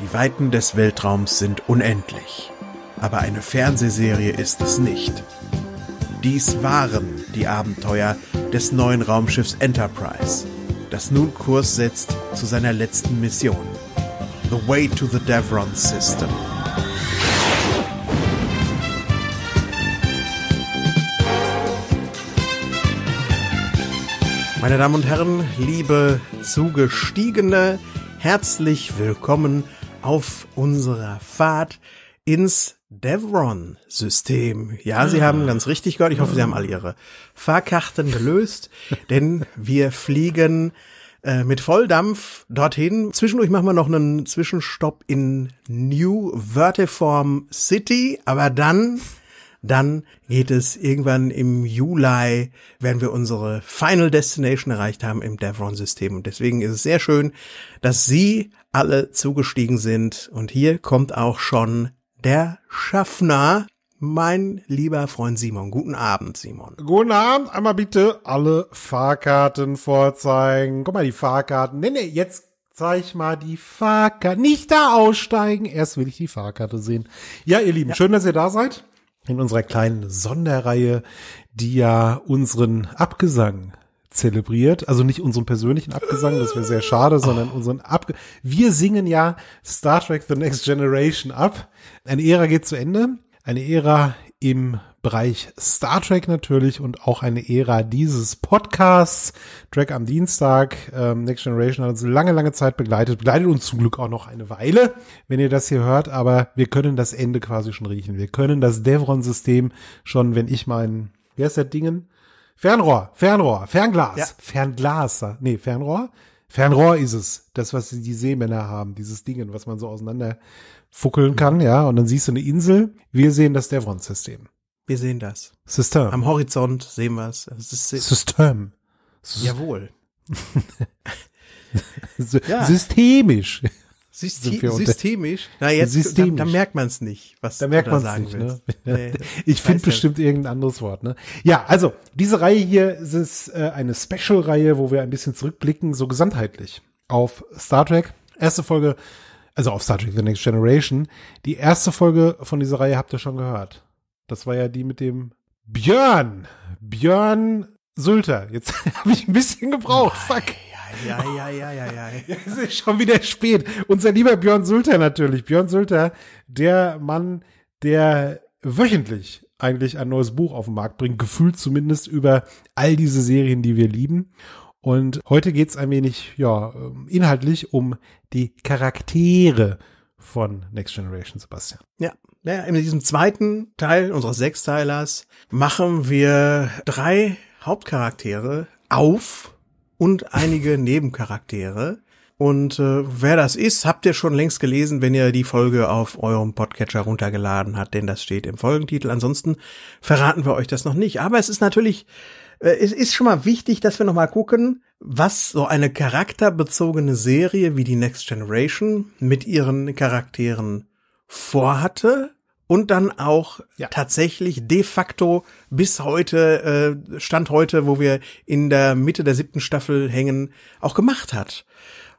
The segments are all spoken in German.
Die Weiten des Weltraums sind unendlich. Aber eine Fernsehserie ist es nicht. Dies waren die Abenteuer des neuen Raumschiffs Enterprise, das nun Kurs setzt zu seiner letzten Mission. The Way to the Devron System. Meine Damen und Herren, liebe Zugestiegene, herzlich willkommen auf unserer Fahrt ins Devron-System. Ja, Sie haben ganz richtig gehört. Ich hoffe, Sie haben alle Ihre Fahrkarten gelöst, denn wir fliegen äh, mit Volldampf dorthin. Zwischendurch machen wir noch einen Zwischenstopp in New Vertiform City, aber dann dann geht es irgendwann im Juli, wenn wir unsere Final Destination erreicht haben im Devron-System. Und deswegen ist es sehr schön, dass Sie alle zugestiegen sind. Und hier kommt auch schon der Schaffner, mein lieber Freund Simon. Guten Abend, Simon. Guten Abend. Einmal bitte alle Fahrkarten vorzeigen. Guck mal, die Fahrkarten. Nee, nee, jetzt zeig mal die Fahrkarte. Nicht da aussteigen. Erst will ich die Fahrkarte sehen. Ja, ihr Lieben, ja. schön, dass ihr da seid. In unserer kleinen Sonderreihe, die ja unseren Abgesang zelebriert. Also nicht unseren persönlichen Abgesang, das wäre sehr schade, sondern unseren Ab. Wir singen ja Star Trek The Next Generation ab. Eine Ära geht zu Ende. Eine Ära im Bereich Star Trek natürlich und auch eine Ära dieses Podcasts. Track am Dienstag, ähm, Next Generation hat uns lange, lange Zeit begleitet, begleitet uns zum Glück auch noch eine Weile, wenn ihr das hier hört, aber wir können das Ende quasi schon riechen. Wir können das Devron-System schon, wenn ich meinen, wer ist der Dingen? Fernrohr, Fernrohr, Fernglas, ja. Fernglas, nee, Fernrohr. Fernrohr ist es, das, was die Seemänner haben, dieses Ding, was man so auseinanderfuckeln kann, ja, und dann siehst du eine Insel. Wir sehen das Devon-System. Wir sehen das. System. Am Horizont sehen wir es. System. System. Jawohl. ja. Systemisch. System, systemisch? Na, jetzt, systemisch. Da, da merkt man es nicht, was da merkt man sagen nicht, willst. Ne? ich finde bestimmt irgendein anderes Wort. Ne? Ja, also diese Reihe hier ist äh, eine Special-Reihe, wo wir ein bisschen zurückblicken, so gesamtheitlich auf Star Trek. Erste Folge, also auf Star Trek The Next Generation. Die erste Folge von dieser Reihe habt ihr schon gehört. Das war ja die mit dem Björn. Björn Sülter. Jetzt habe ich ein bisschen gebraucht. Fuck. Ja, ja, ja, ja, ja. es ist schon wieder spät. Unser lieber Björn Sülter natürlich. Björn Sülter, der Mann, der wöchentlich eigentlich ein neues Buch auf den Markt bringt, gefühlt zumindest über all diese Serien, die wir lieben. Und heute geht's ein wenig, ja, ähm, inhaltlich um die Charaktere von Next Generation, Sebastian. Ja, naja, in diesem zweiten Teil unseres Sechsteilers machen wir drei Hauptcharaktere auf, und einige Nebencharaktere. Und äh, wer das ist, habt ihr schon längst gelesen, wenn ihr die Folge auf eurem Podcatcher runtergeladen habt, denn das steht im Folgentitel. Ansonsten verraten wir euch das noch nicht. Aber es ist natürlich, äh, es ist schon mal wichtig, dass wir nochmal gucken, was so eine charakterbezogene Serie wie die Next Generation mit ihren Charakteren vorhatte, und dann auch ja. tatsächlich de facto bis heute, äh, Stand heute, wo wir in der Mitte der siebten Staffel hängen, auch gemacht hat.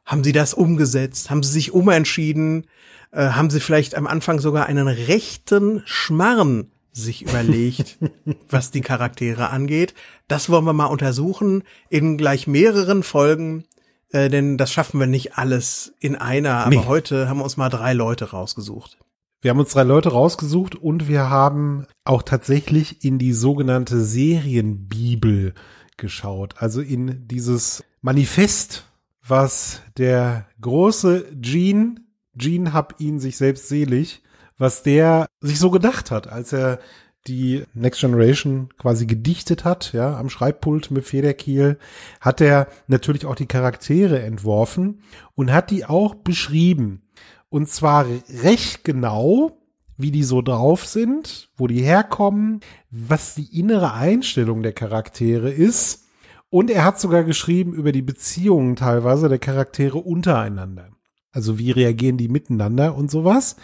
Haben sie das umgesetzt? Haben sie sich umentschieden? Äh, haben sie vielleicht am Anfang sogar einen rechten Schmarren sich überlegt, was die Charaktere angeht? Das wollen wir mal untersuchen in gleich mehreren Folgen. Äh, denn das schaffen wir nicht alles in einer. Nee. Aber heute haben wir uns mal drei Leute rausgesucht. Wir haben uns drei Leute rausgesucht und wir haben auch tatsächlich in die sogenannte Serienbibel geschaut, also in dieses Manifest, was der große Gene, Gene hab ihn sich selbst selig, was der sich so gedacht hat, als er die Next Generation quasi gedichtet hat, ja, am Schreibpult mit Federkiel, hat er natürlich auch die Charaktere entworfen und hat die auch beschrieben. Und zwar recht genau, wie die so drauf sind, wo die herkommen, was die innere Einstellung der Charaktere ist. Und er hat sogar geschrieben über die Beziehungen teilweise der Charaktere untereinander. Also wie reagieren die miteinander und sowas.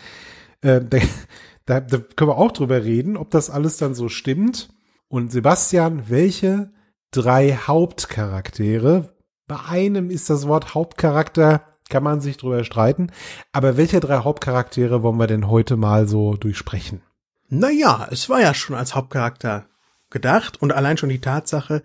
Äh, da, da, da können wir auch drüber reden, ob das alles dann so stimmt. Und Sebastian, welche drei Hauptcharaktere, bei einem ist das Wort Hauptcharakter kann man sich drüber streiten. Aber welche drei Hauptcharaktere wollen wir denn heute mal so durchsprechen? Naja, es war ja schon als Hauptcharakter gedacht und allein schon die Tatsache,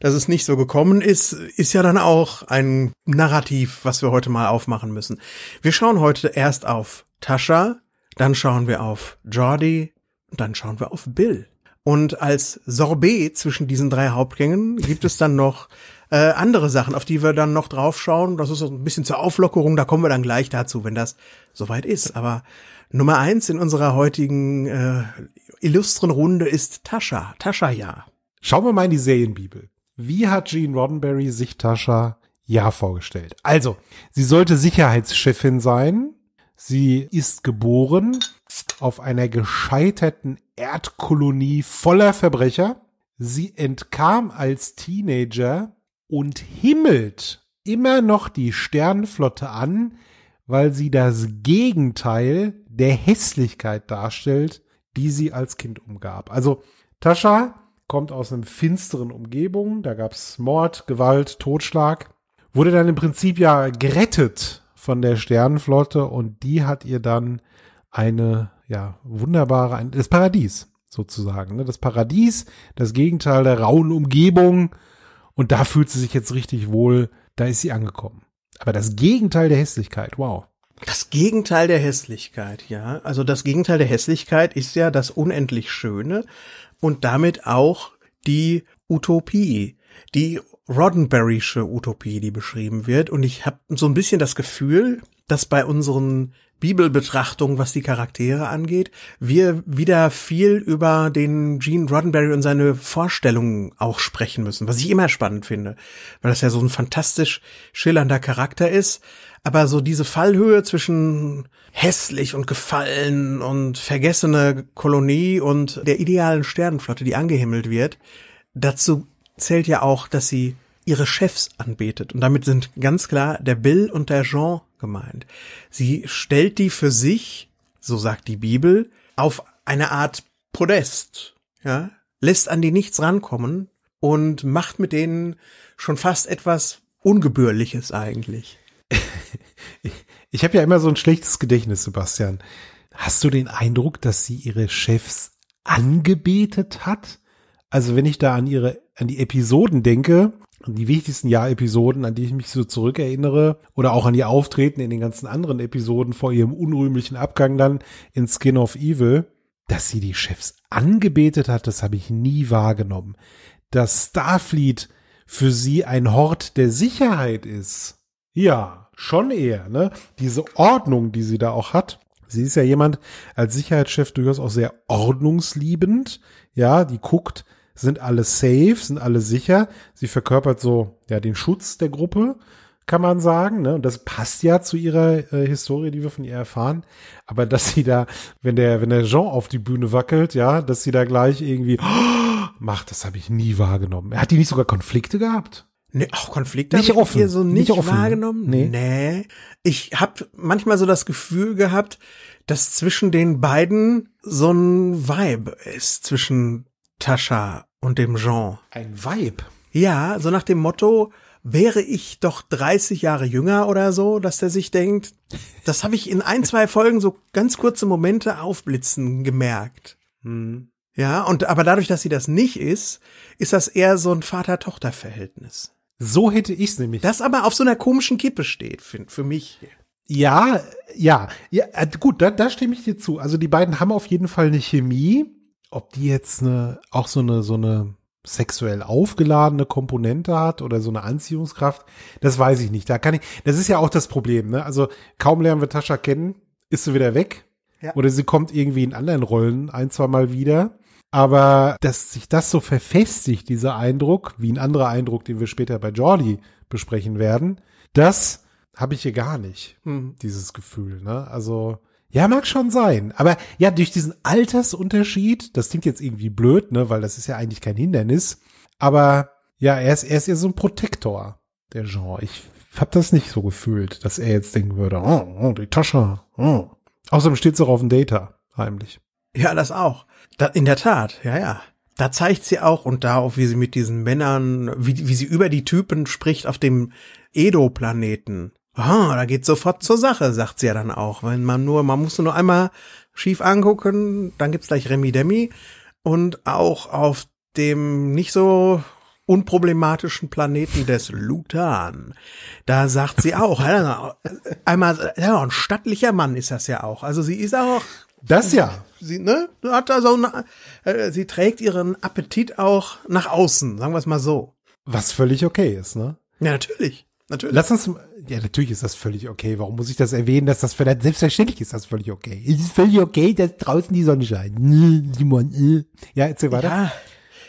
dass es nicht so gekommen ist, ist ja dann auch ein Narrativ, was wir heute mal aufmachen müssen. Wir schauen heute erst auf Tascha, dann schauen wir auf Jordi, und dann schauen wir auf Bill. Und als Sorbet zwischen diesen drei Hauptgängen gibt es dann noch äh, andere Sachen, auf die wir dann noch draufschauen. Das ist ein bisschen zur Auflockerung, da kommen wir dann gleich dazu, wenn das soweit ist. Aber Nummer eins in unserer heutigen äh, illustren Runde ist Tascha. Tascha ja. Schauen wir mal in die Serienbibel. Wie hat Gene Roddenberry sich Tascha ja vorgestellt? Also, sie sollte Sicherheitschefin sein. Sie ist geboren auf einer gescheiterten Erdkolonie voller Verbrecher. Sie entkam als Teenager und himmelt immer noch die Sternflotte an, weil sie das Gegenteil der Hässlichkeit darstellt, die sie als Kind umgab. Also Tascha kommt aus einem finsteren Umgebung, da gab es Mord, Gewalt, Totschlag, wurde dann im Prinzip ja gerettet von der Sternenflotte und die hat ihr dann eine ja wunderbare ein, das Paradies sozusagen, ne? das Paradies, das Gegenteil der rauen Umgebung, und da fühlt sie sich jetzt richtig wohl, da ist sie angekommen. Aber das Gegenteil der Hässlichkeit, wow. Das Gegenteil der Hässlichkeit, ja. Also das Gegenteil der Hässlichkeit ist ja das unendlich Schöne und damit auch die Utopie, die Roddenberrysche Utopie, die beschrieben wird. Und ich habe so ein bisschen das Gefühl, dass bei unseren Bibelbetrachtung, was die Charaktere angeht, wir wieder viel über den Gene Roddenberry und seine Vorstellungen auch sprechen müssen, was ich immer spannend finde, weil das ja so ein fantastisch schillernder Charakter ist, aber so diese Fallhöhe zwischen hässlich und gefallen und vergessene Kolonie und der idealen Sternenflotte, die angehimmelt wird, dazu zählt ja auch, dass sie ihre Chefs anbetet. Und damit sind ganz klar der Bill und der Jean gemeint. Sie stellt die für sich, so sagt die Bibel, auf eine Art Podest, ja, lässt an die nichts rankommen und macht mit denen schon fast etwas Ungebührliches eigentlich. Ich habe ja immer so ein schlechtes Gedächtnis, Sebastian. Hast du den Eindruck, dass sie ihre Chefs angebetet hat? Also wenn ich da an ihre, an die Episoden denke, die wichtigsten Jahr-Episoden, an die ich mich so zurückerinnere, oder auch an ihr Auftreten in den ganzen anderen Episoden vor ihrem unrühmlichen Abgang dann in Skin of Evil, dass sie die Chefs angebetet hat, das habe ich nie wahrgenommen. Dass Starfleet für sie ein Hort der Sicherheit ist. Ja, schon eher, ne? Diese Ordnung, die sie da auch hat. Sie ist ja jemand als Sicherheitschef durchaus auch sehr ordnungsliebend. Ja, die guckt, sind alle safe, sind alle sicher. Sie verkörpert so ja den Schutz der Gruppe, kann man sagen. Ne? Und das passt ja zu ihrer äh, Historie, die wir von ihr erfahren. Aber dass sie da, wenn der, wenn der Jean auf die Bühne wackelt, ja, dass sie da gleich irgendwie oh, macht, das habe ich nie wahrgenommen. Hat die nicht sogar Konflikte gehabt? Nee, auch Konflikte nicht offen. hier so nicht, nicht offen. Ne? wahrgenommen. Nee. nee. Ich habe manchmal so das Gefühl gehabt, dass zwischen den beiden so ein Vibe ist, zwischen Tascha und dem Jean. Ein Weib. Ja, so nach dem Motto, wäre ich doch 30 Jahre jünger oder so, dass der sich denkt, das habe ich in ein, zwei Folgen so ganz kurze Momente aufblitzen gemerkt. Mhm. Ja, und aber dadurch, dass sie das nicht ist, ist das eher so ein Vater-Tochter-Verhältnis. So hätte ich's nämlich. Das aber auf so einer komischen Kippe steht, für, für mich. Ja, ja, ja, äh, gut, da, da stimme ich dir zu. Also die beiden haben auf jeden Fall eine Chemie ob die jetzt eine, auch so eine, so eine sexuell aufgeladene Komponente hat oder so eine Anziehungskraft, das weiß ich nicht. Da kann ich, das ist ja auch das Problem, ne? Also kaum lernen wir Tascha kennen, ist sie wieder weg. Ja. Oder sie kommt irgendwie in anderen Rollen ein, zwei Mal wieder. Aber dass sich das so verfestigt, dieser Eindruck, wie ein anderer Eindruck, den wir später bei Jordi besprechen werden, das habe ich hier gar nicht, mhm. dieses Gefühl. Ne? Also ja, mag schon sein. Aber ja, durch diesen Altersunterschied, das klingt jetzt irgendwie blöd, ne, weil das ist ja eigentlich kein Hindernis. Aber ja, er ist, er ist ja so ein Protektor der Genre. Ich hab das nicht so gefühlt, dass er jetzt denken würde, oh, oh die Tasche. Oh. Außerdem steht es auch auf dem Data, heimlich. Ja, das auch. Da, in der Tat, ja, ja. Da zeigt sie auch und da auch, wie sie mit diesen Männern, wie, wie sie über die Typen spricht auf dem Edo-Planeten ah, da geht sofort zur Sache, sagt sie ja dann auch. Wenn man nur, man muss nur einmal schief angucken, dann gibt's gleich Remi Demi. Und auch auf dem nicht so unproblematischen Planeten des Lutan. Da sagt sie auch, einmal, ja, ein stattlicher Mann ist das ja auch. Also sie ist auch. Das ja. Sie, ne, hat also, äh, sie trägt ihren Appetit auch nach außen, sagen wir es mal so. Was völlig okay ist, ne? Ja, natürlich. Natürlich. Lass uns, ja, natürlich ist das völlig okay. Warum muss ich das erwähnen, dass das vielleicht, selbstverständlich ist das völlig okay. Es ist völlig okay, dass draußen die Sonne scheint. Simon, äh. ja, erzähl weiter.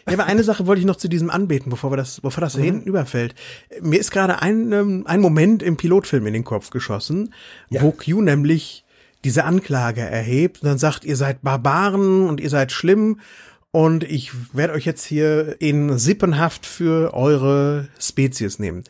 Ja. aber eine Sache wollte ich noch zu diesem anbeten, bevor wir das, bevor das mhm. hinten überfällt. Mir ist gerade ein, ähm, ein Moment im Pilotfilm in den Kopf geschossen, ja. wo Q nämlich diese Anklage erhebt und dann sagt, ihr seid Barbaren und ihr seid schlimm und ich werde euch jetzt hier in Sippenhaft für eure Spezies nehmen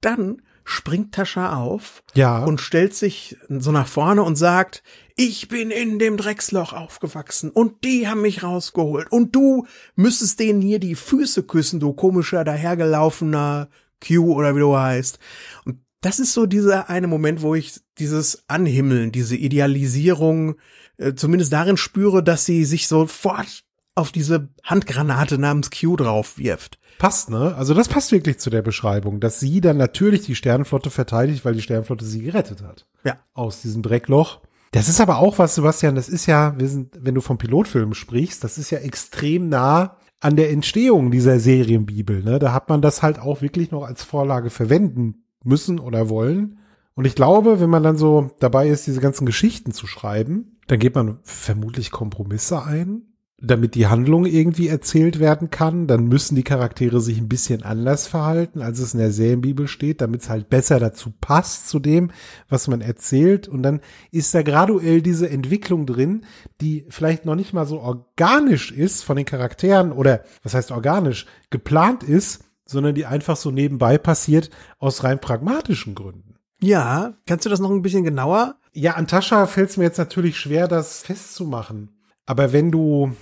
dann springt Tascha auf ja. und stellt sich so nach vorne und sagt, ich bin in dem Drecksloch aufgewachsen und die haben mich rausgeholt und du müsstest denen hier die Füße küssen, du komischer, dahergelaufener Q oder wie du heißt. Und das ist so dieser eine Moment, wo ich dieses Anhimmeln, diese Idealisierung äh, zumindest darin spüre, dass sie sich sofort auf diese Handgranate namens Q drauf wirft. Passt, ne? Also das passt wirklich zu der Beschreibung, dass sie dann natürlich die Sternenflotte verteidigt, weil die Sternenflotte sie gerettet hat. Ja. Aus diesem Dreckloch. Das ist aber auch was, Sebastian, das ist ja, wir sind, wenn du vom Pilotfilm sprichst, das ist ja extrem nah an der Entstehung dieser Serienbibel. Ne? Da hat man das halt auch wirklich noch als Vorlage verwenden müssen oder wollen. Und ich glaube, wenn man dann so dabei ist, diese ganzen Geschichten zu schreiben, dann geht man vermutlich Kompromisse ein damit die Handlung irgendwie erzählt werden kann, dann müssen die Charaktere sich ein bisschen anders verhalten, als es in der Serienbibel steht, damit es halt besser dazu passt zu dem, was man erzählt. Und dann ist da graduell diese Entwicklung drin, die vielleicht noch nicht mal so organisch ist von den Charakteren oder was heißt organisch geplant ist, sondern die einfach so nebenbei passiert aus rein pragmatischen Gründen. Ja, kannst du das noch ein bisschen genauer? Ja, Antascha fällt es mir jetzt natürlich schwer, das festzumachen aber wenn du,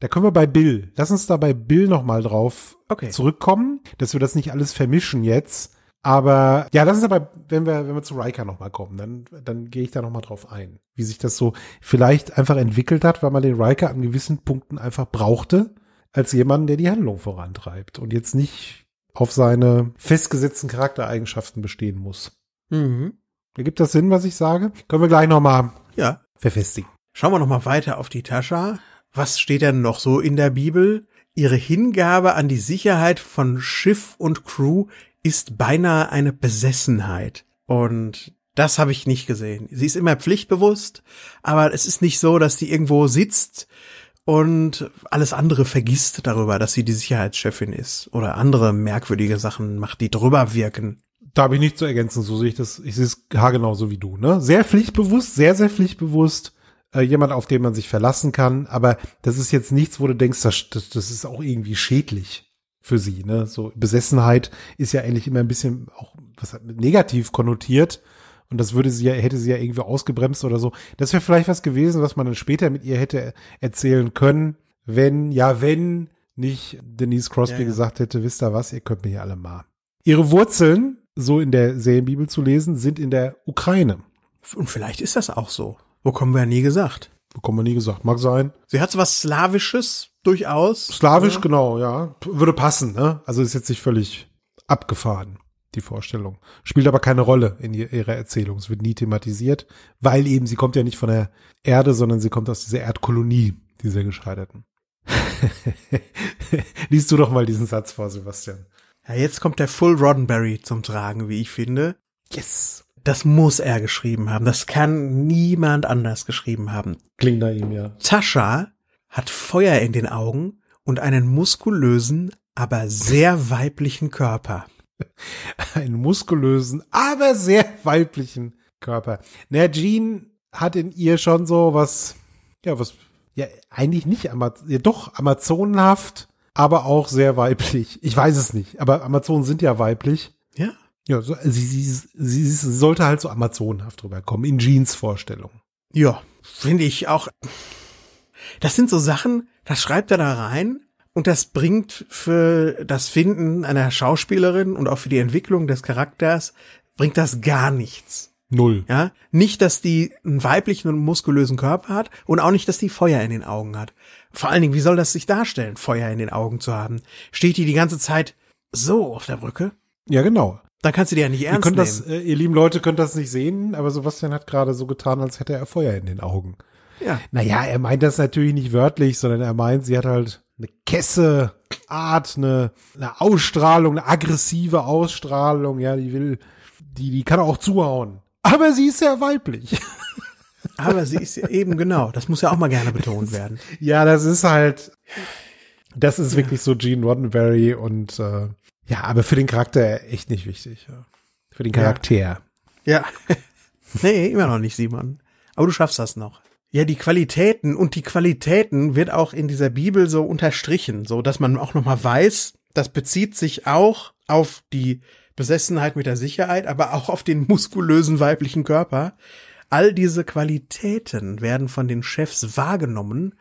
da können wir bei Bill, lass uns da bei Bill nochmal drauf okay. zurückkommen, dass wir das nicht alles vermischen jetzt. Aber ja, lass uns aber, wenn wir, wenn wir zu Riker nochmal kommen, dann, dann gehe ich da nochmal drauf ein, wie sich das so vielleicht einfach entwickelt hat, weil man den Riker an gewissen Punkten einfach brauchte, als jemanden, der die Handlung vorantreibt und jetzt nicht auf seine festgesetzten Charaktereigenschaften bestehen muss. Mhm. Gibt das Sinn, was ich sage? Können wir gleich nochmal ja. verfestigen. Schauen wir nochmal weiter auf die Tascha. Was steht denn noch so in der Bibel? Ihre Hingabe an die Sicherheit von Schiff und Crew ist beinahe eine Besessenheit. Und das habe ich nicht gesehen. Sie ist immer pflichtbewusst, aber es ist nicht so, dass sie irgendwo sitzt und alles andere vergisst darüber, dass sie die Sicherheitschefin ist oder andere merkwürdige Sachen macht, die drüber wirken. Da habe ich nichts zu ergänzen, so sehe ich das. Ich sehe es haargenau so wie du, ne? Sehr pflichtbewusst, sehr, sehr pflichtbewusst äh, jemand, auf den man sich verlassen kann. Aber das ist jetzt nichts, wo du denkst, das, das, das ist auch irgendwie schädlich für sie. Ne? So Besessenheit ist ja eigentlich immer ein bisschen auch was negativ konnotiert. Und das würde sie ja, hätte sie ja irgendwie ausgebremst oder so. Das wäre vielleicht was gewesen, was man dann später mit ihr hätte erzählen können, wenn, ja, wenn nicht Denise Crosby ja, ja. gesagt hätte, wisst ihr was, ihr könnt mich alle mal. Ihre Wurzeln, so in der Serienbibel zu lesen, sind in der Ukraine. Und vielleicht ist das auch so. Bekommen wir ja nie gesagt. Bekommen wir nie gesagt. Mag sein. Sie hat so was Slawisches durchaus. Slawisch, oder? genau, ja. würde passen, ne? Also ist jetzt nicht völlig abgefahren, die Vorstellung. Spielt aber keine Rolle in ihrer Erzählung. Es wird nie thematisiert, weil eben sie kommt ja nicht von der Erde, sondern sie kommt aus dieser Erdkolonie, dieser Gescheiterten. Liest du doch mal diesen Satz vor, Sebastian. Ja, jetzt kommt der Full Roddenberry zum Tragen, wie ich finde. Yes das muss er geschrieben haben. Das kann niemand anders geschrieben haben. Klingt nach ihm, ja. Tascha hat Feuer in den Augen und einen muskulösen, aber sehr weiblichen Körper. einen muskulösen, aber sehr weiblichen Körper. Na, Jean hat in ihr schon so was, ja, was, ja, eigentlich nicht, Amaz ja, doch, amazonenhaft, aber auch sehr weiblich. Ich weiß es nicht, aber Amazonen sind ja weiblich. Ja. Ja, so, also sie, sie, sie, sie sollte halt so amazonenhaft rüberkommen, in Jeans-Vorstellung. Ja, finde ich auch. Das sind so Sachen, das schreibt er da rein und das bringt für das Finden einer Schauspielerin und auch für die Entwicklung des Charakters, bringt das gar nichts. Null. Ja, nicht, dass die einen weiblichen und muskulösen Körper hat und auch nicht, dass die Feuer in den Augen hat. Vor allen Dingen, wie soll das sich darstellen, Feuer in den Augen zu haben? Steht die die ganze Zeit so auf der Brücke? Ja, genau. Dann kannst du dir ja nicht ernst ihr das, nehmen. Das, äh, ihr lieben Leute könnt das nicht sehen, aber Sebastian hat gerade so getan, als hätte er Feuer in den Augen. Ja. Naja, er meint das natürlich nicht wörtlich, sondern er meint, sie hat halt eine Kesse Art, eine, eine Ausstrahlung, eine aggressive Ausstrahlung, ja, die will, die, die kann auch zuhauen. Aber sie ist ja weiblich. Aber sie ist ja eben genau, das muss ja auch mal gerne betont werden. ja, das ist halt, das ist wirklich so Gene Roddenberry und äh, ja, aber für den Charakter echt nicht wichtig. Für den Charakter. Ja. ja. nee, immer noch nicht, Simon. Aber du schaffst das noch. Ja, die Qualitäten und die Qualitäten wird auch in dieser Bibel so unterstrichen, so dass man auch nochmal weiß, das bezieht sich auch auf die Besessenheit mit der Sicherheit, aber auch auf den muskulösen weiblichen Körper. All diese Qualitäten werden von den Chefs wahrgenommen,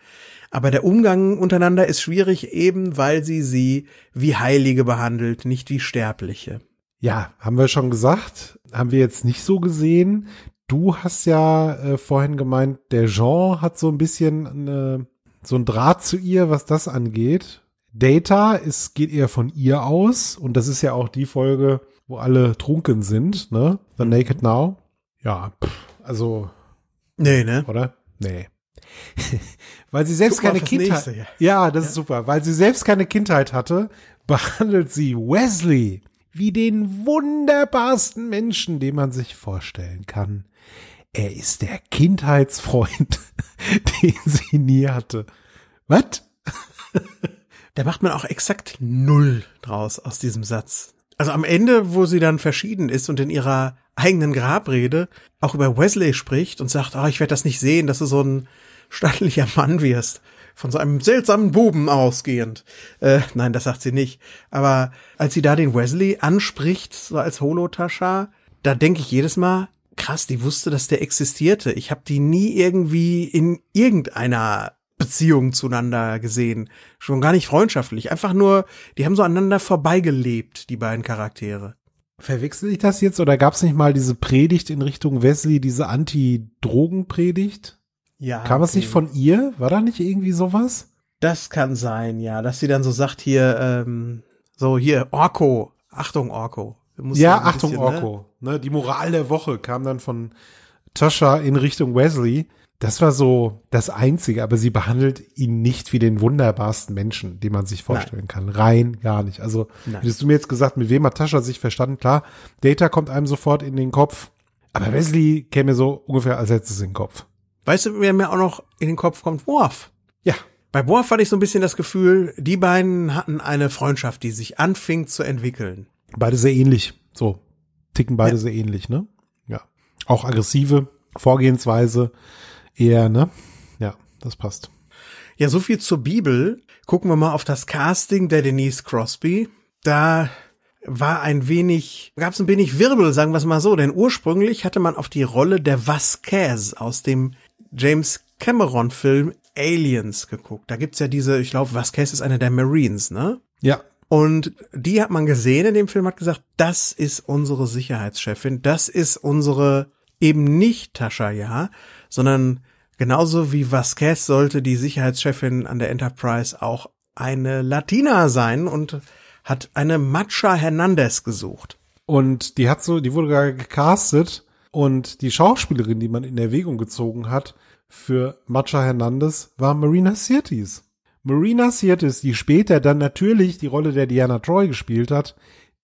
aber der Umgang untereinander ist schwierig, eben weil sie sie wie Heilige behandelt, nicht wie Sterbliche. Ja, haben wir schon gesagt, haben wir jetzt nicht so gesehen. Du hast ja äh, vorhin gemeint, der Jean hat so ein bisschen eine, äh, so ein Draht zu ihr, was das angeht. Data ist, geht eher von ihr aus und das ist ja auch die Folge, wo alle trunken sind, ne? The mhm. Naked Now. Ja, pff, also. Nee, ne? Oder? Nee weil sie selbst keine Kindheit. Nächste, ja. ja. das ja? ist super. Weil sie selbst keine Kindheit hatte, behandelt sie Wesley wie den wunderbarsten Menschen, den man sich vorstellen kann. Er ist der Kindheitsfreund, den sie nie hatte. Was? da macht man auch exakt null draus aus diesem Satz. Also am Ende, wo sie dann verschieden ist und in ihrer eigenen Grabrede auch über Wesley spricht und sagt, oh, ich werde das nicht sehen, das ist so ein stattlicher Mann wirst. Von so einem seltsamen Buben ausgehend. Äh, nein, das sagt sie nicht. Aber als sie da den Wesley anspricht, so als Holotascha, da denke ich jedes Mal, krass, die wusste, dass der existierte. Ich habe die nie irgendwie in irgendeiner Beziehung zueinander gesehen. Schon gar nicht freundschaftlich. Einfach nur, die haben so aneinander vorbeigelebt, die beiden Charaktere. Verwechsel ich das jetzt oder gab es nicht mal diese Predigt in Richtung Wesley, diese Anti-Drogen-Predigt? Ja. Kam okay. es nicht von ihr? War da nicht irgendwie sowas? Das kann sein, ja, dass sie dann so sagt hier, ähm, so hier Orko, Achtung Orko. Ja, Achtung bisschen, ne? Orko. Ne? ne? Die Moral der Woche kam dann von Tasha in Richtung Wesley. Das war so das Einzige, aber sie behandelt ihn nicht wie den wunderbarsten Menschen, den man sich vorstellen Nein. kann. Rein gar nicht. Also Nein. hättest du mir jetzt gesagt, mit wem hat Tascha sich verstanden? Klar, Data kommt einem sofort in den Kopf, aber Wesley käme so ungefähr als letztes in den Kopf. Weißt du, wer mir auch noch in den Kopf kommt? Worf. Ja. Bei Worf hatte ich so ein bisschen das Gefühl, die beiden hatten eine Freundschaft, die sich anfing zu entwickeln. Beide sehr ähnlich. So. Ticken beide ja. sehr ähnlich, ne? Ja. Auch aggressive Vorgehensweise eher, ne? Ja, das passt. Ja, so viel zur Bibel. Gucken wir mal auf das Casting der Denise Crosby. Da war ein wenig, gab es ein wenig Wirbel, sagen wir es mal so, denn ursprünglich hatte man auf die Rolle der Vasquez aus dem James Cameron-Film Aliens geguckt. Da gibt's ja diese, ich glaube, Vasquez ist eine der Marines, ne? Ja. Und die hat man gesehen in dem Film, hat gesagt, das ist unsere Sicherheitschefin, das ist unsere eben nicht Tascha Ja, sondern genauso wie Vasquez sollte die Sicherheitschefin an der Enterprise auch eine Latina sein und hat eine Macha Hernandez gesucht. Und die hat so, die wurde gar gecastet und die Schauspielerin, die man in Erwägung gezogen hat für Macha Hernandez, war Marina Sirtis. Marina Sirtis, die später dann natürlich die Rolle der Diana Troy gespielt hat,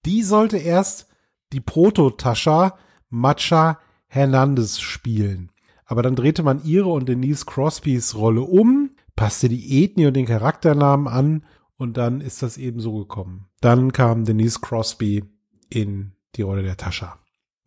die sollte erst die Proto-Tascha Macha Hernandez spielen. Aber dann drehte man ihre und Denise Crosbys Rolle um, passte die Ethnie und den Charakternamen an und dann ist das eben so gekommen. Dann kam Denise Crosby in die Rolle der Tascha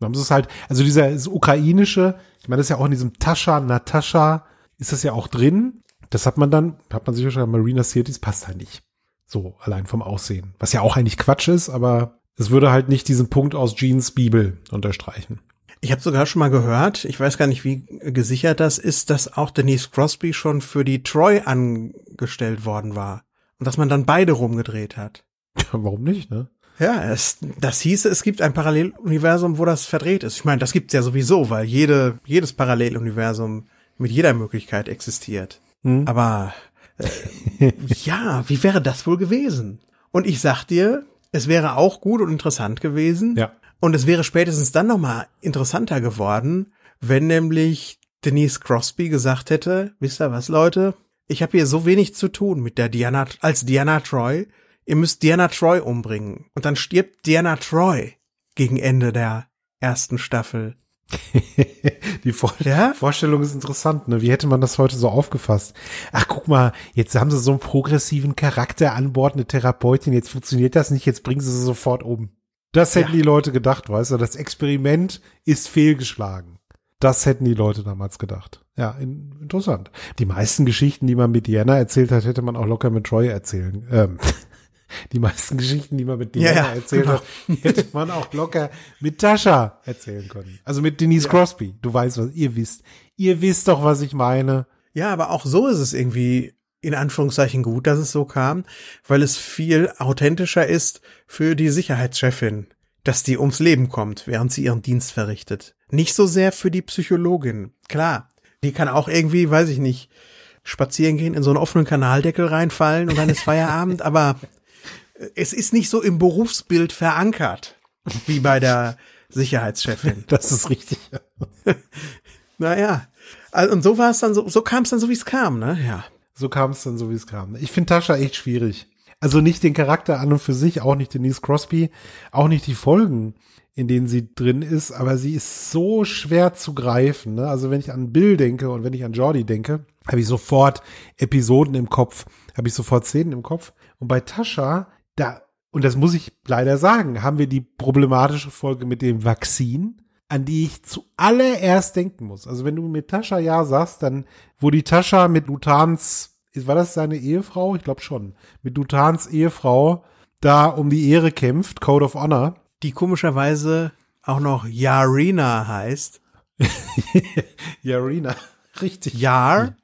haben sie es halt, also dieser ukrainische, ich meine, das ist ja auch in diesem Tascha, Natascha, ist das ja auch drin. Das hat man dann, hat man sicher schon, Marina Sirtis passt halt nicht. So, allein vom Aussehen. Was ja auch eigentlich Quatsch ist, aber es würde halt nicht diesen Punkt aus Jeans Bibel unterstreichen. Ich habe sogar schon mal gehört, ich weiß gar nicht, wie gesichert das ist, dass auch Denise Crosby schon für die Troy angestellt worden war. Und dass man dann beide rumgedreht hat. Ja, warum nicht, ne? Ja, es, das hieße, es gibt ein Paralleluniversum, wo das verdreht ist. Ich meine, das gibt's ja sowieso, weil jede, jedes Paralleluniversum mit jeder Möglichkeit existiert. Hm. Aber äh, ja, wie wäre das wohl gewesen? Und ich sag dir, es wäre auch gut und interessant gewesen. Ja. Und es wäre spätestens dann nochmal interessanter geworden, wenn nämlich Denise Crosby gesagt hätte, wisst ihr was, Leute? Ich habe hier so wenig zu tun mit der Diana, als Diana Troy ihr müsst Diana Troy umbringen. Und dann stirbt Diana Troy gegen Ende der ersten Staffel. die Vor ja? Vorstellung ist interessant, ne? Wie hätte man das heute so aufgefasst? Ach, guck mal, jetzt haben sie so einen progressiven Charakter an Bord, eine Therapeutin, jetzt funktioniert das nicht, jetzt bringen sie sie sofort um. Das hätten ja. die Leute gedacht, weißt du? Das Experiment ist fehlgeschlagen. Das hätten die Leute damals gedacht. Ja, in, interessant. Die meisten Geschichten, die man mit Diana erzählt hat, hätte man auch locker mit Troy erzählen, ähm, Die meisten Geschichten, die man mit Diana ja, erzählt genau. hat, hätte man auch locker mit Tascha erzählen können. Also mit Denise ja. Crosby. Du weißt, was ihr wisst. Ihr wisst doch, was ich meine. Ja, aber auch so ist es irgendwie in Anführungszeichen gut, dass es so kam, weil es viel authentischer ist für die Sicherheitschefin, dass die ums Leben kommt, während sie ihren Dienst verrichtet. Nicht so sehr für die Psychologin. Klar, die kann auch irgendwie, weiß ich nicht, spazieren gehen, in so einen offenen Kanaldeckel reinfallen und dann ist Feierabend, aber es ist nicht so im Berufsbild verankert wie bei der Sicherheitschefin. Das ist richtig. naja. Also, und so war es dann so, so kam es dann so, wie es kam, ne? Ja. So kam es dann so, wie es kam. Ich finde Tascha echt schwierig. Also nicht den Charakter an und für sich, auch nicht Denise Crosby, auch nicht die Folgen, in denen sie drin ist, aber sie ist so schwer zu greifen. Ne? Also wenn ich an Bill denke und wenn ich an Jordi denke, habe ich sofort Episoden im Kopf, habe ich sofort Szenen im Kopf. Und bei Tascha ja, und das muss ich leider sagen, haben wir die problematische Folge mit dem Vakzin, an die ich zuallererst denken muss. Also wenn du mit Tascha ja sagst, dann, wo die Tascha mit Lutans, war das seine Ehefrau? Ich glaube schon. Mit Lutans Ehefrau da um die Ehre kämpft, Code of Honor. Die komischerweise auch noch Yarina heißt. Yarina, richtig. Yar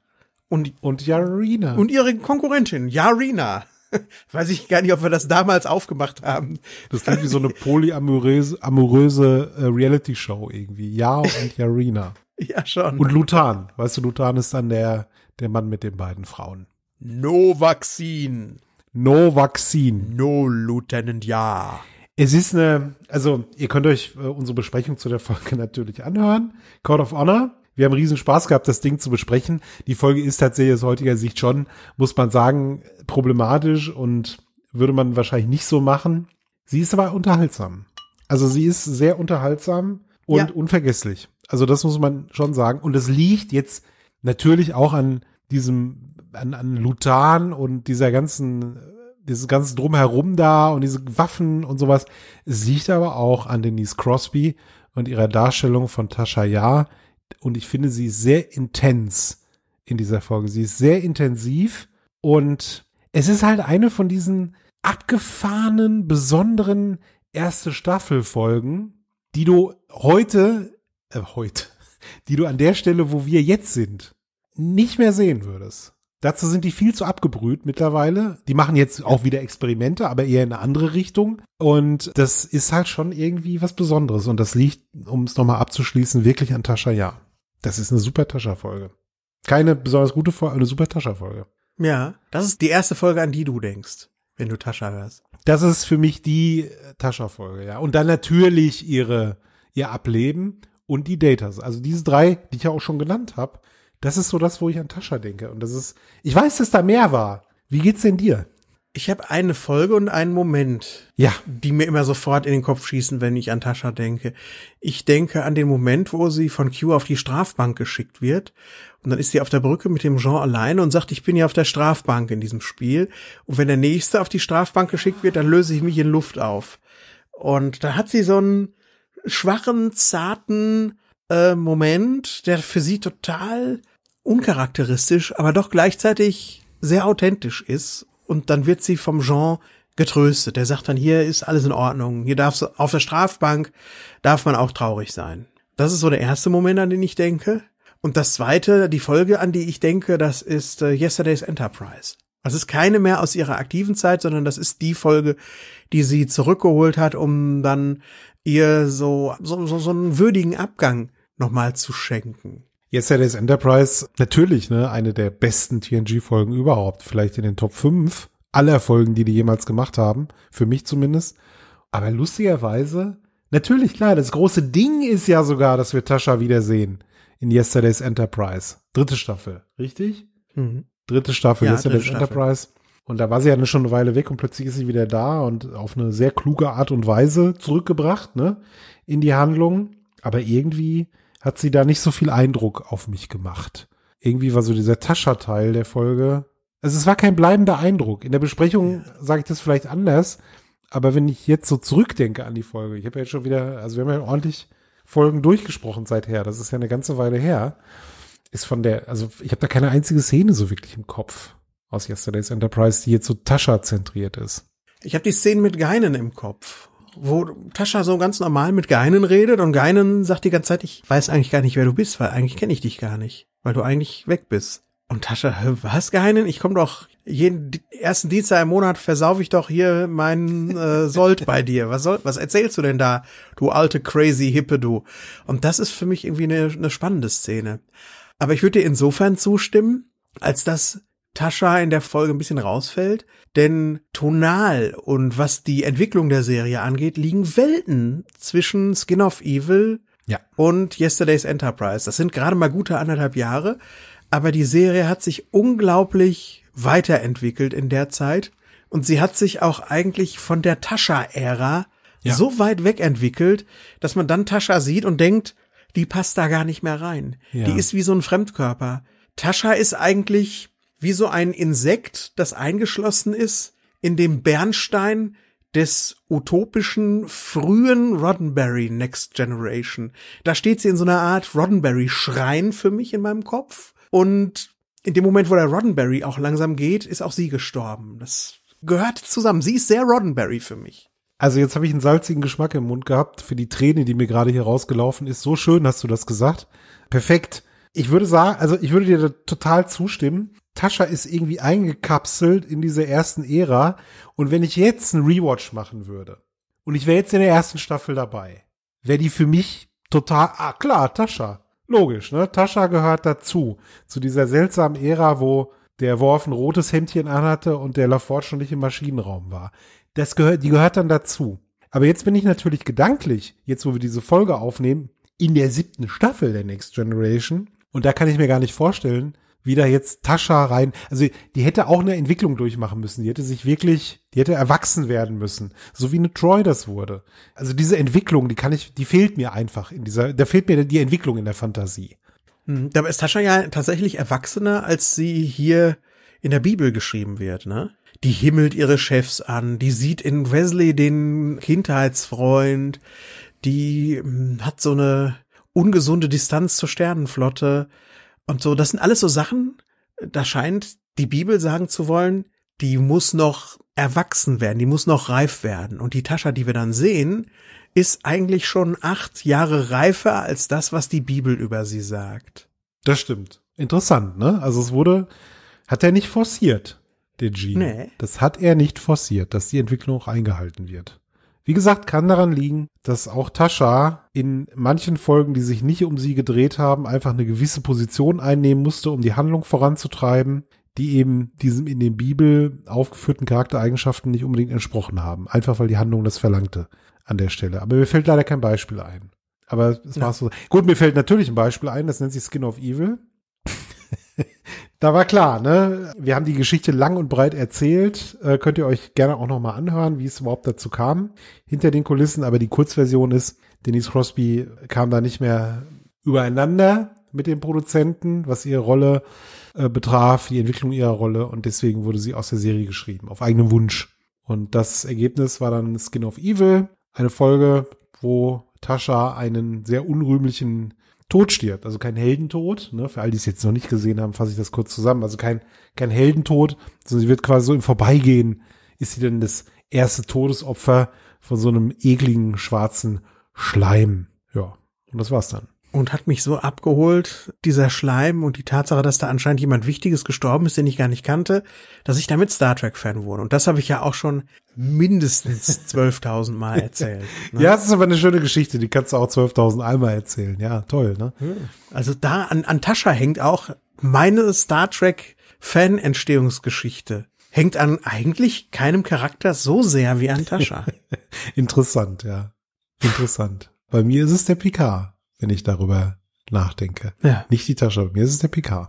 und, und Yarina. Und ihre Konkurrentin, Yarina. Weiß ich gar nicht, ob wir das damals aufgemacht haben. Das klingt wie so eine polyamoröse amoröse, äh, Reality-Show irgendwie. Ja und Yarina. ja, schon. Und Lutan. Weißt du, Lutan ist dann der, der Mann mit den beiden Frauen. No Vaccine. No Vaccine. No Lieutenant Ja. Es ist eine, also ihr könnt euch äh, unsere Besprechung zu der Folge natürlich anhören. Code of Honor wir haben riesen Spaß gehabt, das Ding zu besprechen. Die Folge ist tatsächlich aus heutiger Sicht schon, muss man sagen, problematisch und würde man wahrscheinlich nicht so machen. Sie ist aber unterhaltsam. Also sie ist sehr unterhaltsam und ja. unvergesslich. Also das muss man schon sagen. Und es liegt jetzt natürlich auch an diesem, an, an Lutan und dieser ganzen, dieses ganze Drumherum da und diese Waffen und sowas. Es liegt aber auch an Denise Crosby und ihrer Darstellung von Tasha Yar, und ich finde sie sehr intens in dieser Folge. Sie ist sehr intensiv und es ist halt eine von diesen abgefahrenen, besonderen erste Staffelfolgen, die du heute, äh, heute, die du an der Stelle, wo wir jetzt sind, nicht mehr sehen würdest. Dazu sind die viel zu abgebrüht mittlerweile. Die machen jetzt auch wieder Experimente, aber eher in eine andere Richtung. Und das ist halt schon irgendwie was Besonderes. Und das liegt, um es nochmal abzuschließen, wirklich an Tascha Ja. Das ist eine super Tascha-Folge. Keine besonders gute Folge, eine super Tascha-Folge. Ja, das ist die erste Folge, an die du denkst, wenn du Tascha hörst. Das ist für mich die Tascha-Folge, ja. Und dann natürlich ihre, ihr Ableben und die Datas. Also diese drei, die ich ja auch schon genannt habe, das ist so das, wo ich an Tascha denke. Und das ist, ich weiß, dass da mehr war. Wie geht's denn dir? Ich habe eine Folge und einen Moment, ja. die mir immer sofort in den Kopf schießen, wenn ich an Tascha denke. Ich denke an den Moment, wo sie von Q auf die Strafbank geschickt wird. Und dann ist sie auf der Brücke mit dem Jean alleine und sagt, ich bin ja auf der Strafbank in diesem Spiel. Und wenn der Nächste auf die Strafbank geschickt wird, dann löse ich mich in Luft auf. Und da hat sie so einen schwachen, zarten äh, Moment, der für sie total uncharakteristisch, aber doch gleichzeitig sehr authentisch ist. Und dann wird sie vom Jean getröstet. Der sagt dann, hier ist alles in Ordnung. Hier darfst auf der Strafbank darf man auch traurig sein. Das ist so der erste Moment, an den ich denke. Und das zweite, die Folge, an die ich denke, das ist äh, Yesterday's Enterprise. Das ist keine mehr aus ihrer aktiven Zeit, sondern das ist die Folge, die sie zurückgeholt hat, um dann ihr so, so, so, so einen würdigen Abgang nochmal zu schenken. Yesterday's Enterprise, natürlich, ne, eine der besten TNG-Folgen überhaupt. Vielleicht in den Top 5 aller Folgen, die die jemals gemacht haben. Für mich zumindest. Aber lustigerweise, natürlich, klar, das große Ding ist ja sogar, dass wir Tascha wiedersehen in Yesterday's Enterprise. Dritte Staffel, richtig? Mhm. Dritte Staffel, ja, Yesterday's dritte Staffel. Enterprise. Und da war sie ja schon eine Weile weg und plötzlich ist sie wieder da und auf eine sehr kluge Art und Weise zurückgebracht, ne? In die Handlung. Aber irgendwie hat sie da nicht so viel Eindruck auf mich gemacht. Irgendwie war so dieser Tascha-Teil der Folge. Also es war kein bleibender Eindruck. In der Besprechung ja. sage ich das vielleicht anders, aber wenn ich jetzt so zurückdenke an die Folge, ich habe ja jetzt schon wieder, also wir haben ja ordentlich Folgen durchgesprochen seither, das ist ja eine ganze Weile her, ist von der, also ich habe da keine einzige Szene so wirklich im Kopf aus Yesterday's Enterprise, die jetzt so Tascha zentriert ist. Ich habe die Szenen mit Geinen im Kopf wo Tascha so ganz normal mit Geinen redet und Geinen sagt die ganze Zeit, ich weiß eigentlich gar nicht, wer du bist, weil eigentlich kenne ich dich gar nicht, weil du eigentlich weg bist. Und Tascha, was Geinen? Ich komme doch jeden ersten Dienstag im Monat versaufe ich doch hier meinen äh, Sold bei dir. Was soll, was erzählst du denn da, du alte crazy Hippe du? Und das ist für mich irgendwie eine, eine spannende Szene. Aber ich würde dir insofern zustimmen, als dass Tascha in der Folge ein bisschen rausfällt, denn tonal und was die Entwicklung der Serie angeht, liegen Welten zwischen Skin of Evil ja. und Yesterday's Enterprise. Das sind gerade mal gute anderthalb Jahre, aber die Serie hat sich unglaublich weiterentwickelt in der Zeit und sie hat sich auch eigentlich von der Tascha-Ära ja. so weit wegentwickelt, dass man dann Tascha sieht und denkt, die passt da gar nicht mehr rein. Ja. Die ist wie so ein Fremdkörper. Tascha ist eigentlich wie so ein Insekt, das eingeschlossen ist in dem Bernstein des utopischen frühen Roddenberry Next Generation. Da steht sie in so einer Art Roddenberry-Schrein für mich in meinem Kopf. Und in dem Moment, wo der Roddenberry auch langsam geht, ist auch sie gestorben. Das gehört zusammen. Sie ist sehr Roddenberry für mich. Also jetzt habe ich einen salzigen Geschmack im Mund gehabt für die Träne, die mir gerade hier rausgelaufen ist. So schön hast du das gesagt. Perfekt. Ich würde sagen, also ich würde dir total zustimmen. Tascha ist irgendwie eingekapselt in dieser ersten Ära. Und wenn ich jetzt einen Rewatch machen würde und ich wäre jetzt in der ersten Staffel dabei, wäre die für mich total, ah klar, Tascha. Logisch, ne? Tascha gehört dazu. Zu dieser seltsamen Ära, wo der Worf ein rotes Hemdchen anhatte und der LaForge schon nicht im Maschinenraum war. Das gehört, die gehört dann dazu. Aber jetzt bin ich natürlich gedanklich, jetzt wo wir diese Folge aufnehmen, in der siebten Staffel der Next Generation. Und da kann ich mir gar nicht vorstellen, wieder jetzt Tascha rein. Also die hätte auch eine Entwicklung durchmachen müssen. Die hätte sich wirklich, die hätte erwachsen werden müssen. So wie eine Troy das wurde. Also diese Entwicklung, die kann ich, die fehlt mir einfach in dieser, da fehlt mir die Entwicklung in der Fantasie. Hm, Dabei ist Tascha ja tatsächlich erwachsener, als sie hier in der Bibel geschrieben wird, ne? Die himmelt ihre Chefs an, die sieht in Wesley den Kindheitsfreund, die hm, hat so eine ungesunde Distanz zur Sternenflotte. Und so, das sind alles so Sachen, da scheint die Bibel sagen zu wollen, die muss noch erwachsen werden, die muss noch reif werden. Und die Tascha, die wir dann sehen, ist eigentlich schon acht Jahre reifer als das, was die Bibel über sie sagt. Das stimmt. Interessant, ne? Also es wurde, hat er nicht forciert, den Gene. Nee. Das hat er nicht forciert, dass die Entwicklung auch eingehalten wird. Wie gesagt, kann daran liegen, dass auch Tascha in manchen Folgen, die sich nicht um sie gedreht haben, einfach eine gewisse Position einnehmen musste, um die Handlung voranzutreiben, die eben diesem in den Bibel aufgeführten Charaktereigenschaften nicht unbedingt entsprochen haben. Einfach weil die Handlung das verlangte an der Stelle. Aber mir fällt leider kein Beispiel ein. Aber es war so. Gut, mir fällt natürlich ein Beispiel ein, das nennt sich Skin of Evil. Da war klar, ne? Wir haben die Geschichte lang und breit erzählt. Äh, könnt ihr euch gerne auch nochmal anhören, wie es überhaupt dazu kam hinter den Kulissen. Aber die Kurzversion ist, Denise Crosby kam da nicht mehr übereinander mit den Produzenten, was ihre Rolle äh, betraf, die Entwicklung ihrer Rolle. Und deswegen wurde sie aus der Serie geschrieben, auf eigenem Wunsch. Und das Ergebnis war dann Skin of Evil, eine Folge, wo Tascha einen sehr unrühmlichen tot stirbt. Also kein Heldentod. Ne? Für all die es jetzt noch nicht gesehen haben, fasse ich das kurz zusammen. Also kein, kein Heldentod, sondern sie wird quasi so im Vorbeigehen, ist sie denn das erste Todesopfer von so einem ekligen schwarzen Schleim. Ja, und das war's dann und hat mich so abgeholt, dieser Schleim und die Tatsache, dass da anscheinend jemand Wichtiges gestorben ist, den ich gar nicht kannte, dass ich damit Star Trek-Fan wurde. Und das habe ich ja auch schon mindestens 12.000 Mal erzählt. Ne? ja, es ist aber eine schöne Geschichte, die kannst du auch 12.000 einmal erzählen. Ja, toll, ne? Hm. Also da an, an Tascha hängt auch meine Star Trek-Fan-Entstehungsgeschichte hängt an eigentlich keinem Charakter so sehr wie an Tascha. Interessant, ja. Interessant. Bei mir ist es der Picard wenn ich darüber nachdenke. Ja. Nicht die Tasche, mir ist es der PK.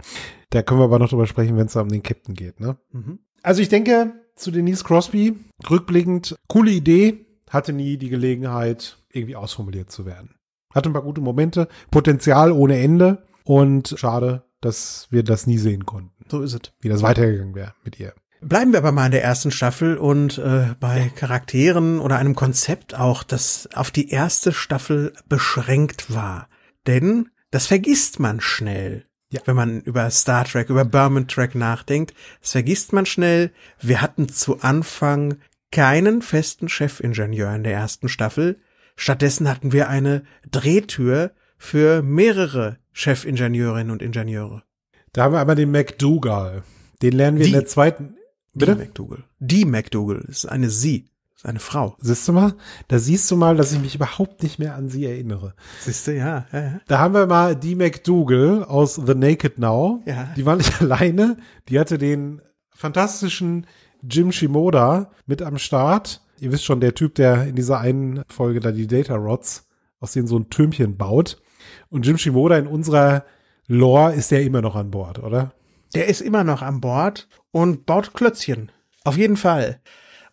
Da können wir aber noch drüber sprechen, wenn es um den Captain geht. Ne? Mhm. Also ich denke zu Denise Crosby, rückblickend, coole Idee, hatte nie die Gelegenheit, irgendwie ausformuliert zu werden. Hatte ein paar gute Momente, Potenzial ohne Ende und schade, dass wir das nie sehen konnten. So ist es. Wie das weitergegangen wäre mit ihr. Bleiben wir aber mal in der ersten Staffel und äh, bei Charakteren oder einem Konzept auch, das auf die erste Staffel beschränkt war. Denn das vergisst man schnell. Ja. Wenn man über Star Trek, über Berman Trek nachdenkt, das vergisst man schnell. Wir hatten zu Anfang keinen festen Chefingenieur in der ersten Staffel. Stattdessen hatten wir eine Drehtür für mehrere Chefingenieurinnen und Ingenieure. Da haben wir aber den MacDougall. Den lernen wir die. in der zweiten, Bitte? Die McDougal. Die McDougal. Das ist eine sie. Das ist eine Frau. Siehst du mal? Da siehst du mal, dass ich mich überhaupt nicht mehr an sie erinnere. Siehst du, ja, ja, ja. Da haben wir mal die McDougal aus The Naked Now. Ja. Die war nicht alleine. Die hatte den fantastischen Jim Shimoda mit am Start. Ihr wisst schon, der Typ, der in dieser einen Folge da die Data Rods, aus denen so ein Türmchen baut. Und Jim Shimoda in unserer Lore ist ja immer noch an Bord, oder? Der ist immer noch an Bord und baut Klötzchen. Auf jeden Fall.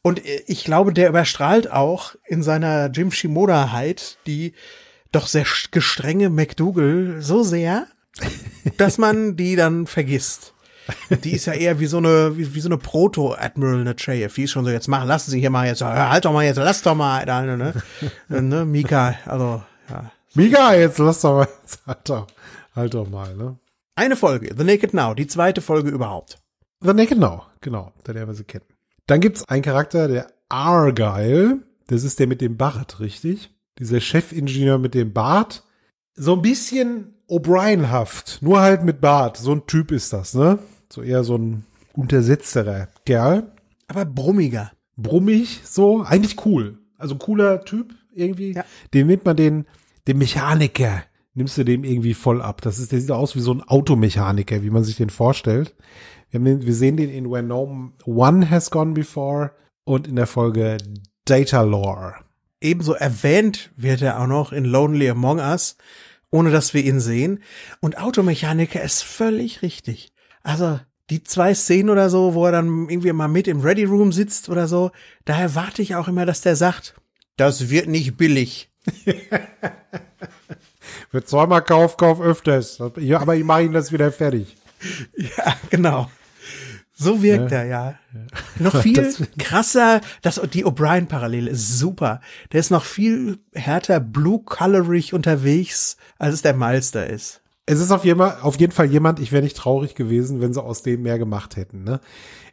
Und äh, ich glaube, der überstrahlt auch in seiner Jim Shimoda-Heit die doch sehr gestrenge McDougal so sehr, dass man die dann vergisst. Die ist ja eher wie so eine, wie, wie so eine Proto-Admiral Nechayev. Die ist schon so, jetzt machen, lassen Sie hier mal jetzt, halt doch mal jetzt, lass doch mal, ne, ne, äh, ne Mika, also, ja. Mika, jetzt lass doch mal, jetzt, halt doch, halt doch mal, ne. Eine Folge, The Naked Now, die zweite Folge überhaupt. Ne, genau, genau. Da lernen wir sie kennen. Dann gibt's einen Charakter, der Argyle. Das ist der mit dem Bart, richtig? Dieser Chefingenieur mit dem Bart. So ein bisschen O'Brien-haft, nur halt mit Bart. So ein Typ ist das, ne? So eher so ein untersetzerer Kerl. Aber brummiger. Brummig, so. Eigentlich cool. Also cooler Typ irgendwie. Ja. Den nimmt man den, den Mechaniker. Nimmst du dem irgendwie voll ab. Das ist, der sieht aus wie so ein Automechaniker, wie man sich den vorstellt. Wir, den, wir sehen den in When No One Has Gone Before und in der Folge Data Lore. Ebenso erwähnt wird er auch noch in Lonely Among Us, ohne dass wir ihn sehen. Und Automechaniker ist völlig richtig. Also die zwei Szenen oder so, wo er dann irgendwie mal mit im Ready Room sitzt oder so, da erwarte ich auch immer, dass der sagt, das wird nicht billig. Für zweimal Kauf, Kauf öfters. Aber ich mache ihn das wieder fertig. Ja, genau. So wirkt ja. Ne? er, ja. ja. Noch viel das krasser, das, die O'Brien-Parallele ist super. Der ist noch viel härter blue-colorig unterwegs, als es der Malster ist. Es ist auf jeden, Fall, auf jeden Fall jemand, ich wäre nicht traurig gewesen, wenn sie aus dem mehr gemacht hätten. Ne?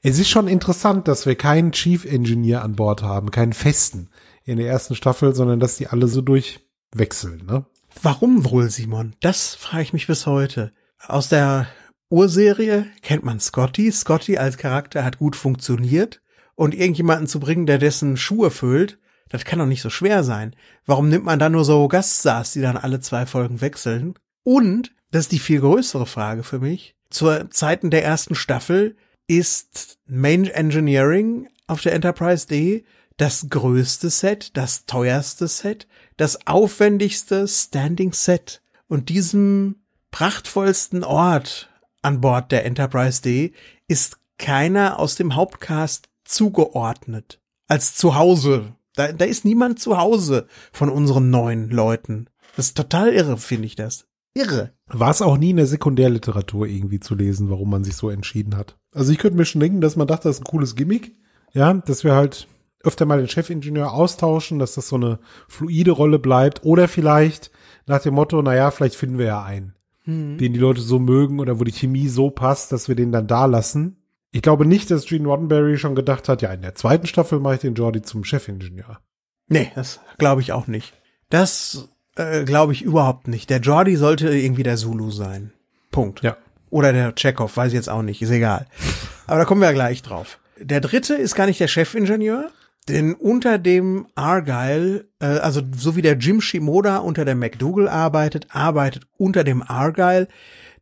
Es ist schon interessant, dass wir keinen Chief Engineer an Bord haben, keinen festen in der ersten Staffel, sondern dass die alle so durchwechseln. Ne? Warum wohl, Simon? Das frage ich mich bis heute. Aus der Urserie kennt man Scotty. Scotty als Charakter hat gut funktioniert. Und irgendjemanden zu bringen, der dessen Schuhe füllt, das kann doch nicht so schwer sein. Warum nimmt man da nur so Gaststars, die dann alle zwei Folgen wechseln? Und, das ist die viel größere Frage für mich, zur Zeiten der ersten Staffel ist Main Engineering auf der Enterprise D das größte Set, das teuerste Set, das aufwendigste Standing Set. Und diesem prachtvollsten Ort an Bord der Enterprise D ist keiner aus dem Hauptcast zugeordnet als zu Hause. Da, da ist niemand zu Hause von unseren neuen Leuten. Das ist total irre, finde ich das. Irre. War es auch nie in der Sekundärliteratur irgendwie zu lesen, warum man sich so entschieden hat. Also ich könnte mir schon denken, dass man dachte, das ist ein cooles Gimmick. Ja, dass wir halt öfter mal den Chefingenieur austauschen, dass das so eine fluide Rolle bleibt. Oder vielleicht nach dem Motto, naja, vielleicht finden wir ja einen mhm. den die Leute so mögen oder wo die Chemie so passt, dass wir den dann da lassen. Ich glaube nicht, dass Gene Roddenberry schon gedacht hat, ja, in der zweiten Staffel mache ich den Jordi zum Chefingenieur. Nee, das glaube ich auch nicht. Das äh, glaube ich überhaupt nicht. Der Jordi sollte irgendwie der Zulu sein. Punkt. Ja. Oder der Chekhov, weiß ich jetzt auch nicht, ist egal. Aber da kommen wir ja gleich drauf. Der dritte ist gar nicht der Chefingenieur, denn unter dem Argyle, äh, also so wie der Jim Shimoda unter der McDougal arbeitet, arbeitet unter dem Argyle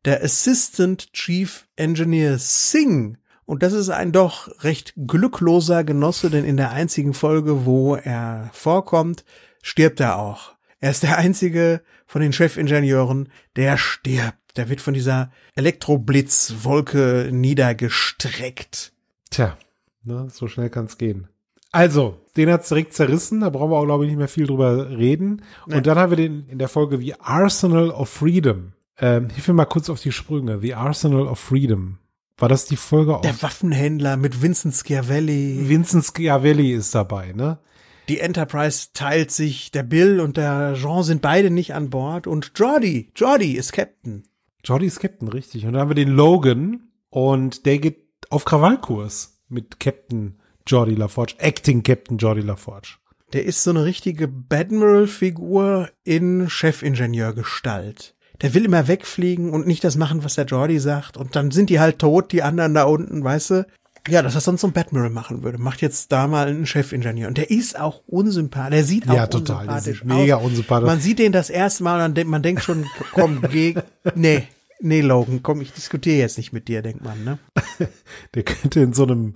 der Assistant Chief Engineer Singh. Und das ist ein doch recht glückloser Genosse, denn in der einzigen Folge, wo er vorkommt, stirbt er auch. Er ist der einzige von den Chefingenieuren, der stirbt. Der wird von dieser Elektroblitzwolke niedergestreckt. Tja, ne, so schnell kann's gehen. Also, den hat's direkt zerrissen, da brauchen wir auch, glaube ich, nicht mehr viel drüber reden. Nee. Und dann haben wir den in der Folge wie Arsenal of Freedom. Ähm, hilf mir mal kurz auf die Sprünge. The Arsenal of Freedom. War das die Folge auch? Der Waffenhändler mit Vincent Schiavelli. Vincent Schiavelli ist dabei, ne? Die Enterprise teilt sich, der Bill und der Jean sind beide nicht an Bord und Jordi, Jordi ist Captain. Jordi ist Captain, richtig. Und dann haben wir den Logan und der geht auf Krawallkurs mit Captain Jordi LaForge, Acting Captain Jordi LaForge. Der ist so eine richtige Badmiral-Figur in Chefingenieurgestalt. Der will immer wegfliegen und nicht das machen, was der Jordi sagt. Und dann sind die halt tot, die anderen da unten, weißt du? Ja, dass das sonst so ein Badmiral machen würde. Macht jetzt da mal einen Chefingenieur. Und der ist auch unsympathisch. Der sieht auch ja, total. unsympathisch mega aus. mega unsympathisch. Man sieht den das erste Mal und man denkt schon, komm, geh, nee, nee, Logan, komm, ich diskutiere jetzt nicht mit dir, denkt man, ne? der könnte in so einem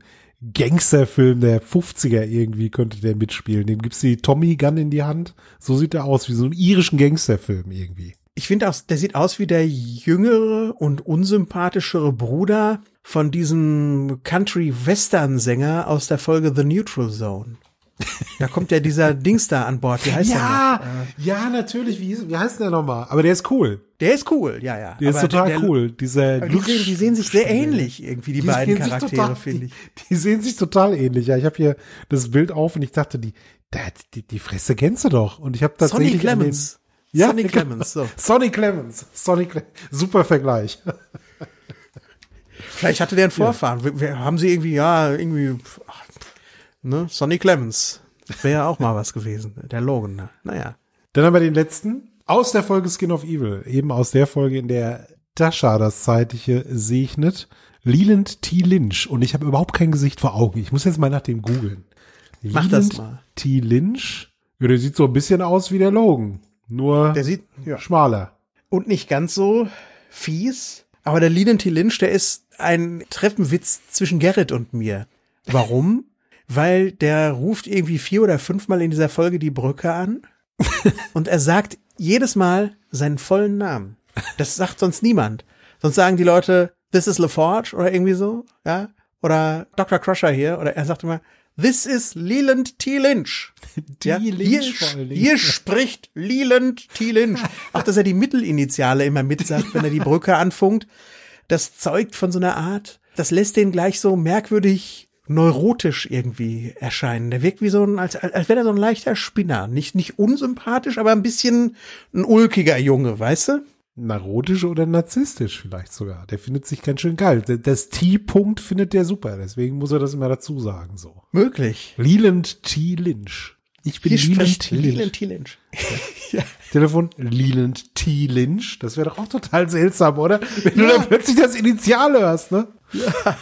Gangsterfilm der 50er irgendwie könnte der mitspielen. Dem gibt's die Tommy Gun in die Hand. So sieht er aus, wie so einen irischen Gangsterfilm irgendwie. Ich finde auch, der sieht aus wie der jüngere und unsympathischere Bruder von diesem Country-Western-Sänger aus der Folge The Neutral Zone. Da kommt ja dieser Dings da an Bord. Wie heißt ja, der? Noch? Ja, natürlich. Wie, wie heißt der nochmal? Aber der ist cool. Der ist cool, ja, ja. Der aber ist total der, cool. Dieser die, sehen, die sehen sich sehr ähnlich irgendwie, die, die beiden Charaktere, finde ich. Die, die, sehen sich total ähnlich. Ja, ich habe hier das Bild auf und ich dachte, die, die, die Fresse kennst du doch. Und ich habe tatsächlich. Sonny Clemens. Den, ja, Sonny genau. Clemens, so. Sonny Clemens. Sonny Clemens. Super Vergleich. Vielleicht hatte der einen Vorfahren. Ja. Haben sie irgendwie, ja, irgendwie, ach, Ne? Sonny Clemens. Wäre ja auch mal was gewesen. Der Logan, ne? Naja. Dann haben wir den letzten aus der Folge Skin of Evil. Eben aus der Folge, in der Dasha das Zeitliche segnet. Leland T. Lynch. Und ich habe überhaupt kein Gesicht vor Augen. Ich muss jetzt mal nach dem googeln. Mach das mal. T. Lynch. Ja, der sieht so ein bisschen aus wie der Logan. Nur der sieht, ja. schmaler. Und nicht ganz so fies. Aber der Leland T. Lynch, der ist ein Treppenwitz zwischen Gerrit und mir. Warum? weil der ruft irgendwie vier oder fünfmal in dieser Folge die Brücke an und er sagt jedes Mal seinen vollen Namen. Das sagt sonst niemand. Sonst sagen die Leute, this is LaForge oder irgendwie so, ja, oder Dr. Crusher hier oder er sagt immer, this is Leland T. Lynch. Die ja, Lynch hier, hier spricht Leland T. Lynch. Auch, dass er die Mittelinitiale immer mitsagt, wenn er die Brücke anfunkt. Das zeugt von so einer Art, das lässt den gleich so merkwürdig neurotisch irgendwie erscheinen. Der wirkt wie so ein, als, als wäre er so ein leichter Spinner. Nicht, nicht unsympathisch, aber ein bisschen ein ulkiger Junge, weißt du? Narotisch oder narzisstisch vielleicht sogar. Der findet sich ganz schön geil. Das T-Punkt findet der super, deswegen muss er das immer dazu sagen, so. Möglich. Leland T. Lynch. Ich bin Hier Leland T. Lynch. Leland T. Lynch. Ja. Telefon Leland T. Lynch. Das wäre doch auch total seltsam, oder? Wenn ja. du dann plötzlich das Initial hörst, ne? Ja.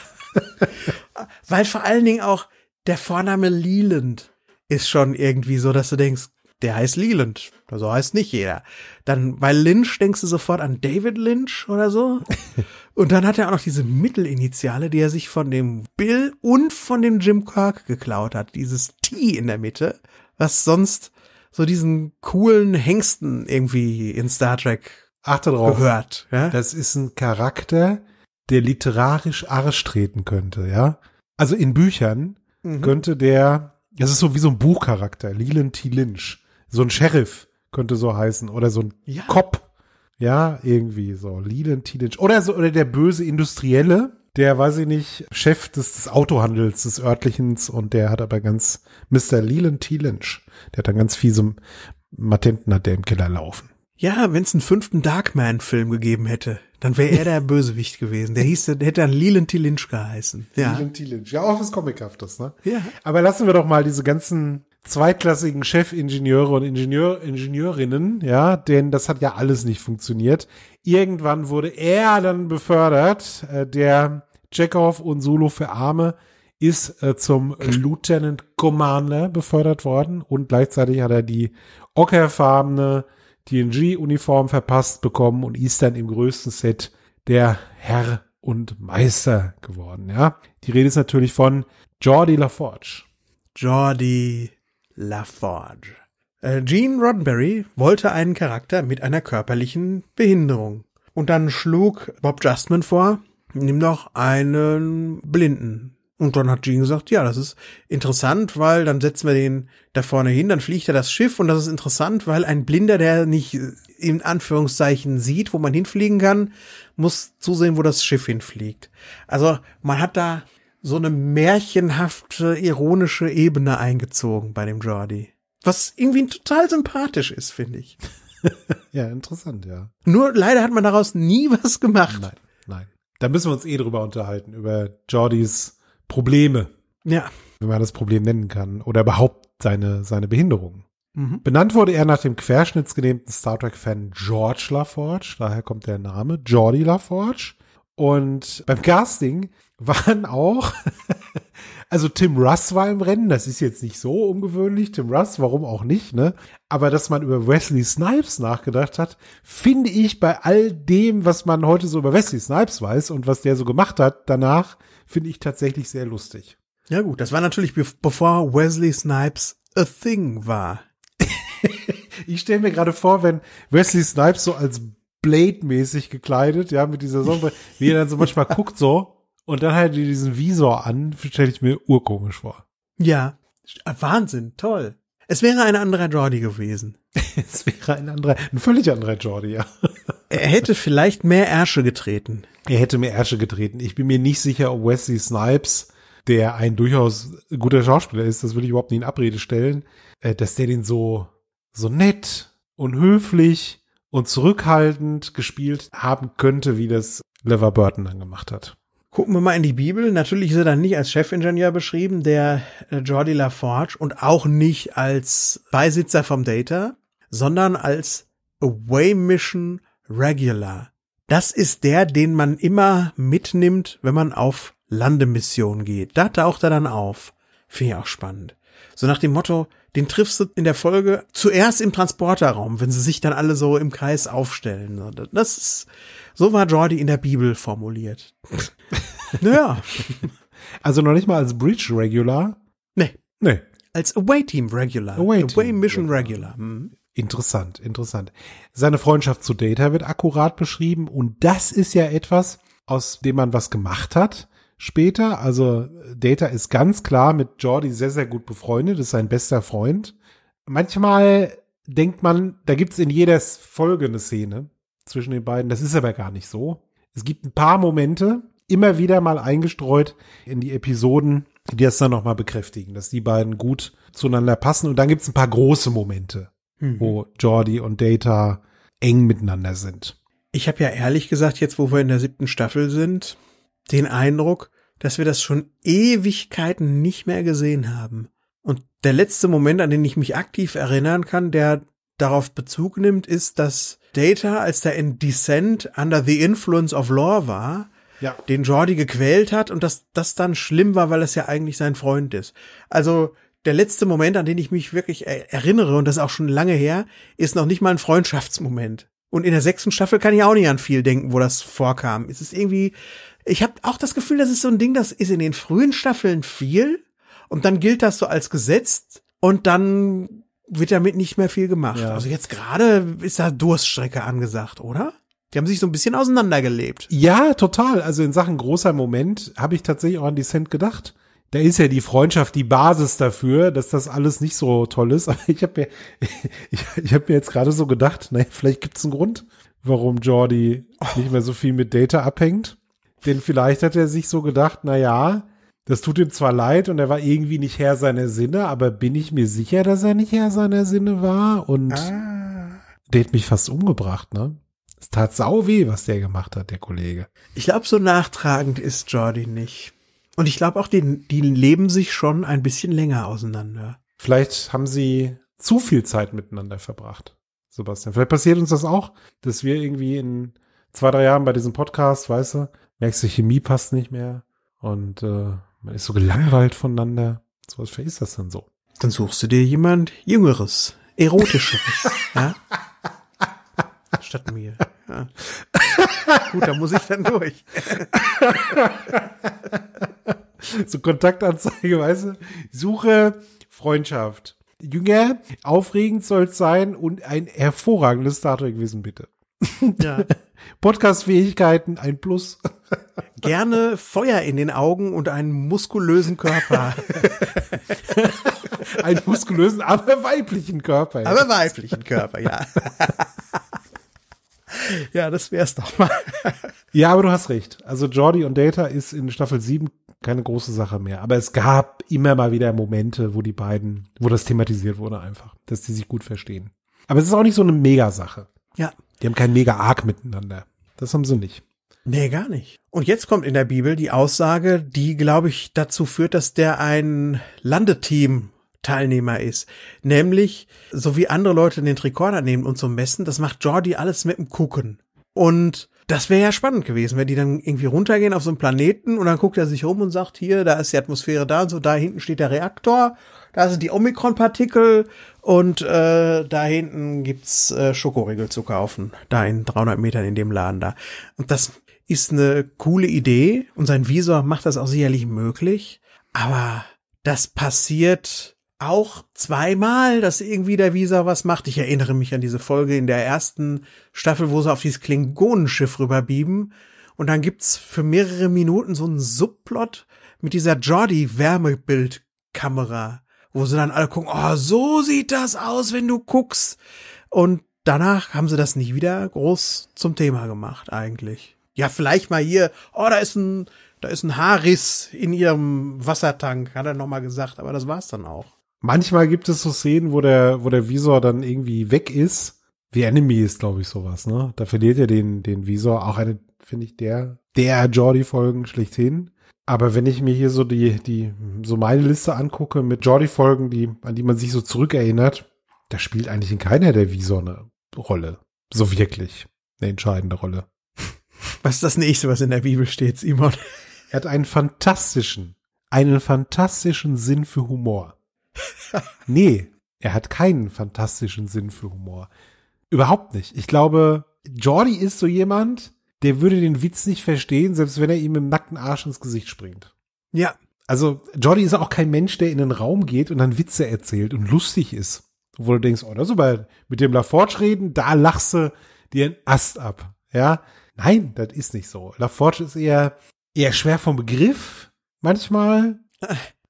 weil vor allen Dingen auch der Vorname Leland ist schon irgendwie so, dass du denkst, der heißt Leland. So heißt nicht jeder. Dann bei Lynch denkst du sofort an David Lynch oder so. und dann hat er auch noch diese Mittelinitiale, die er sich von dem Bill und von dem Jim Kirk geklaut hat. Dieses T in der Mitte, was sonst so diesen coolen Hengsten irgendwie in Star Trek Achte drauf. gehört. Ja? Das ist ein Charakter, der literarisch Arsch treten könnte, ja. Also in Büchern mhm. könnte der, das ist so wie so ein Buchcharakter, Leland T. Lynch, so ein Sheriff könnte so heißen oder so ein ja. Cop, ja, irgendwie so, Leland T. Lynch oder so, oder der böse Industrielle, der, weiß ich nicht, Chef des, des Autohandels, des örtlichen und der hat aber ganz, Mr. Leland T. Lynch, der hat dann ganz fiese Matenten hat der im Keller laufen. Ja, wenn es einen fünften Darkman-Film gegeben hätte, dann wäre er der Bösewicht gewesen. Der hieß, der hätte dann Leland T. Lynch geheißen. Ja. Leland T. Lynch. Ja, auch was Comichaftes, ne? Ja. Aber lassen wir doch mal diese ganzen zweitklassigen Chefingenieure und Ingenieur, Ingenieurinnen, ja, denn das hat ja alles nicht funktioniert. Irgendwann wurde er dann befördert, äh, der Chekhov und Solo für Arme ist äh, zum Lieutenant Commander befördert worden und gleichzeitig hat er die ockerfarbene TNG-Uniform verpasst bekommen und ist dann im größten Set der Herr und Meister geworden, ja. Die Rede ist natürlich von Jordi LaForge. Jordi LaForge. Äh, Gene Roddenberry wollte einen Charakter mit einer körperlichen Behinderung. Und dann schlug Bob Justman vor, nimm doch einen Blinden und dann hat Jean gesagt, ja, das ist interessant, weil dann setzen wir den da vorne hin, dann fliegt er das Schiff und das ist interessant, weil ein Blinder, der nicht äh, in Anführungszeichen sieht, wo man hinfliegen kann, muss zusehen, wo das Schiff hinfliegt. Also man hat da so eine märchenhafte, ironische Ebene eingezogen bei dem Jordi. Was irgendwie total sympathisch ist, finde ich. ja, interessant, ja. Nur leider hat man daraus nie was gemacht. Nein, nein. Da müssen wir uns eh drüber unterhalten, über Jordis Probleme. Ja. Wenn man das Problem nennen kann. Oder überhaupt seine, seine Behinderung. Mhm. Benannt wurde er nach dem querschnittsgelähmten Star Trek-Fan George LaForge. Daher kommt der Name. Geordie LaForge. Und beim Casting waren auch, also Tim Russ war im Rennen, das ist jetzt nicht so ungewöhnlich, Tim Russ, warum auch nicht, ne? Aber dass man über Wesley Snipes nachgedacht hat, finde ich bei all dem, was man heute so über Wesley Snipes weiß und was der so gemacht hat, danach finde ich tatsächlich sehr lustig. Ja gut, das war natürlich bevor Wesley Snipes a thing war. ich stelle mir gerade vor, wenn Wesley Snipes so als Blade-mäßig gekleidet, ja, mit dieser Sonnenbrille, wie er dann so manchmal guckt so und dann halt diesen Visor an, stelle ich mir urkomisch vor. Ja, Wahnsinn, toll. Es wäre ein anderer Jordi gewesen. es wäre ein anderer, ein völlig anderer Jordi, ja. er hätte vielleicht mehr Ärsche getreten. Er hätte mehr Ärsche getreten. Ich bin mir nicht sicher, ob Wesley Snipes, der ein durchaus guter Schauspieler ist, das will ich überhaupt nicht in Abrede stellen, äh, dass der den so, so nett und höflich und zurückhaltend gespielt haben könnte, wie das Lever Burton dann gemacht hat. Gucken wir mal in die Bibel. Natürlich ist er dann nicht als Chefingenieur beschrieben, der äh, Jordi LaForge, und auch nicht als Beisitzer vom Data, sondern als Away Mission Regular. Das ist der, den man immer mitnimmt, wenn man auf Landemission geht. Da taucht er dann auf. Finde ich auch spannend. So nach dem Motto, den triffst du in der Folge zuerst im Transporterraum, wenn sie sich dann alle so im Kreis aufstellen. Das ist, so war Jordi in der Bibel formuliert. Naja. also noch nicht mal als Breach Regular. Nee. Nee. Als Away Team Regular. Away, Away Mission genau. Regular. Regular. Mhm. Interessant, interessant. Seine Freundschaft zu Data wird akkurat beschrieben und das ist ja etwas, aus dem man was gemacht hat später. Also Data ist ganz klar mit Jordi sehr, sehr gut befreundet, ist sein bester Freund. Manchmal denkt man, da gibt's in jeder Folge eine Szene zwischen den beiden. Das ist aber gar nicht so. Es gibt ein paar Momente, immer wieder mal eingestreut in die Episoden, die das dann nochmal bekräftigen, dass die beiden gut zueinander passen. Und dann gibt es ein paar große Momente, mhm. wo Jordi und Data eng miteinander sind. Ich habe ja ehrlich gesagt, jetzt wo wir in der siebten Staffel sind, den Eindruck, dass wir das schon Ewigkeiten nicht mehr gesehen haben. Und der letzte Moment, an den ich mich aktiv erinnern kann, der darauf Bezug nimmt, ist, dass Data, als der in Descent under the influence of Law war, ja. den Jordi gequält hat und dass das dann schlimm war, weil es ja eigentlich sein Freund ist. Also der letzte Moment, an den ich mich wirklich erinnere, und das ist auch schon lange her, ist noch nicht mal ein Freundschaftsmoment. Und in der sechsten Staffel kann ich auch nicht an viel denken, wo das vorkam. Es ist irgendwie, ich habe auch das Gefühl, das ist so ein Ding, das ist in den frühen Staffeln viel und dann gilt das so als gesetzt und dann wird damit nicht mehr viel gemacht. Ja. Also jetzt gerade ist da Durststrecke angesagt, oder? Die haben sich so ein bisschen auseinandergelebt. Ja, total. Also in Sachen großer Moment habe ich tatsächlich auch an die Descent gedacht. Da ist ja die Freundschaft die Basis dafür, dass das alles nicht so toll ist. Aber ich habe mir, ich, ich habe mir jetzt gerade so gedacht, naja, vielleicht gibt es einen Grund, warum Jordi oh. nicht mehr so viel mit Data abhängt. Denn vielleicht hat er sich so gedacht, naja, das tut ihm zwar leid und er war irgendwie nicht Herr seiner Sinne, aber bin ich mir sicher, dass er nicht Herr seiner Sinne war? Und ah. der hat mich fast umgebracht, ne? Es tat sau weh, was der gemacht hat, der Kollege. Ich glaube, so nachtragend ist Jordi nicht. Und ich glaube auch, die, die leben sich schon ein bisschen länger auseinander. Vielleicht haben sie zu viel Zeit miteinander verbracht, Sebastian. Vielleicht passiert uns das auch, dass wir irgendwie in zwei, drei Jahren bei diesem Podcast, weißt du, merkst du, Chemie passt nicht mehr und äh, man ist so gelangweilt voneinander. So was ist das dann so. Dann suchst du dir jemand Jüngeres, Erotischeres, ja? Statt mir. Gut, da muss ich dann durch. so Kontaktanzeige, weißt du? Suche Freundschaft. Jünger, aufregend soll es sein und ein hervorragendes Star Trek-Wissen bitte. Ja. Podcast-Fähigkeiten, ein Plus. Gerne Feuer in den Augen und einen muskulösen Körper. einen muskulösen, aber weiblichen Körper. Ja. Aber weiblichen Körper, ja. ja, das wär's doch mal. ja, aber du hast recht. Also Jordi und Data ist in Staffel 7 keine große Sache mehr. Aber es gab immer mal wieder Momente, wo die beiden, wo das thematisiert wurde einfach, dass die sich gut verstehen. Aber es ist auch nicht so eine Mega-Sache. Ja. Die haben keinen Mega-Arc miteinander. Das haben sie nicht. Nee, gar nicht. Und jetzt kommt in der Bibel die Aussage, die, glaube ich, dazu führt, dass der ein Landeteam Teilnehmer ist. Nämlich, so wie andere Leute den Rekorder nehmen und zum messen, das macht Jordi alles mit dem Gucken. Und das wäre ja spannend gewesen, wenn die dann irgendwie runtergehen auf so einen Planeten und dann guckt er sich rum und sagt, hier, da ist die Atmosphäre da und so, da hinten steht der Reaktor, da sind die Omikron-Partikel und äh, da hinten gibt's äh, Schokoriegel zu kaufen, da in 300 Metern in dem Laden da. Und das ist eine coole Idee und sein Visor macht das auch sicherlich möglich, aber das passiert auch zweimal, dass irgendwie der Visa was macht. Ich erinnere mich an diese Folge in der ersten Staffel, wo sie auf dieses Klingonenschiff rüberbieben. Und dann gibt's für mehrere Minuten so einen Subplot mit dieser Jordi-Wärmebildkamera, wo sie dann alle gucken, oh, so sieht das aus, wenn du guckst. Und danach haben sie das nicht wieder groß zum Thema gemacht, eigentlich. Ja, vielleicht mal hier, oh, da ist ein, da ist ein Haarriss in ihrem Wassertank, hat er nochmal gesagt, aber das war's dann auch manchmal gibt es so Szenen, wo der, wo der Visor dann irgendwie weg ist. The Enemy ist, glaube ich, sowas, ne? Da verliert er den, den Visor. Auch eine, finde ich, der, der Jordi-Folgen schlechthin. Aber wenn ich mir hier so die, die, so meine Liste angucke mit Jordi-Folgen, die, an die man sich so zurückerinnert, da spielt eigentlich in keiner der Visor eine Rolle. So wirklich. Eine entscheidende Rolle. Was ist das nächste, was in der Bibel steht, Simon? Er hat einen fantastischen, einen fantastischen Sinn für Humor nee, er hat keinen fantastischen Sinn für Humor. Überhaupt nicht. Ich glaube, Jordi ist so jemand, der würde den Witz nicht verstehen, selbst wenn er ihm im nackten Arsch ins Gesicht springt. Ja. Also, Jordi ist auch kein Mensch, der in den Raum geht und dann Witze erzählt und lustig ist. Wo du denkst, oh, das ist aber mit dem LaForge reden, da lachst du dir einen Ast ab. Ja. Nein, das ist nicht so. LaForge ist eher, eher schwer vom Begriff manchmal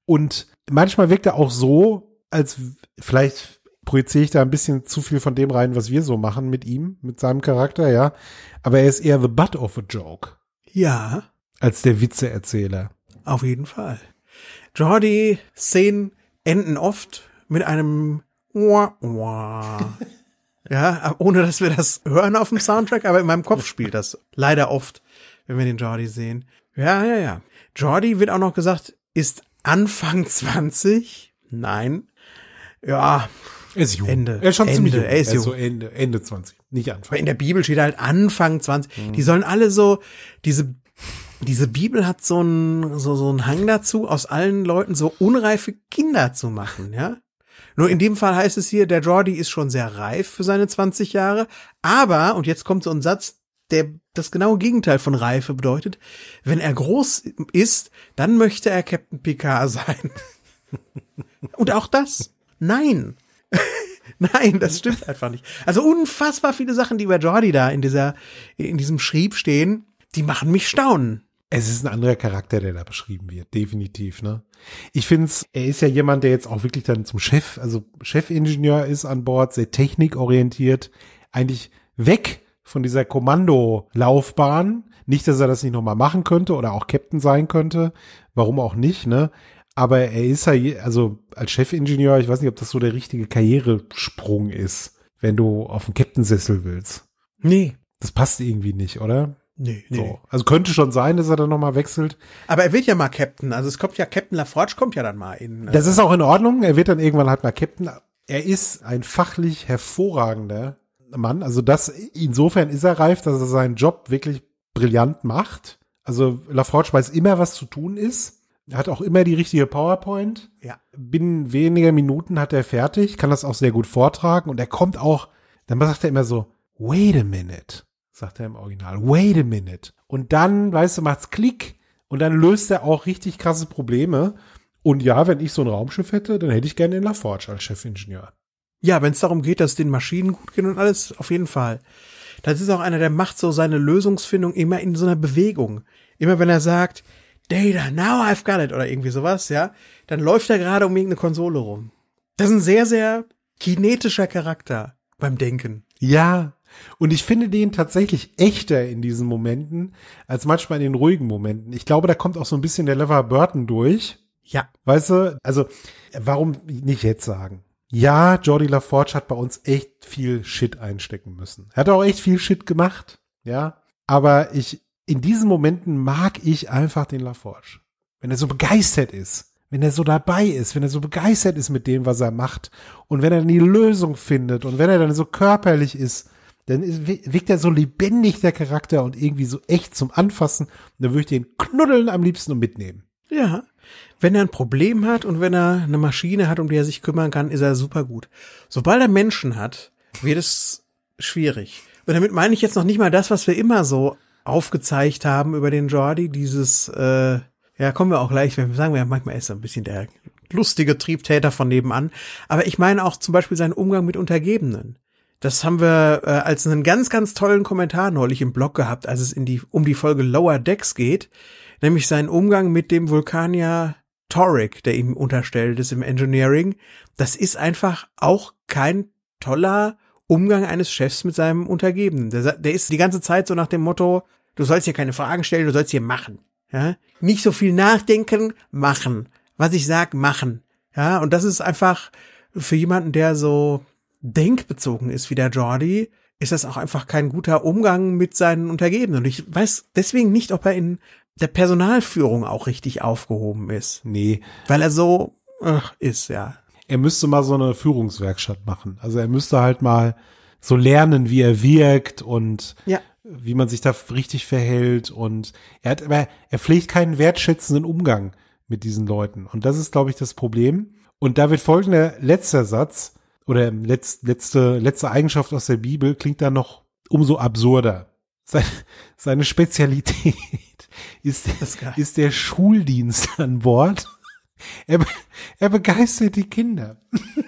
und manchmal wirkt er auch so, als vielleicht projiziere ich da ein bisschen zu viel von dem rein, was wir so machen mit ihm, mit seinem Charakter, ja. Aber er ist eher the butt of a joke. Ja. Als der Witzeerzähler. Auf jeden Fall. Jordi Szenen enden oft mit einem ja, ohne dass wir das hören auf dem Soundtrack, aber in meinem Kopf spielt das leider oft, wenn wir den Jordi sehen. Ja, ja, ja. Jordi wird auch noch gesagt, ist Anfang 20? Nein. Ja. Er ist jung. Ende. Er ist schon Ende. ziemlich jung. Er ist, jung. so Ende, Ende 20. Nicht Anfang. Aber in der Bibel steht halt Anfang 20. Mhm. Die sollen alle so, diese, diese Bibel hat so einen, so, so einen Hang dazu, aus allen Leuten so unreife Kinder zu machen, ja. Nur in dem Fall heißt es hier, der Jordi ist schon sehr reif für seine 20 Jahre, aber, und jetzt kommt so ein Satz, der das genaue Gegenteil von Reife bedeutet. Wenn er groß ist, dann möchte er Captain Picard sein. Und auch das? Nein. Nein, das stimmt einfach nicht. Also unfassbar viele Sachen, die über Jordi da in dieser, in diesem Schrieb stehen, die machen mich staunen. Es ist ein anderer Charakter, der da beschrieben wird, definitiv, ne? Ich finde es, er ist ja jemand, der jetzt auch wirklich dann zum Chef, also Chefingenieur ist an Bord, sehr technikorientiert, eigentlich weg von dieser Kommandolaufbahn. Nicht, dass er das nicht nochmal machen könnte oder auch Captain sein könnte. Warum auch nicht, ne? Aber er ist ja, also als Chefingenieur, ich weiß nicht, ob das so der richtige Karrieresprung ist, wenn du auf den Captain-Sessel willst. Nee. Das passt irgendwie nicht, oder? Nee, nee. So. Also könnte schon sein, dass er dann nochmal wechselt. Aber er wird ja mal Captain. Also es kommt ja, Captain LaForge kommt ja dann mal in. Äh das ist auch in Ordnung. Er wird dann irgendwann halt mal Captain. Er ist ein fachlich hervorragender Mann. Also das, insofern ist er reif, dass er seinen Job wirklich brillant macht. Also LaForge weiß immer, was zu tun ist. Er Hat auch immer die richtige PowerPoint. Ja. Binnen weniger Minuten hat er fertig, kann das auch sehr gut vortragen und er kommt auch, dann sagt er immer so, wait a minute, sagt er im Original, wait a minute. Und dann, weißt du, macht's Klick und dann löst er auch richtig krasse Probleme. Und ja, wenn ich so ein Raumschiff hätte, dann hätte ich gerne den LaForge als Chefingenieur. Ja, wenn es darum geht, dass es den Maschinen gut geht und alles, auf jeden Fall. Das ist auch einer, der macht so seine Lösungsfindung immer in so einer Bewegung. Immer wenn er sagt, Data, now I've got it oder irgendwie sowas, ja, dann läuft er gerade um irgendeine Konsole rum. Das ist ein sehr, sehr kinetischer Charakter beim Denken. Ja. Und ich finde den tatsächlich echter in diesen Momenten als manchmal in den ruhigen Momenten. Ich glaube, da kommt auch so ein bisschen der Lever Burton durch. Ja. Weißt du, also warum nicht jetzt sagen? ja, Jordi LaForge hat bei uns echt viel Shit einstecken müssen. Er hat auch echt viel Shit gemacht, ja. Aber ich, in diesen Momenten mag ich einfach den LaForge. Wenn er so begeistert ist, wenn er so dabei ist, wenn er so begeistert ist mit dem, was er macht und wenn er dann die Lösung findet und wenn er dann so körperlich ist, dann ist, wirkt er so lebendig, der Charakter, und irgendwie so echt zum Anfassen. Und dann würde ich den knuddeln am liebsten und mitnehmen. Ja. Wenn er ein Problem hat und wenn er eine Maschine hat, um die er sich kümmern kann, ist er super gut. Sobald er Menschen hat, wird es schwierig. Und damit meine ich jetzt noch nicht mal das, was wir immer so aufgezeigt haben über den Jordi, dieses, äh, ja, kommen wir auch gleich, wenn wir sagen, wir manchmal ist er ein bisschen der lustige Triebtäter von nebenan. Aber ich meine auch zum Beispiel seinen Umgang mit Untergebenen. Das haben wir äh, als einen ganz, ganz tollen Kommentar neulich im Blog gehabt, als es in die, um die Folge Lower Decks geht nämlich seinen Umgang mit dem Vulkanier Torek, der ihm unterstellt ist im Engineering. Das ist einfach auch kein toller Umgang eines Chefs mit seinem Untergebenen. Der, der ist die ganze Zeit so nach dem Motto, du sollst hier keine Fragen stellen, du sollst hier machen. Ja? Nicht so viel nachdenken, machen. Was ich sag, machen. Ja, und das ist einfach für jemanden, der so denkbezogen ist wie der Jordi, ist das auch einfach kein guter Umgang mit seinen Untergebenen. Und ich weiß deswegen nicht, ob er in der Personalführung auch richtig aufgehoben ist. Nee. Weil er so ach, ist, ja. Er müsste mal so eine Führungswerkstatt machen. Also er müsste halt mal so lernen, wie er wirkt und ja. wie man sich da richtig verhält. Und er hat aber, er pflegt keinen wertschätzenden Umgang mit diesen Leuten. Und das ist, glaube ich, das Problem. Und da wird folgender letzter Satz oder letz, letzte, letzte Eigenschaft aus der Bibel klingt da noch umso absurder seine, seine Spezialität ist, ist der Schuldienst an Bord. Er, er begeistert die Kinder.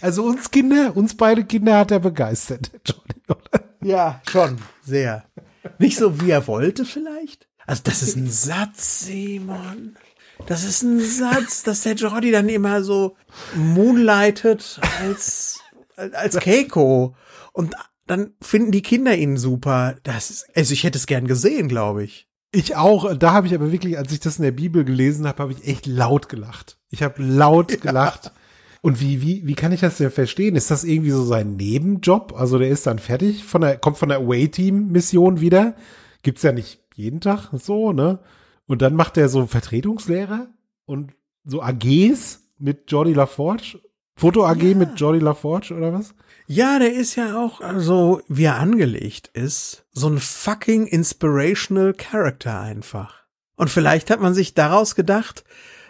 Also uns Kinder, uns beide Kinder hat er begeistert, Johnny, oder? Ja, schon, sehr. Nicht so, wie er wollte vielleicht. Also das ist ein Satz, Simon. Das ist ein Satz, dass der Jordi dann immer so moonlightet als, als Keiko. Und dann finden die Kinder ihn super. Das, ist, also ich hätte es gern gesehen, glaube ich. Ich auch. Da habe ich aber wirklich, als ich das in der Bibel gelesen habe, habe ich echt laut gelacht. Ich habe laut ja. gelacht. Und wie, wie, wie kann ich das denn verstehen? Ist das irgendwie so sein Nebenjob? Also der ist dann fertig, von der, kommt von der Away-Team-Mission wieder. Gibt's ja nicht jeden Tag so, ne? Und dann macht er so Vertretungslehrer und so AGs mit Jordi LaForge. Foto-AG ja. mit Jordi LaForge oder was? Ja, der ist ja auch, also wie er angelegt ist, so ein fucking inspirational Character einfach. Und vielleicht hat man sich daraus gedacht,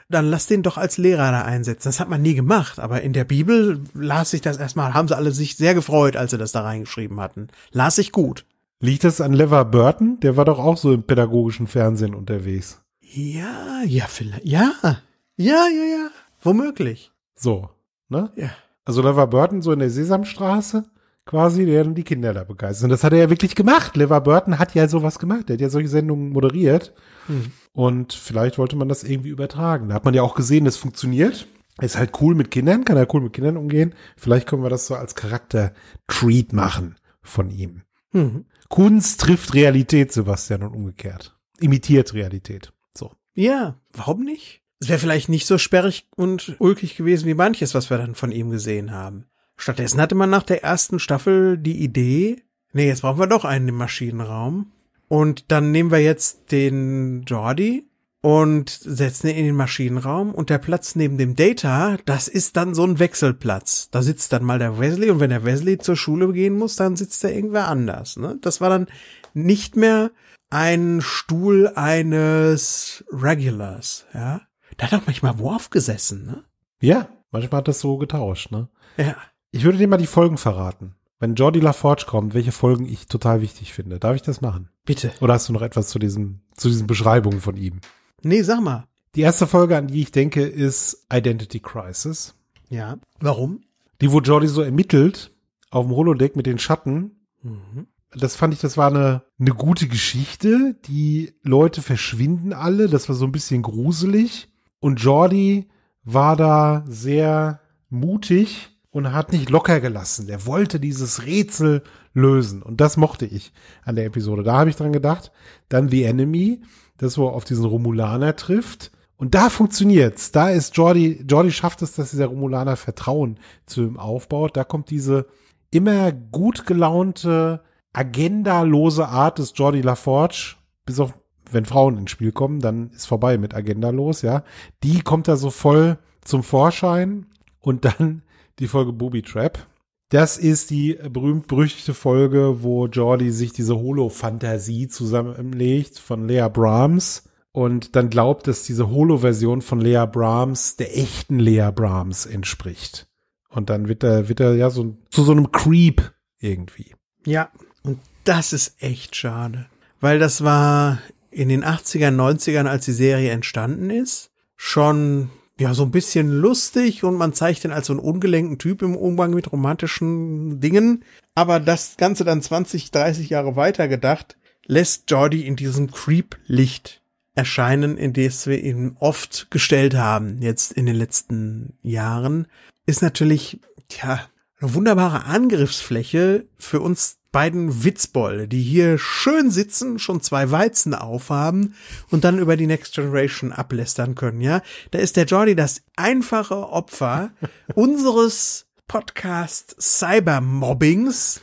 dann lass den doch als Lehrer da einsetzen. Das hat man nie gemacht, aber in der Bibel las ich das erstmal, haben sie alle sich sehr gefreut, als sie das da reingeschrieben hatten. Las ich gut. Liegt das an Lever Burton? Der war doch auch so im pädagogischen Fernsehen unterwegs. Ja, ja, vielleicht. Ja, ja, ja, ja. Womöglich. So, ne? Ja. Also Lever Burton so in der Sesamstraße quasi, der dann die Kinder da begeistert. Und das hat er ja wirklich gemacht. Lever Burton hat ja sowas gemacht. Der hat ja solche Sendungen moderiert. Mhm. Und vielleicht wollte man das irgendwie übertragen. Da hat man ja auch gesehen, das funktioniert. Ist halt cool mit Kindern, kann er halt cool mit Kindern umgehen. Vielleicht können wir das so als Charakter-Treat machen von ihm. Mhm. Kunst trifft Realität, Sebastian, und umgekehrt. Imitiert Realität. So. Ja, warum nicht? Es wäre vielleicht nicht so sperrig und ulkig gewesen wie manches, was wir dann von ihm gesehen haben. Stattdessen hatte man nach der ersten Staffel die Idee, nee, jetzt brauchen wir doch einen im Maschinenraum. Und dann nehmen wir jetzt den Jordi und setzen ihn in den Maschinenraum und der Platz neben dem Data, das ist dann so ein Wechselplatz. Da sitzt dann mal der Wesley und wenn der Wesley zur Schule gehen muss, dann sitzt er irgendwer anders. Ne? Das war dann nicht mehr ein Stuhl eines Regulars, ja. Da hat auch manchmal Worf gesessen, ne? Ja, manchmal hat das so getauscht, ne? Ja. Ich würde dir mal die Folgen verraten. Wenn Jordi LaForge kommt, welche Folgen ich total wichtig finde. Darf ich das machen? Bitte. Oder hast du noch etwas zu diesem, zu diesen Beschreibungen von ihm? Nee, sag mal. Die erste Folge, an die ich denke, ist Identity Crisis. Ja. Warum? Die, wo Jordi so ermittelt auf dem Holodeck mit den Schatten. Mhm. Das fand ich, das war eine, eine gute Geschichte. Die Leute verschwinden alle. Das war so ein bisschen gruselig. Und Jordi war da sehr mutig und hat nicht locker gelassen. Er wollte dieses Rätsel lösen. Und das mochte ich an der Episode. Da habe ich dran gedacht. Dann The Enemy, das wo er auf diesen Romulaner trifft. Und da funktioniert's. Da ist Jordi, Jordi schafft es, dass dieser Romulaner Vertrauen zu ihm aufbaut. Da kommt diese immer gut gelaunte, agendalose Art des Jordi LaForge bis auf wenn Frauen ins Spiel kommen, dann ist vorbei mit Agenda los, ja. Die kommt da so voll zum Vorschein und dann die Folge Booby Trap. Das ist die berühmt-berüchtigte Folge, wo Jordi sich diese Holo-Fantasie zusammenlegt von Lea Brahms und dann glaubt, dass diese Holo-Version von Lea Brahms der echten Lea Brahms entspricht. Und dann wird er, wird er ja so zu so einem Creep irgendwie. Ja, und das ist echt schade. Weil das war in den 80ern, 90ern, als die Serie entstanden ist, schon ja, so ein bisschen lustig und man zeigt ihn als so einen ungelenken Typ im Umgang mit romantischen Dingen. Aber das Ganze dann 20, 30 Jahre weiter gedacht, lässt Jordi in diesem Creep-Licht erscheinen, in das wir ihn oft gestellt haben, jetzt in den letzten Jahren, ist natürlich, ja, eine wunderbare Angriffsfläche für uns beiden Witzbolle, die hier schön sitzen, schon zwei Weizen aufhaben und dann über die Next Generation ablästern können, ja? Da ist der Jordi das einfache Opfer unseres Podcast Cybermobbings.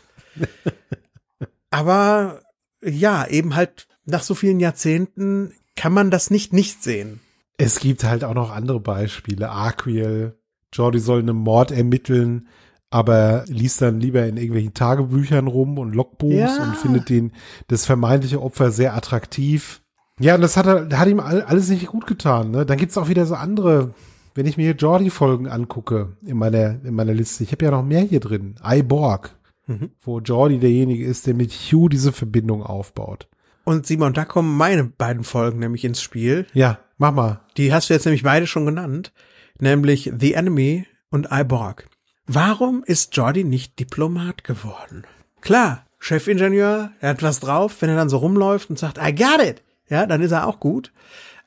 Aber ja, eben halt nach so vielen Jahrzehnten kann man das nicht nicht sehen. Es gibt halt auch noch andere Beispiele. Aquiel, Jordi soll einen Mord ermitteln aber liest dann lieber in irgendwelchen Tagebüchern rum und Logbuchs ja. und findet den, das vermeintliche Opfer sehr attraktiv. Ja, und das hat, hat ihm alles nicht gut getan. Ne? Dann gibt's auch wieder so andere, wenn ich mir Jordi-Folgen angucke in meiner, in meiner Liste. Ich habe ja noch mehr hier drin. Iborg, mhm. wo Jordi derjenige ist, der mit Hugh diese Verbindung aufbaut. Und Simon, da kommen meine beiden Folgen nämlich ins Spiel. Ja, mach mal. Die hast du jetzt nämlich beide schon genannt, nämlich The Enemy und Iborg. Warum ist Jordi nicht Diplomat geworden? Klar, Chefingenieur, er hat was drauf, wenn er dann so rumläuft und sagt, I got it, ja, dann ist er auch gut.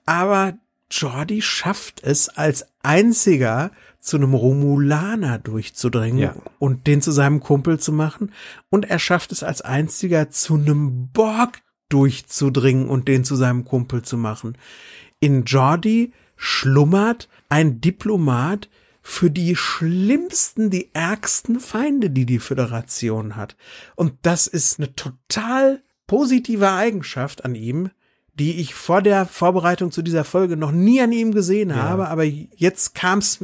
Aber Jordi schafft es als einziger zu einem Romulaner durchzudringen ja. und den zu seinem Kumpel zu machen. Und er schafft es als einziger zu einem Borg durchzudringen und den zu seinem Kumpel zu machen. In Jordi schlummert ein Diplomat, für die schlimmsten, die ärgsten Feinde, die die Föderation hat. Und das ist eine total positive Eigenschaft an ihm, die ich vor der Vorbereitung zu dieser Folge noch nie an ihm gesehen ja. habe, aber jetzt kam's,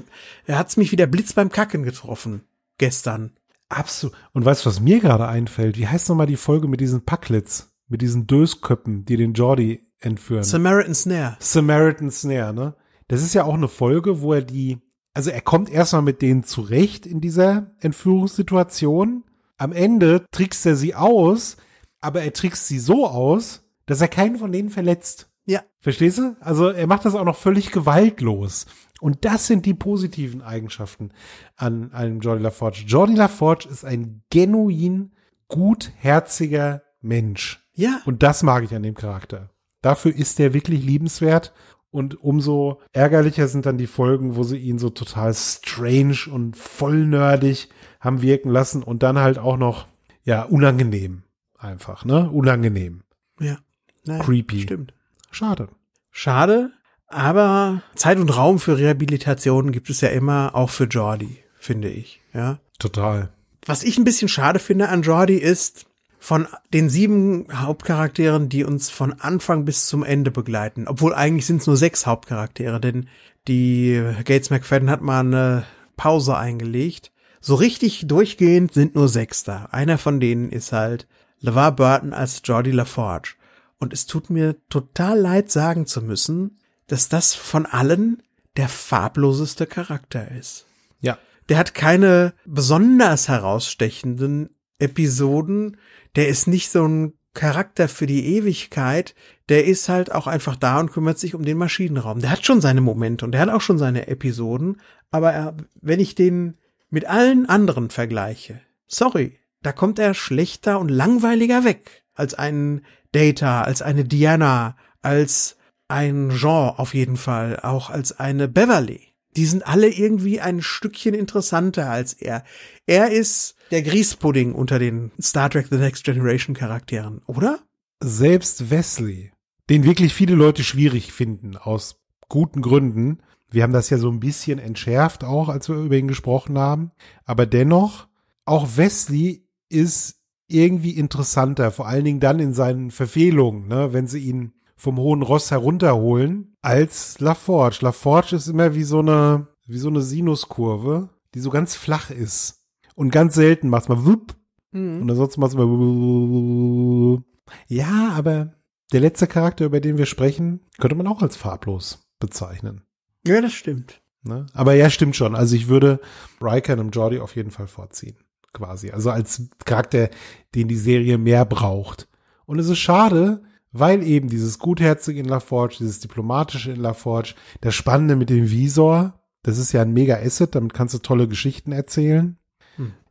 er hat's mich wieder Blitz beim Kacken getroffen. Gestern. Absolut. Und weißt du, was mir gerade einfällt? Wie heißt nochmal die Folge mit diesen Packlets, mit diesen Dösköppen, die den Jordi entführen? Samaritan Snare. Samaritan Snare, ne? Das ist ja auch eine Folge, wo er die also er kommt erstmal mit denen zurecht in dieser Entführungssituation. Am Ende trickst er sie aus, aber er trickst sie so aus, dass er keinen von denen verletzt. Ja. Verstehst du? Also er macht das auch noch völlig gewaltlos. Und das sind die positiven Eigenschaften an einem Jordi LaForge. Jordi LaForge ist ein genuin gutherziger Mensch. Ja. Und das mag ich an dem Charakter. Dafür ist er wirklich liebenswert und umso ärgerlicher sind dann die Folgen, wo sie ihn so total strange und voll nerdig haben wirken lassen und dann halt auch noch, ja, unangenehm einfach, ne? Unangenehm. Ja. Nein, Creepy. Stimmt. Schade. Schade, aber Zeit und Raum für Rehabilitation gibt es ja immer, auch für Jordi, finde ich, ja. Total. Was ich ein bisschen schade finde an Jordi ist, von den sieben Hauptcharakteren, die uns von Anfang bis zum Ende begleiten. Obwohl eigentlich sind es nur sechs Hauptcharaktere, denn die Gates McFadden hat mal eine Pause eingelegt. So richtig durchgehend sind nur sechs da. Einer von denen ist halt LeVar Burton als Jordi LaForge. Und es tut mir total leid sagen zu müssen, dass das von allen der farbloseste Charakter ist. Ja. Der hat keine besonders herausstechenden Episoden, der ist nicht so ein Charakter für die Ewigkeit, der ist halt auch einfach da und kümmert sich um den Maschinenraum. Der hat schon seine Momente und der hat auch schon seine Episoden, aber er, wenn ich den mit allen anderen vergleiche, sorry, da kommt er schlechter und langweiliger weg als ein Data, als eine Diana, als ein Jean auf jeden Fall, auch als eine Beverly. Die sind alle irgendwie ein Stückchen interessanter als er. Er ist der Grießpudding unter den Star Trek The Next Generation Charakteren, oder? Selbst Wesley, den wirklich viele Leute schwierig finden, aus guten Gründen. Wir haben das ja so ein bisschen entschärft auch, als wir über ihn gesprochen haben. Aber dennoch, auch Wesley ist irgendwie interessanter, vor allen Dingen dann in seinen Verfehlungen, ne, wenn sie ihn vom hohen Ross herunterholen, als LaForge. LaForge ist immer wie so eine, wie so eine Sinuskurve, die so ganz flach ist und ganz selten macht's mal wupp. Mhm. Und ansonsten macht's mal wupp. Ja, aber der letzte Charakter, über den wir sprechen, könnte man auch als farblos bezeichnen. Ja, das stimmt. Ne? Aber ja, stimmt schon. Also ich würde Riker und Jordi auf jeden Fall vorziehen. Quasi. Also als Charakter, den die Serie mehr braucht. Und es ist schade, weil eben dieses Gutherzige in LaForge, dieses Diplomatische in LaForge, das Spannende mit dem Visor, das ist ja ein mega Asset, damit kannst du tolle Geschichten erzählen.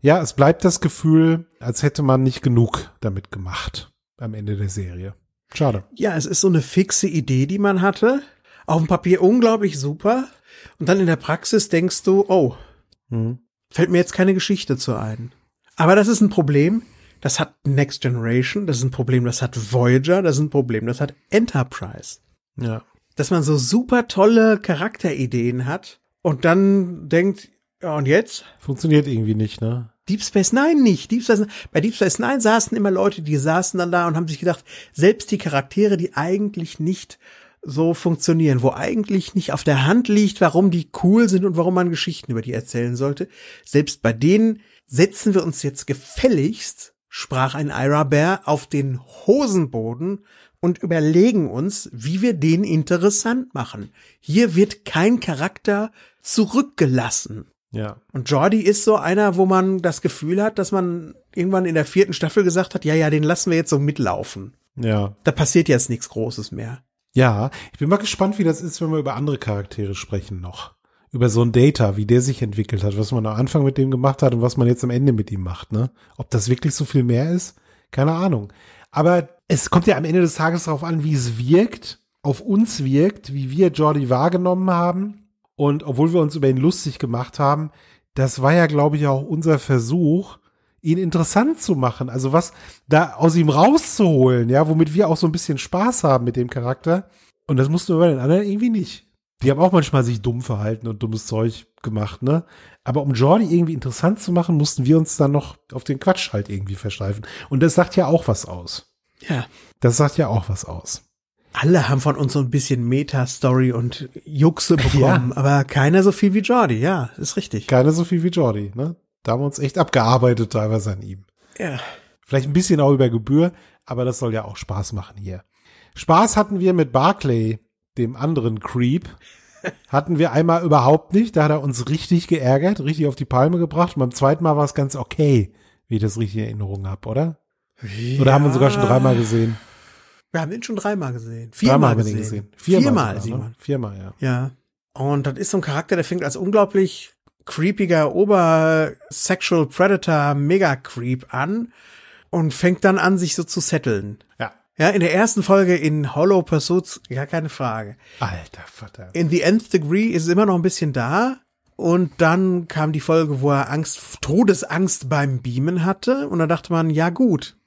Ja, es bleibt das Gefühl, als hätte man nicht genug damit gemacht am Ende der Serie. Schade. Ja, es ist so eine fixe Idee, die man hatte. Auf dem Papier unglaublich super. Und dann in der Praxis denkst du, oh, hm. fällt mir jetzt keine Geschichte zu ein. Aber das ist ein Problem, das hat Next Generation, das ist ein Problem, das hat Voyager, das ist ein Problem, das hat Enterprise. Ja. Dass man so super tolle Charakterideen hat und dann denkt, ja, und jetzt? Funktioniert irgendwie nicht, ne? Deep Space Nine nicht. Deep Space Bei Deep Space Nine saßen immer Leute, die saßen dann da und haben sich gedacht, selbst die Charaktere, die eigentlich nicht so funktionieren, wo eigentlich nicht auf der Hand liegt, warum die cool sind und warum man Geschichten über die erzählen sollte. Selbst bei denen setzen wir uns jetzt gefälligst, sprach ein Ira Bear, auf den Hosenboden und überlegen uns, wie wir den interessant machen. Hier wird kein Charakter zurückgelassen. Ja. Und Jordi ist so einer, wo man das Gefühl hat, dass man irgendwann in der vierten Staffel gesagt hat, ja, ja, den lassen wir jetzt so mitlaufen. Ja. Da passiert jetzt nichts Großes mehr. Ja, ich bin mal gespannt, wie das ist, wenn wir über andere Charaktere sprechen noch. Über so ein Data, wie der sich entwickelt hat, was man am Anfang mit dem gemacht hat und was man jetzt am Ende mit ihm macht, ne? Ob das wirklich so viel mehr ist? Keine Ahnung. Aber es kommt ja am Ende des Tages darauf an, wie es wirkt, auf uns wirkt, wie wir Jordi wahrgenommen haben und obwohl wir uns über ihn lustig gemacht haben, das war ja, glaube ich, auch unser Versuch, ihn interessant zu machen. Also was da aus ihm rauszuholen, ja, womit wir auch so ein bisschen Spaß haben mit dem Charakter. Und das mussten wir bei den anderen irgendwie nicht. Die haben auch manchmal sich dumm verhalten und dummes Zeug gemacht, ne? Aber um Jordi irgendwie interessant zu machen, mussten wir uns dann noch auf den Quatsch halt irgendwie verschleifen. Und das sagt ja auch was aus. Ja. Das sagt ja auch was aus alle haben von uns so ein bisschen Meta-Story und Juxe bekommen, ja. aber keiner so viel wie Jordi, ja, ist richtig. Keiner so viel wie Jordi, ne? Da haben wir uns echt abgearbeitet teilweise an ihm. Ja. Vielleicht ein bisschen auch über Gebühr, aber das soll ja auch Spaß machen hier. Spaß hatten wir mit Barclay, dem anderen Creep. Hatten wir einmal überhaupt nicht, da hat er uns richtig geärgert, richtig auf die Palme gebracht und beim zweiten Mal war es ganz okay, wie ich das richtig in Erinnerung habe, oder? Ja. Oder haben wir uns sogar schon dreimal gesehen? Wir haben ihn schon dreimal gesehen. Viermal gesehen. gesehen. Viermal, Viermal, sogar, ne? Viermal, ja. Ja. Und das ist so ein Charakter, der fängt als unglaublich creepiger Ober-Sexual Predator Mega Creep an und fängt dann an, sich so zu setteln. Ja. Ja, in der ersten Folge in Hollow Pursuits, gar keine Frage. Alter Vater. In The Nth Degree ist es immer noch ein bisschen da. Und dann kam die Folge, wo er Angst, Todesangst beim Beamen hatte. Und da dachte man, ja gut,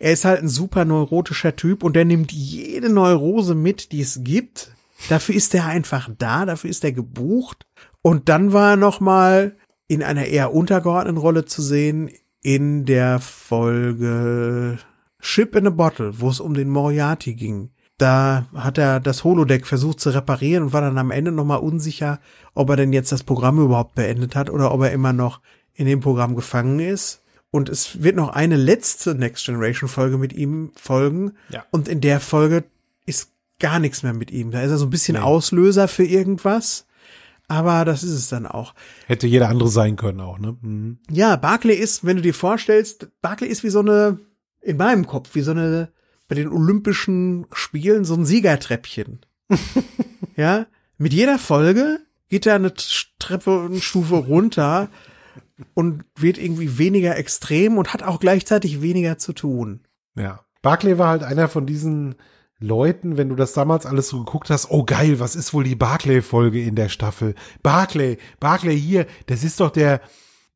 er ist halt ein super neurotischer Typ und der nimmt jede Neurose mit, die es gibt. Dafür ist er einfach da, dafür ist er gebucht. Und dann war er nochmal in einer eher untergeordneten Rolle zu sehen in der Folge Ship in a Bottle, wo es um den Moriarty ging. Da hat er das Holodeck versucht zu reparieren und war dann am Ende nochmal unsicher, ob er denn jetzt das Programm überhaupt beendet hat oder ob er immer noch in dem Programm gefangen ist. Und es wird noch eine letzte Next Generation Folge mit ihm folgen. Ja. Und in der Folge ist gar nichts mehr mit ihm. Da ist er so ein bisschen nee. Auslöser für irgendwas. Aber das ist es dann auch. Hätte jeder andere sein können auch, ne? Mhm. Ja, Barclay ist, wenn du dir vorstellst, Barclay ist wie so eine, in meinem Kopf, wie so eine, bei den Olympischen Spielen, so ein Siegertreppchen. ja? Mit jeder Folge geht er eine Treppe, eine Stufe runter und wird irgendwie weniger extrem und hat auch gleichzeitig weniger zu tun. Ja. Barclay war halt einer von diesen Leuten, wenn du das damals alles so geguckt hast, oh geil, was ist wohl die Barclay-Folge in der Staffel? Barclay, Barclay hier, das ist doch der,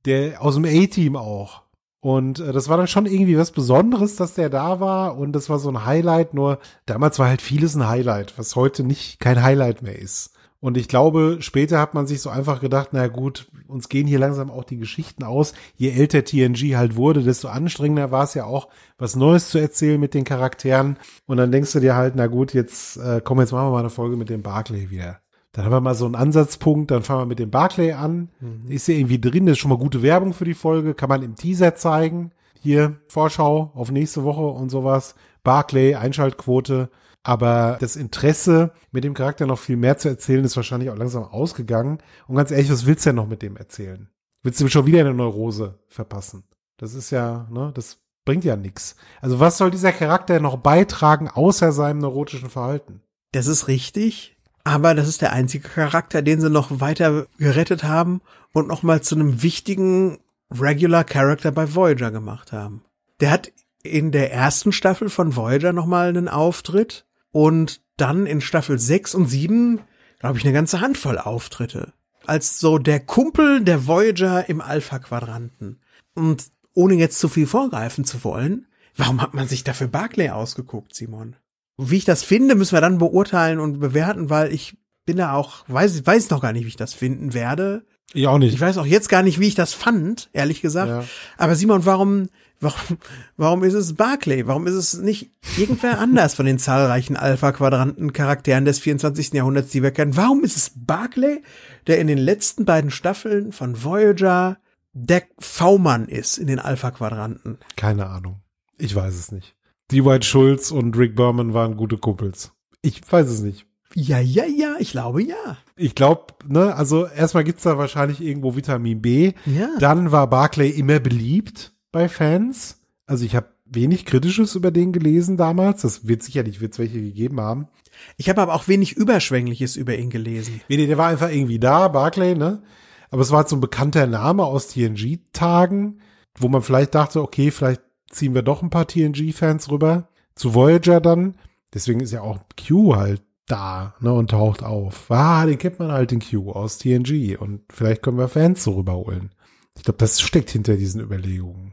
der aus dem A-Team auch. Und äh, das war dann schon irgendwie was Besonderes, dass der da war und das war so ein Highlight, nur damals war halt vieles ein Highlight, was heute nicht kein Highlight mehr ist. Und ich glaube, später hat man sich so einfach gedacht, na gut, uns gehen hier langsam auch die Geschichten aus. Je älter TNG halt wurde, desto anstrengender war es ja auch, was Neues zu erzählen mit den Charakteren. Und dann denkst du dir halt, na gut, jetzt äh, komm, jetzt machen wir mal eine Folge mit dem Barclay wieder. Dann haben wir mal so einen Ansatzpunkt, dann fangen wir mit dem Barclay an. Mhm. Ist ja irgendwie drin, das ist schon mal gute Werbung für die Folge, kann man im Teaser zeigen. Hier Vorschau auf nächste Woche und sowas. Barclay, Einschaltquote aber das Interesse, mit dem Charakter noch viel mehr zu erzählen, ist wahrscheinlich auch langsam ausgegangen. Und ganz ehrlich, was willst du denn noch mit dem erzählen? Willst du ihm schon wieder eine Neurose verpassen? Das ist ja, ne, das bringt ja nichts. Also was soll dieser Charakter noch beitragen, außer seinem neurotischen Verhalten? Das ist richtig, aber das ist der einzige Charakter, den sie noch weiter gerettet haben und nochmal zu einem wichtigen Regular Character bei Voyager gemacht haben. Der hat in der ersten Staffel von Voyager nochmal einen Auftritt und dann in Staffel 6 und 7, glaube ich, eine ganze Handvoll Auftritte. Als so der Kumpel der Voyager im Alpha-Quadranten. Und ohne jetzt zu viel vorgreifen zu wollen, warum hat man sich dafür Barclay ausgeguckt, Simon? Wie ich das finde, müssen wir dann beurteilen und bewerten, weil ich bin da auch, weiß, weiß noch gar nicht, wie ich das finden werde. Ich auch nicht. Ich weiß auch jetzt gar nicht, wie ich das fand, ehrlich gesagt. Ja. Aber Simon, warum, warum, warum ist es Barclay? Warum ist es nicht irgendwer anders von den zahlreichen Alpha-Quadranten-Charakteren des 24. Jahrhunderts, die wir kennen? Warum ist es Barclay, der in den letzten beiden Staffeln von Voyager der V-Mann ist in den Alpha-Quadranten? Keine Ahnung. Ich weiß es nicht. D. White Schulz und Rick Berman waren gute Kumpels. Ich weiß es nicht. Ja, ja, ja, ich glaube ja. Ich glaube, ne, also erstmal gibt's da wahrscheinlich irgendwo Vitamin B. Ja. Dann war Barclay immer beliebt bei Fans. Also ich habe wenig Kritisches über den gelesen damals. Das wird sicherlich wird's welche gegeben haben. Ich habe aber auch wenig Überschwängliches über ihn gelesen. Nee, der war einfach irgendwie da, Barclay, ne? Aber es war halt so ein bekannter Name aus TNG-Tagen, wo man vielleicht dachte, okay, vielleicht ziehen wir doch ein paar TNG-Fans rüber. Zu Voyager dann. Deswegen ist ja auch Q halt da ne, und taucht auf. Ah, den kennt man halt den Q aus TNG und vielleicht können wir Fans so rüberholen. Ich glaube, das steckt hinter diesen Überlegungen.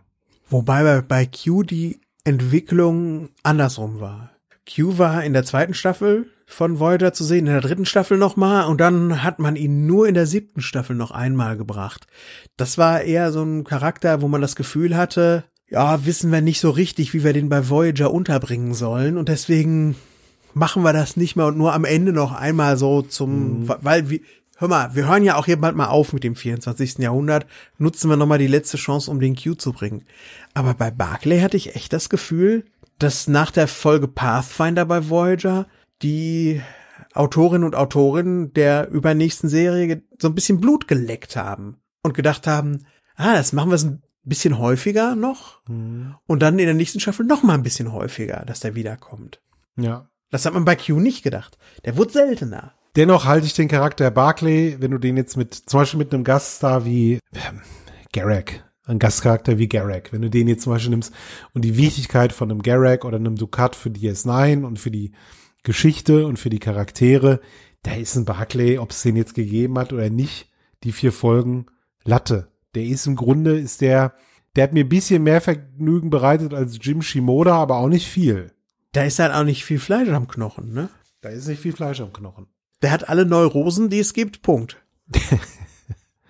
Wobei bei, bei Q die Entwicklung andersrum war. Q war in der zweiten Staffel von Voyager zu sehen, in der dritten Staffel nochmal und dann hat man ihn nur in der siebten Staffel noch einmal gebracht. Das war eher so ein Charakter, wo man das Gefühl hatte, ja, wissen wir nicht so richtig, wie wir den bei Voyager unterbringen sollen und deswegen machen wir das nicht mehr und nur am Ende noch einmal so zum, mhm. weil wir, hör mal, wir hören ja auch hier bald mal auf mit dem 24. Jahrhundert, nutzen wir nochmal die letzte Chance, um den Q zu bringen. Aber bei Barclay hatte ich echt das Gefühl, dass nach der Folge Pathfinder bei Voyager die Autorinnen und Autoren der übernächsten Serie so ein bisschen Blut geleckt haben und gedacht haben, ah, das machen wir so ein bisschen häufiger noch mhm. und dann in der nächsten Staffel noch mal ein bisschen häufiger, dass der wiederkommt. Ja, das hat man bei Q nicht gedacht. Der wurde seltener. Dennoch halte ich den Charakter Barclay, wenn du den jetzt mit, zum Beispiel mit einem Gaststar wie äh, Garrick, ein Gastcharakter wie Garrick, wenn du den jetzt zum Beispiel nimmst und die Wichtigkeit von einem Garrick oder einem Ducat für DS9 und für die Geschichte und für die Charaktere, da ist ein Barclay, ob es den jetzt gegeben hat oder nicht, die vier Folgen Latte. Der ist im Grunde, ist der, der hat mir ein bisschen mehr Vergnügen bereitet als Jim Shimoda, aber auch nicht viel. Da ist halt auch nicht viel Fleisch am Knochen, ne? Da ist nicht viel Fleisch am Knochen. Der hat alle Neurosen, die es gibt, Punkt.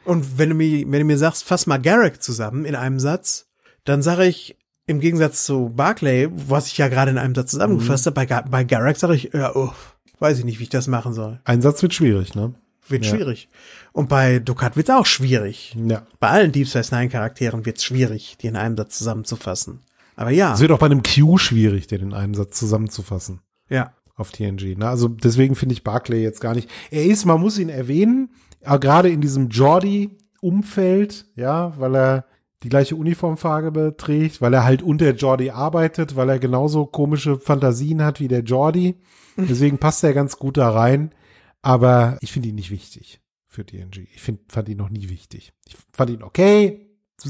Und wenn du mir, wenn du mir sagst, fass mal Garrick zusammen in einem Satz, dann sage ich, im Gegensatz zu Barclay, was ich ja gerade in einem Satz zusammengefasst mhm. habe, bei, bei Garrick sage ich, ja, oh, weiß ich nicht, wie ich das machen soll. Ein Satz wird schwierig, ne? Wird ja. schwierig. Und bei Ducat wird's auch schwierig. Ja. Bei allen Deep Space Nine Charakteren wird's schwierig, die in einem Satz zusammenzufassen. Aber ja. Es wird auch bei einem Q schwierig, dir den einen Satz zusammenzufassen. Ja. Auf TNG. Ne? Also deswegen finde ich Barclay jetzt gar nicht. Er ist, man muss ihn erwähnen, gerade in diesem Jordi-Umfeld, ja, weil er die gleiche Uniformfarbe trägt, weil er halt unter Jordi arbeitet, weil er genauso komische Fantasien hat wie der Jordi. Deswegen passt er ganz gut da rein. Aber ich finde ihn nicht wichtig für TNG. Ich find, fand ihn noch nie wichtig. Ich fand ihn okay,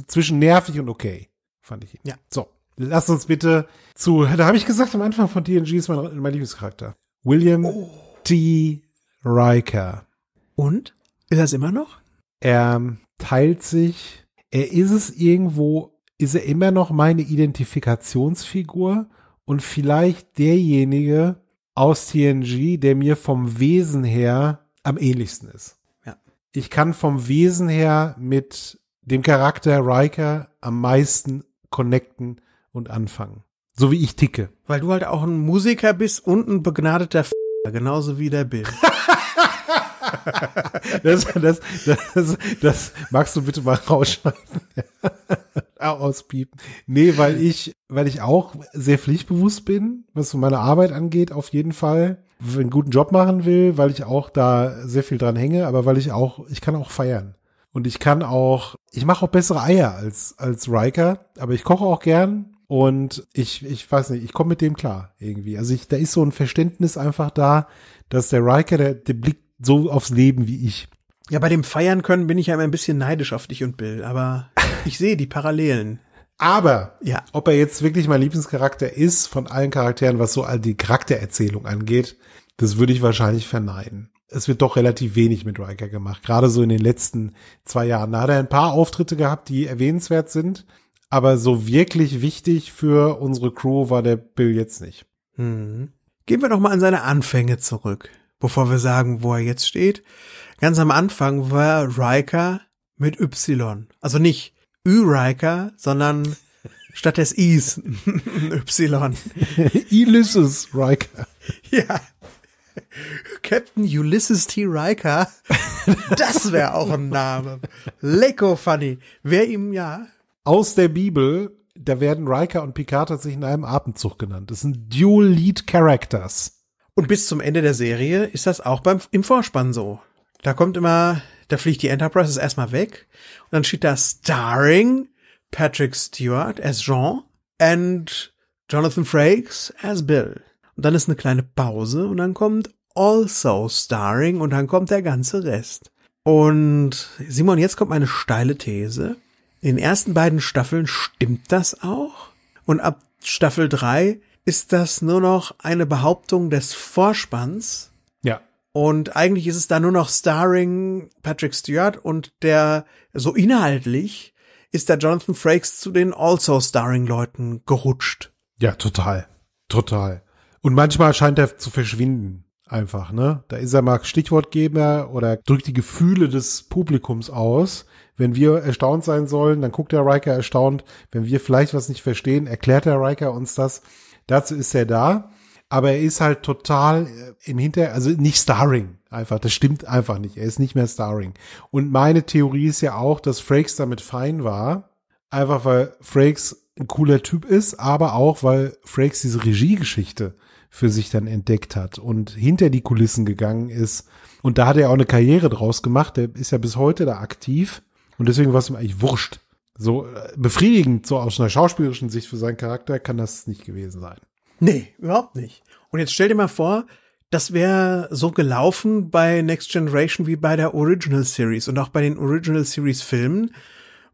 zwischen nervig und okay, fand ich ihn. Ja. So. Lass uns bitte zu, da habe ich gesagt, am Anfang von TNG ist mein, mein Lieblingscharakter. William oh. T. Riker. Und? Ist das immer noch? Er teilt sich, er ist es irgendwo, ist er immer noch meine Identifikationsfigur und vielleicht derjenige aus TNG, der mir vom Wesen her am ähnlichsten ist. Ja. Ich kann vom Wesen her mit dem Charakter Riker am meisten connecten und anfangen. So wie ich ticke. Weil du halt auch ein Musiker bist und ein begnadeter F genauso wie der Bill. das, das, das, das magst du bitte mal rausschneiden. Auspiepen. Nee, weil ich, weil ich auch sehr pflichtbewusst bin, was meine Arbeit angeht, auf jeden Fall. Einen guten Job machen will, weil ich auch da sehr viel dran hänge, aber weil ich auch, ich kann auch feiern. Und ich kann auch, ich mache auch bessere Eier als, als Riker, aber ich koche auch gern und ich, ich weiß nicht, ich komme mit dem klar irgendwie. Also ich, da ist so ein Verständnis einfach da, dass der Riker, der, der blickt so aufs Leben wie ich. Ja, bei dem Feiern können bin ich ja immer ein bisschen neidisch auf dich und Bill, aber ich sehe die Parallelen. Aber, ja. ob er jetzt wirklich mein Lieblingscharakter ist von allen Charakteren, was so all die Charaktererzählung angeht, das würde ich wahrscheinlich verneiden. Es wird doch relativ wenig mit Riker gemacht. Gerade so in den letzten zwei Jahren. Da hat er ein paar Auftritte gehabt, die erwähnenswert sind. Aber so wirklich wichtig für unsere Crew war der Bill jetzt nicht. Mhm. Gehen wir doch mal an seine Anfänge zurück, bevor wir sagen, wo er jetzt steht. Ganz am Anfang war Riker mit Y. Also nicht Ü-Riker, sondern statt des Is Y. Ulysses Riker. Ja. Captain Ulysses T. Riker. Das wäre auch ein Name. Lecko funny. Wer ihm ja, aus der Bibel, da werden Riker und Picard tatsächlich in einem Atemzug genannt. Das sind Dual Lead Characters. Und bis zum Ende der Serie ist das auch beim, im Vorspann so. Da kommt immer, da fliegt die Enterprise erstmal weg und dann steht da Starring Patrick Stewart as Jean and Jonathan Frakes as Bill. Und dann ist eine kleine Pause und dann kommt Also Starring und dann kommt der ganze Rest. Und Simon, jetzt kommt meine steile These. In den ersten beiden Staffeln stimmt das auch. Und ab Staffel drei ist das nur noch eine Behauptung des Vorspanns. Ja. Und eigentlich ist es da nur noch Starring Patrick Stewart und der, so inhaltlich, ist der Jonathan Frakes zu den Also-Starring-Leuten gerutscht. Ja, total. Total. Und manchmal scheint er zu verschwinden. Einfach, ne? Da ist er mal Stichwortgeber oder drückt die Gefühle des Publikums aus. Wenn wir erstaunt sein sollen, dann guckt der Riker erstaunt. Wenn wir vielleicht was nicht verstehen, erklärt der Riker uns das. Dazu ist er da. Aber er ist halt total äh, im Hinter, also nicht Starring einfach. Das stimmt einfach nicht. Er ist nicht mehr Starring. Und meine Theorie ist ja auch, dass Frakes damit fein war. Einfach weil Frakes ein cooler Typ ist, aber auch weil Frakes diese Regiegeschichte für sich dann entdeckt hat und hinter die Kulissen gegangen ist. Und da hat er auch eine Karriere draus gemacht. Der ist ja bis heute da aktiv. Und deswegen war es ihm eigentlich wurscht. So äh, befriedigend, so aus einer schauspielerischen Sicht für seinen Charakter, kann das nicht gewesen sein. Nee, überhaupt nicht. Und jetzt stell dir mal vor, das wäre so gelaufen bei Next Generation wie bei der Original Series und auch bei den Original Series Filmen,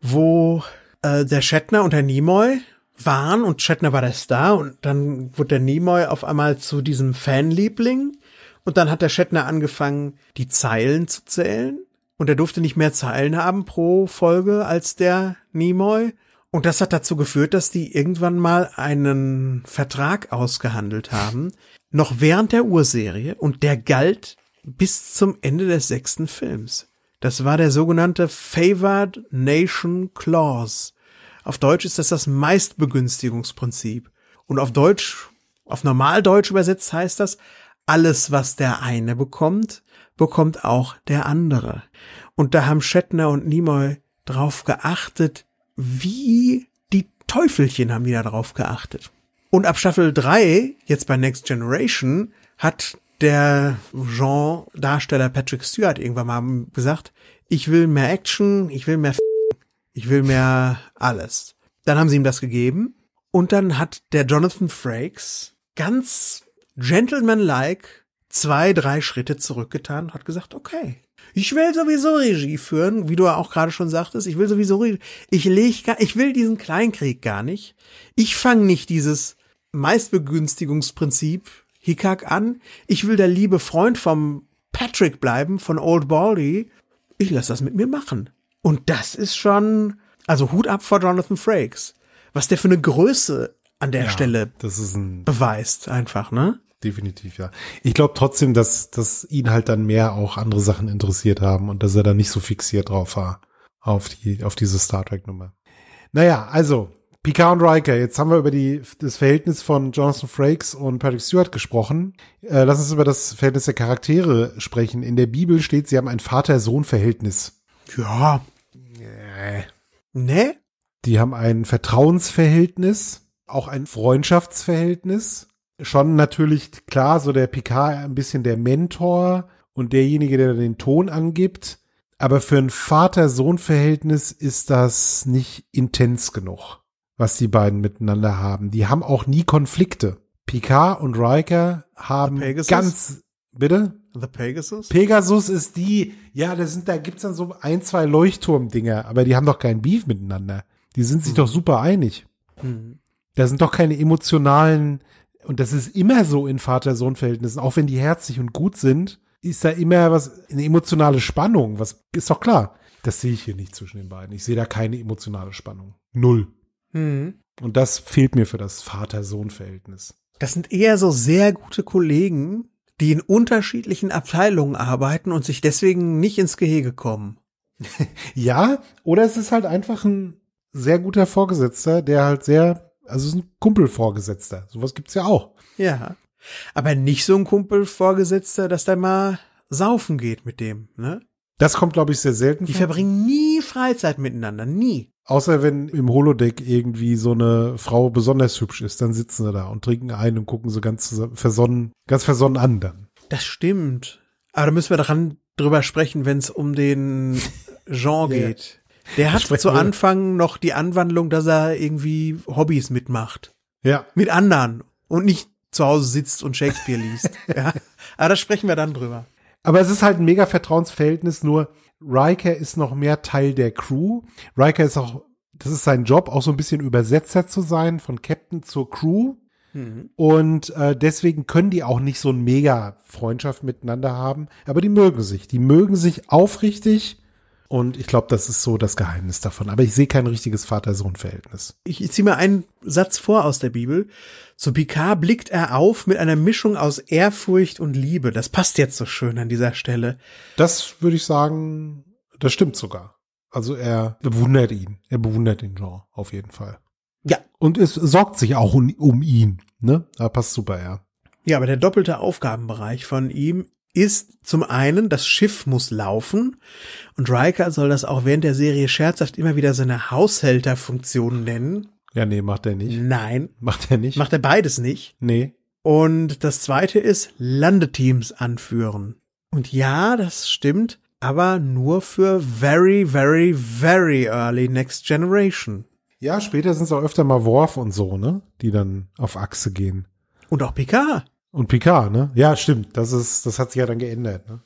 wo äh, der Shatner und der Nimoy waren und Shatner war der Star und dann wurde der Nimoy auf einmal zu diesem Fanliebling und dann hat der Shatner angefangen, die Zeilen zu zählen und er durfte nicht mehr Zeilen haben pro Folge als der Nimoy. Und das hat dazu geführt, dass die irgendwann mal einen Vertrag ausgehandelt haben, noch während der Urserie, und der galt bis zum Ende des sechsten Films. Das war der sogenannte Favored Nation Clause. Auf Deutsch ist das das Meistbegünstigungsprinzip. Und auf Deutsch, auf Normaldeutsch übersetzt heißt das, alles, was der eine bekommt, bekommt auch der andere. Und da haben Schettner und Nimoy drauf geachtet, wie die Teufelchen haben die da drauf geachtet. Und ab Staffel 3, jetzt bei Next Generation, hat der Jean-Darsteller Patrick Stewart irgendwann mal gesagt, ich will mehr Action, ich will mehr F ich will mehr alles. Dann haben sie ihm das gegeben und dann hat der Jonathan Frakes ganz gentleman-like zwei, drei Schritte zurückgetan und hat gesagt, okay, ich will sowieso Regie führen, wie du auch gerade schon sagtest, ich will sowieso Regie, ich leg gar, ich will diesen Kleinkrieg gar nicht. Ich fange nicht dieses Meistbegünstigungsprinzip Hickhack an. Ich will der liebe Freund vom Patrick bleiben, von Old Baldy. Ich lasse das mit mir machen. Und das ist schon, also Hut ab vor Jonathan Frakes. Was der für eine Größe an der ja, Stelle ein beweist einfach, ne? definitiv, ja. Ich glaube trotzdem, dass, dass ihn halt dann mehr auch andere Sachen interessiert haben und dass er da nicht so fixiert drauf war, auf, die, auf diese Star Trek-Nummer. Naja, also, Picard und Riker, jetzt haben wir über die, das Verhältnis von Jonathan Frakes und Patrick Stewart gesprochen. Äh, lass uns über das Verhältnis der Charaktere sprechen. In der Bibel steht, sie haben ein Vater-Sohn-Verhältnis. Ja. Nee. Die haben ein Vertrauensverhältnis, auch ein Freundschaftsverhältnis schon natürlich klar, so der PK ein bisschen der Mentor und derjenige, der den Ton angibt. Aber für ein Vater-Sohn-Verhältnis ist das nicht intens genug, was die beiden miteinander haben. Die haben auch nie Konflikte. Picard und Riker haben ganz, bitte? The Pegasus? Pegasus ist die, ja, da sind, da gibt's dann so ein, zwei Leuchtturmdinger, aber die haben doch keinen Beef miteinander. Die sind sich hm. doch super einig. Hm. Da sind doch keine emotionalen und das ist immer so in Vater-Sohn-Verhältnissen, auch wenn die herzlich und gut sind, ist da immer was, eine emotionale Spannung, was ist doch klar. Das sehe ich hier nicht zwischen den beiden. Ich sehe da keine emotionale Spannung. Null. Mhm. Und das fehlt mir für das Vater-Sohn-Verhältnis. Das sind eher so sehr gute Kollegen, die in unterschiedlichen Abteilungen arbeiten und sich deswegen nicht ins Gehege kommen. ja, oder es ist halt einfach ein sehr guter Vorgesetzter, der halt sehr also es ist ein Kumpelvorgesetzter. Sowas gibt's ja auch. Ja. Aber nicht so ein Kumpelvorgesetzter, dass der mal saufen geht mit dem, ne? Das kommt, glaube ich, sehr selten. Die verbringen nie Freizeit miteinander, nie. Außer wenn im Holodeck irgendwie so eine Frau besonders hübsch ist, dann sitzen sie da und trinken ein und gucken so ganz versonnen, ganz versonnen an dann. Das stimmt. Aber da müssen wir dran drüber sprechen, wenn es um den Jean geht. Der hat zu Anfang noch die Anwandlung, dass er irgendwie Hobbys mitmacht. Ja. Mit anderen und nicht zu Hause sitzt und Shakespeare liest. ja. Aber da sprechen wir dann drüber. Aber es ist halt ein mega Vertrauensverhältnis, nur Riker ist noch mehr Teil der Crew. Riker ist auch, das ist sein Job, auch so ein bisschen Übersetzer zu sein, von Captain zur Crew. Mhm. Und äh, deswegen können die auch nicht so ein mega Freundschaft miteinander haben. Aber die mögen sich. Die mögen sich aufrichtig und ich glaube, das ist so das Geheimnis davon. Aber ich sehe kein richtiges Vater-Sohn-Verhältnis. Ich, ich ziehe mal einen Satz vor aus der Bibel. Zu Picard blickt er auf mit einer Mischung aus Ehrfurcht und Liebe. Das passt jetzt so schön an dieser Stelle. Das würde ich sagen, das stimmt sogar. Also er bewundert ihn. Er bewundert den Jean auf jeden Fall. Ja. Und es sorgt sich auch um, um ihn. Ne? Da passt super, ja. Ja, aber der doppelte Aufgabenbereich von ihm ist zum einen, das Schiff muss laufen und Riker soll das auch während der Serie scherzhaft immer wieder seine Haushälterfunktion nennen. Ja, nee, macht er nicht. Nein. Macht er nicht. Macht er beides nicht. Nee. Und das zweite ist Landeteams anführen. Und ja, das stimmt, aber nur für very, very, very early next generation. Ja, später sind es auch öfter mal Worf und so, ne? Die dann auf Achse gehen. Und auch Picard. Und Picard, ne? Ja, stimmt. Das ist, das hat sich ja dann geändert, ne?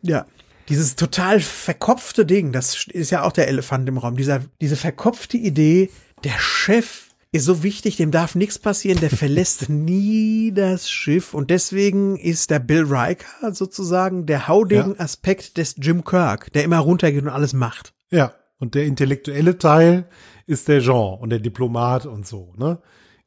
ja. Dieses total verkopfte Ding, das ist ja auch der Elefant im Raum. Dieser, diese verkopfte Idee, der Chef ist so wichtig, dem darf nichts passieren, der verlässt nie das Schiff und deswegen ist der Bill Riker sozusagen der haudigen ja. Aspekt des Jim Kirk, der immer runtergeht und alles macht. Ja, und der intellektuelle Teil ist der Jean und der Diplomat und so, ne?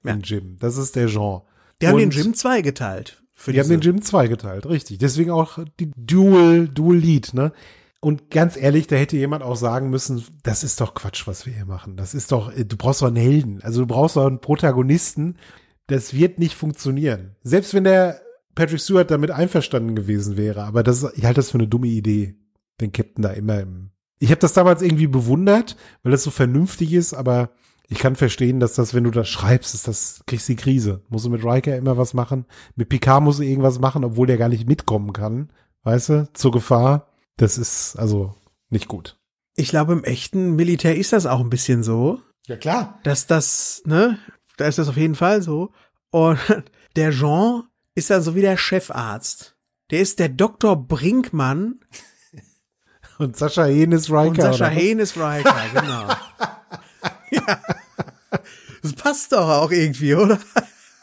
In ja. Jim, das ist der Jean. Die haben den Jim 2 geteilt. die haben den Jim 2 geteilt, richtig. Deswegen auch die Dual, Dual Lead, ne? Und ganz ehrlich, da hätte jemand auch sagen müssen, das ist doch Quatsch, was wir hier machen. Das ist doch, äh, du brauchst doch einen Helden. Also du brauchst doch einen Protagonisten. Das wird nicht funktionieren. Selbst wenn der Patrick Stewart damit einverstanden gewesen wäre. Aber das, ich halte das für eine dumme Idee, den Captain da immer im. Ich habe das damals irgendwie bewundert, weil das so vernünftig ist, aber ich kann verstehen, dass das, wenn du das schreibst, ist das, kriegst die Krise. Musst du mit Riker immer was machen. Mit Picard musst du irgendwas machen, obwohl der gar nicht mitkommen kann. Weißt du? Zur Gefahr. Das ist also nicht gut. Ich glaube, im echten Militär ist das auch ein bisschen so. Ja, klar. Dass das, ne? Da ist das auf jeden Fall so. Und der Jean ist dann so wie der Chefarzt. Der ist der Doktor Brinkmann. Und Sascha Heen ist Riker. Und Sascha Heen ist Riker, genau. ja. Das passt doch auch irgendwie, oder?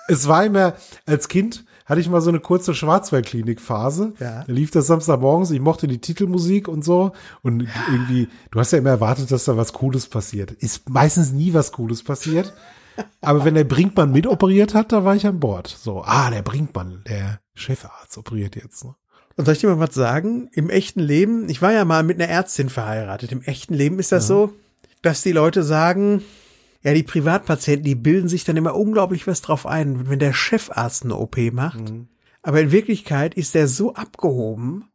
Es war immer, als Kind hatte ich mal so eine kurze Schwarzwaldklinik-Phase. Ja. Da lief das Samstagmorgens, ich mochte die Titelmusik und so. Und irgendwie, du hast ja immer erwartet, dass da was Cooles passiert. Ist meistens nie was Cooles passiert. Aber wenn der Brinkmann mitoperiert hat, da war ich an Bord. So, ah, der Brinkmann, der Chefarzt operiert jetzt. Ne? Und soll ich dir mal was sagen? Im echten Leben, ich war ja mal mit einer Ärztin verheiratet. Im echten Leben ist das ja. so, dass die Leute sagen, ja, die Privatpatienten, die bilden sich dann immer unglaublich was drauf ein, wenn der Chefarzt eine OP macht. Mhm. Aber in Wirklichkeit ist der so abgehoben,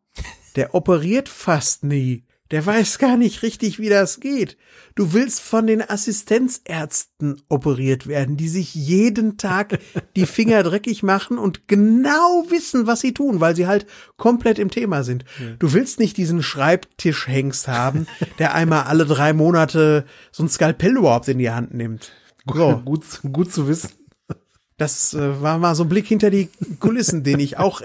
der operiert fast nie der weiß gar nicht richtig, wie das geht. Du willst von den Assistenzärzten operiert werden, die sich jeden Tag die Finger dreckig machen und genau wissen, was sie tun, weil sie halt komplett im Thema sind. Du willst nicht diesen Schreibtischhengst haben, der einmal alle drei Monate so ein Skalpell überhaupt in die Hand nimmt. So. Gut, gut, zu wissen. Das äh, war mal so ein Blick hinter die Kulissen, den ich auch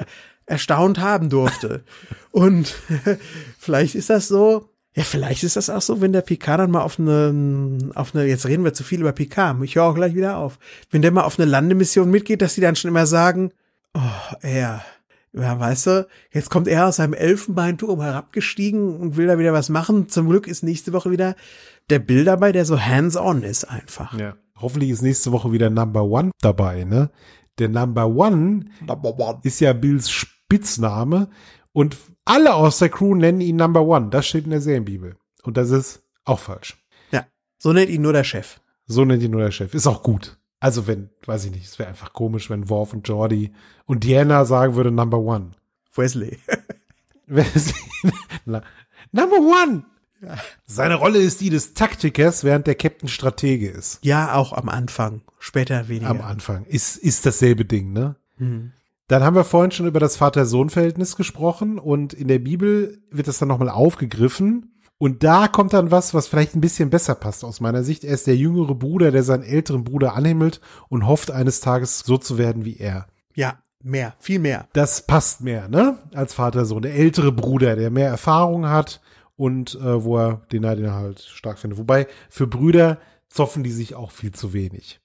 erstaunt haben durfte. Und vielleicht ist das so, ja, vielleicht ist das auch so, wenn der Picard dann mal auf eine, auf eine, jetzt reden wir zu viel über Picard, ich höre auch gleich wieder auf, wenn der mal auf eine Landemission mitgeht, dass die dann schon immer sagen, oh, er, ja, weißt du, jetzt kommt er aus seinem Elfenbeinturm herabgestiegen und will da wieder was machen. Zum Glück ist nächste Woche wieder der Bill dabei, der so hands-on ist einfach. Ja. Hoffentlich ist nächste Woche wieder Number One dabei, ne? Der Number One, Number one. ist ja Bills Sp Spitzname und alle aus der Crew nennen ihn Number One. Das steht in der Serienbibel. Und das ist auch falsch. Ja, so nennt ihn nur der Chef. So nennt ihn nur der Chef. Ist auch gut. Also wenn, weiß ich nicht, es wäre einfach komisch, wenn Worf und Jordi und Diana sagen würde Number One. Wesley. Wesley. Number One! Ja. Seine Rolle ist die des Taktikers, während der Captain Stratege ist. Ja, auch am Anfang. Später weniger. Am Anfang. Ist, ist dasselbe Ding, ne? Mhm. Dann haben wir vorhin schon über das Vater-Sohn-Verhältnis gesprochen und in der Bibel wird das dann nochmal aufgegriffen. Und da kommt dann was, was vielleicht ein bisschen besser passt aus meiner Sicht. Er ist der jüngere Bruder, der seinen älteren Bruder anhimmelt und hofft eines Tages so zu werden wie er. Ja, mehr, viel mehr. Das passt mehr, ne? Als Vater-Sohn. Der ältere Bruder, der mehr Erfahrung hat und äh, wo er den Nadine halt stark findet. Wobei für Brüder zoffen die sich auch viel zu wenig.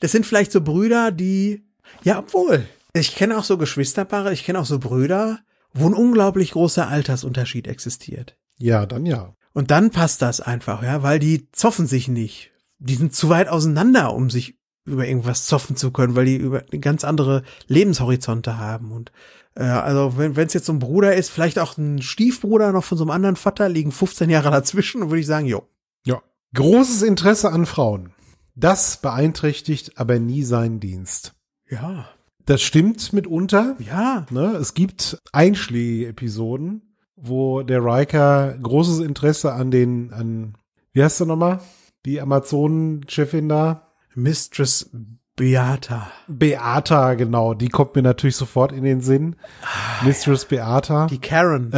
Das sind vielleicht so Brüder, die, ja, obwohl, ich kenne auch so Geschwisterpaare, ich kenne auch so Brüder, wo ein unglaublich großer Altersunterschied existiert. Ja, dann ja. Und dann passt das einfach, ja, weil die zoffen sich nicht. Die sind zu weit auseinander, um sich über irgendwas zoffen zu können, weil die über ganz andere Lebenshorizonte haben. Und äh, also wenn es jetzt so ein Bruder ist, vielleicht auch ein Stiefbruder noch von so einem anderen Vater, liegen 15 Jahre dazwischen, würde ich sagen, jo. Ja. Großes Interesse an Frauen. Das beeinträchtigt aber nie seinen Dienst. Ja. Das stimmt mitunter. Ja. Ne? Es gibt Einschläge-Episoden, wo der Riker großes Interesse an den, an, wie heißt sie nochmal? Die Amazonen-Chefin da? Mistress Beata. Beata, genau. Die kommt mir natürlich sofort in den Sinn. Ah, Mistress ja. Beata. Die Karen.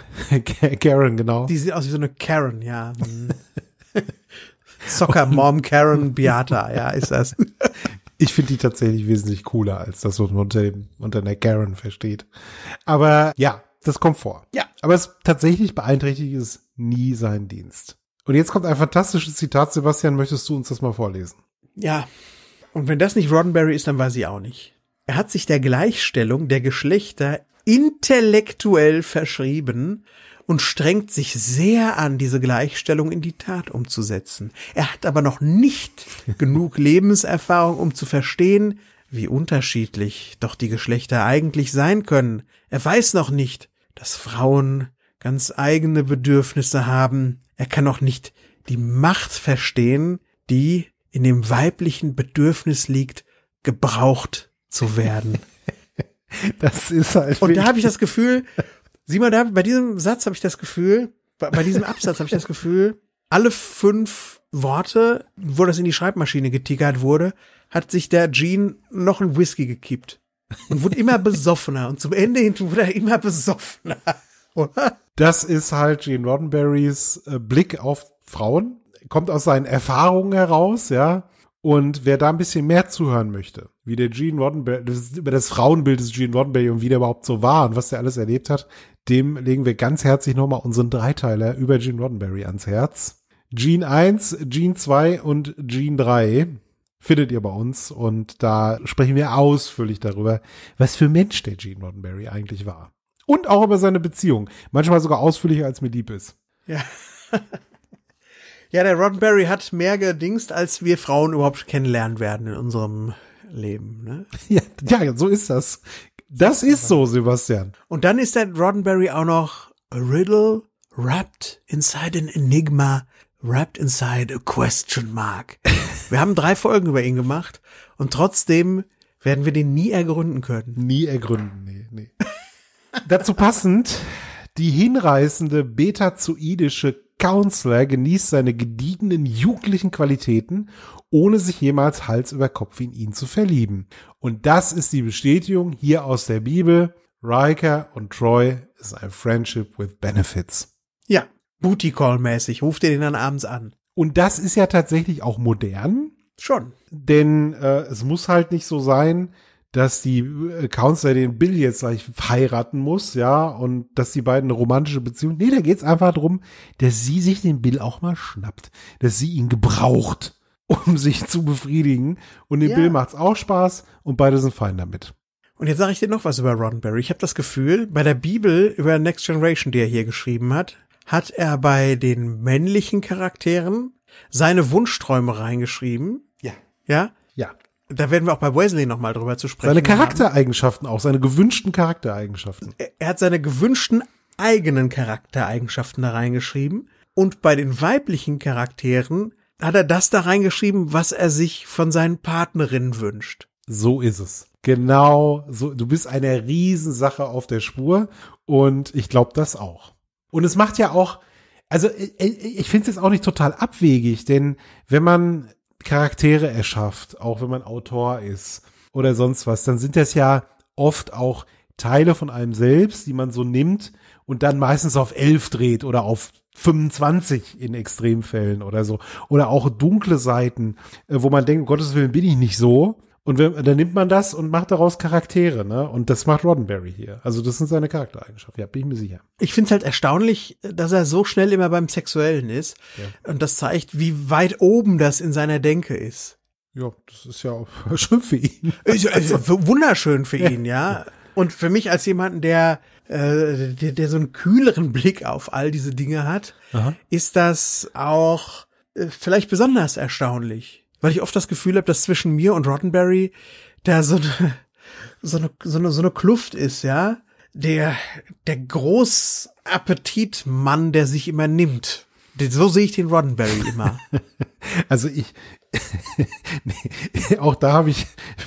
Karen, genau. Die sieht aus wie so eine Karen, ja. Soccer Mom Karen Beata, ja, ist das. Ich finde die tatsächlich wesentlich cooler als das, was man unter, dem, unter der Karen versteht. Aber ja, das kommt vor. Ja. Aber es tatsächlich beeinträchtigt es nie seinen Dienst. Und jetzt kommt ein fantastisches Zitat. Sebastian, möchtest du uns das mal vorlesen? Ja. Und wenn das nicht Roddenberry ist, dann weiß ich auch nicht. Er hat sich der Gleichstellung der Geschlechter intellektuell verschrieben und strengt sich sehr an, diese Gleichstellung in die Tat umzusetzen. Er hat aber noch nicht genug Lebenserfahrung, um zu verstehen, wie unterschiedlich doch die Geschlechter eigentlich sein können. Er weiß noch nicht, dass Frauen ganz eigene Bedürfnisse haben. Er kann noch nicht die Macht verstehen, die in dem weiblichen Bedürfnis liegt, gebraucht zu werden. Das ist halt. Und da habe ich das Gefühl, Simon, da, bei diesem Satz habe ich das Gefühl, bei, bei diesem Absatz habe ich das Gefühl, alle fünf Worte, wo das in die Schreibmaschine getickert wurde, hat sich der Gene noch ein Whisky gekippt. Und wurde immer besoffener. Und zum Ende hin wurde er immer besoffener. Oder? Das ist halt Gene Roddenberrys äh, Blick auf Frauen. Kommt aus seinen Erfahrungen heraus, ja. Und wer da ein bisschen mehr zuhören möchte, wie der Gene Roddenberry, über das Frauenbild des Gene Roddenberry und wie der überhaupt so war und was der alles erlebt hat, dem legen wir ganz herzlich nochmal unseren Dreiteiler über Gene Roddenberry ans Herz. Gene 1, Gene 2 und Gene 3 findet ihr bei uns und da sprechen wir ausführlich darüber, was für Mensch der Gene Roddenberry eigentlich war. Und auch über seine Beziehung. Manchmal sogar ausführlicher, als mir lieb ist. Ja. ja, der Roddenberry hat mehr gedingst, als wir Frauen überhaupt kennenlernen werden in unserem Leben. Ne? Ja, ja, so ist das. Das ist so, Sebastian. Und dann ist der Roddenberry auch noch a riddle wrapped inside an enigma, wrapped inside a question mark. Wir haben drei Folgen über ihn gemacht und trotzdem werden wir den nie ergründen können. Nie ergründen, nee, nee. Dazu passend, die hinreißende betazoidische Counselor genießt seine gediegenen jugendlichen Qualitäten ohne sich jemals Hals über Kopf in ihn zu verlieben. Und das ist die Bestätigung hier aus der Bibel. Riker und Troy ist ein Friendship with Benefits. Ja, Booty Call mäßig. Ruft ihr den dann abends an. Und das ist ja tatsächlich auch modern. Schon. Denn äh, es muss halt nicht so sein, dass die äh, Counselor den Bill jetzt gleich heiraten muss, ja, und dass die beiden eine romantische Beziehung. Nee, da geht's einfach drum, dass sie sich den Bill auch mal schnappt, dass sie ihn gebraucht um sich zu befriedigen. Und dem ja. Bill macht's auch Spaß und beide sind fein damit. Und jetzt sage ich dir noch was über Roddenberry. Ich habe das Gefühl, bei der Bibel über Next Generation, die er hier geschrieben hat, hat er bei den männlichen Charakteren seine Wunschträume reingeschrieben. Ja. Ja? Ja. Da werden wir auch bei Wesley nochmal drüber zu sprechen. Seine Charaktereigenschaften haben. auch, seine gewünschten Charaktereigenschaften. Er hat seine gewünschten eigenen Charaktereigenschaften da reingeschrieben. Und bei den weiblichen Charakteren hat er das da reingeschrieben, was er sich von seinen Partnerinnen wünscht. So ist es. Genau, so, du bist eine Riesensache auf der Spur und ich glaube das auch. Und es macht ja auch, also äh, äh, ich finde es jetzt auch nicht total abwegig, denn wenn man Charaktere erschafft, auch wenn man Autor ist oder sonst was, dann sind das ja oft auch Teile von einem selbst, die man so nimmt und dann meistens auf elf dreht oder auf 25 in Extremfällen oder so. Oder auch dunkle Seiten, äh, wo man denkt, um Gottes Willen bin ich nicht so. Und wenn, dann nimmt man das und macht daraus Charaktere, ne? Und das macht Roddenberry hier. Also das sind seine Charaktereigenschaften, ja, bin ich mir sicher. Ich finde es halt erstaunlich, dass er so schnell immer beim Sexuellen ist. Ja. Und das zeigt, wie weit oben das in seiner Denke ist. Ja, das ist ja auch schön für ihn. Ist, also, wunderschön für ihn, ja. ja. Und für mich als jemanden, der äh, der, der so einen kühleren Blick auf all diese Dinge hat, Aha. ist das auch äh, vielleicht besonders erstaunlich. Weil ich oft das Gefühl habe, dass zwischen mir und Roddenberry da so eine, so eine, so eine, so eine Kluft ist, ja. Der, der Großappetitmann, der sich immer nimmt. So sehe ich den Roddenberry immer. Also ich, nee, auch da habe ich,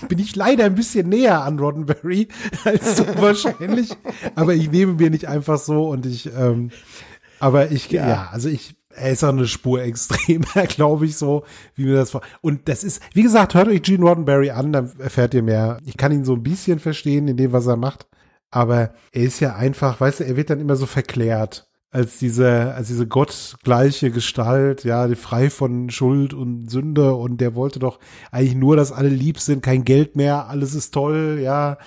bin ich leider ein bisschen näher an Roddenberry als du wahrscheinlich, aber ich nehme mir nicht einfach so und ich, ähm, aber ich, ja, ja also ich, er ist auch eine Spur extremer, glaube ich, so, wie mir das vor. Und das ist, wie gesagt, hört euch Gene Roddenberry an, dann erfährt ihr mehr. Ich kann ihn so ein bisschen verstehen in dem, was er macht. Aber er ist ja einfach, weißt du, er wird dann immer so verklärt als diese, als diese gottgleiche Gestalt, ja, die frei von Schuld und Sünde und der wollte doch eigentlich nur, dass alle lieb sind, kein Geld mehr, alles ist toll, ja,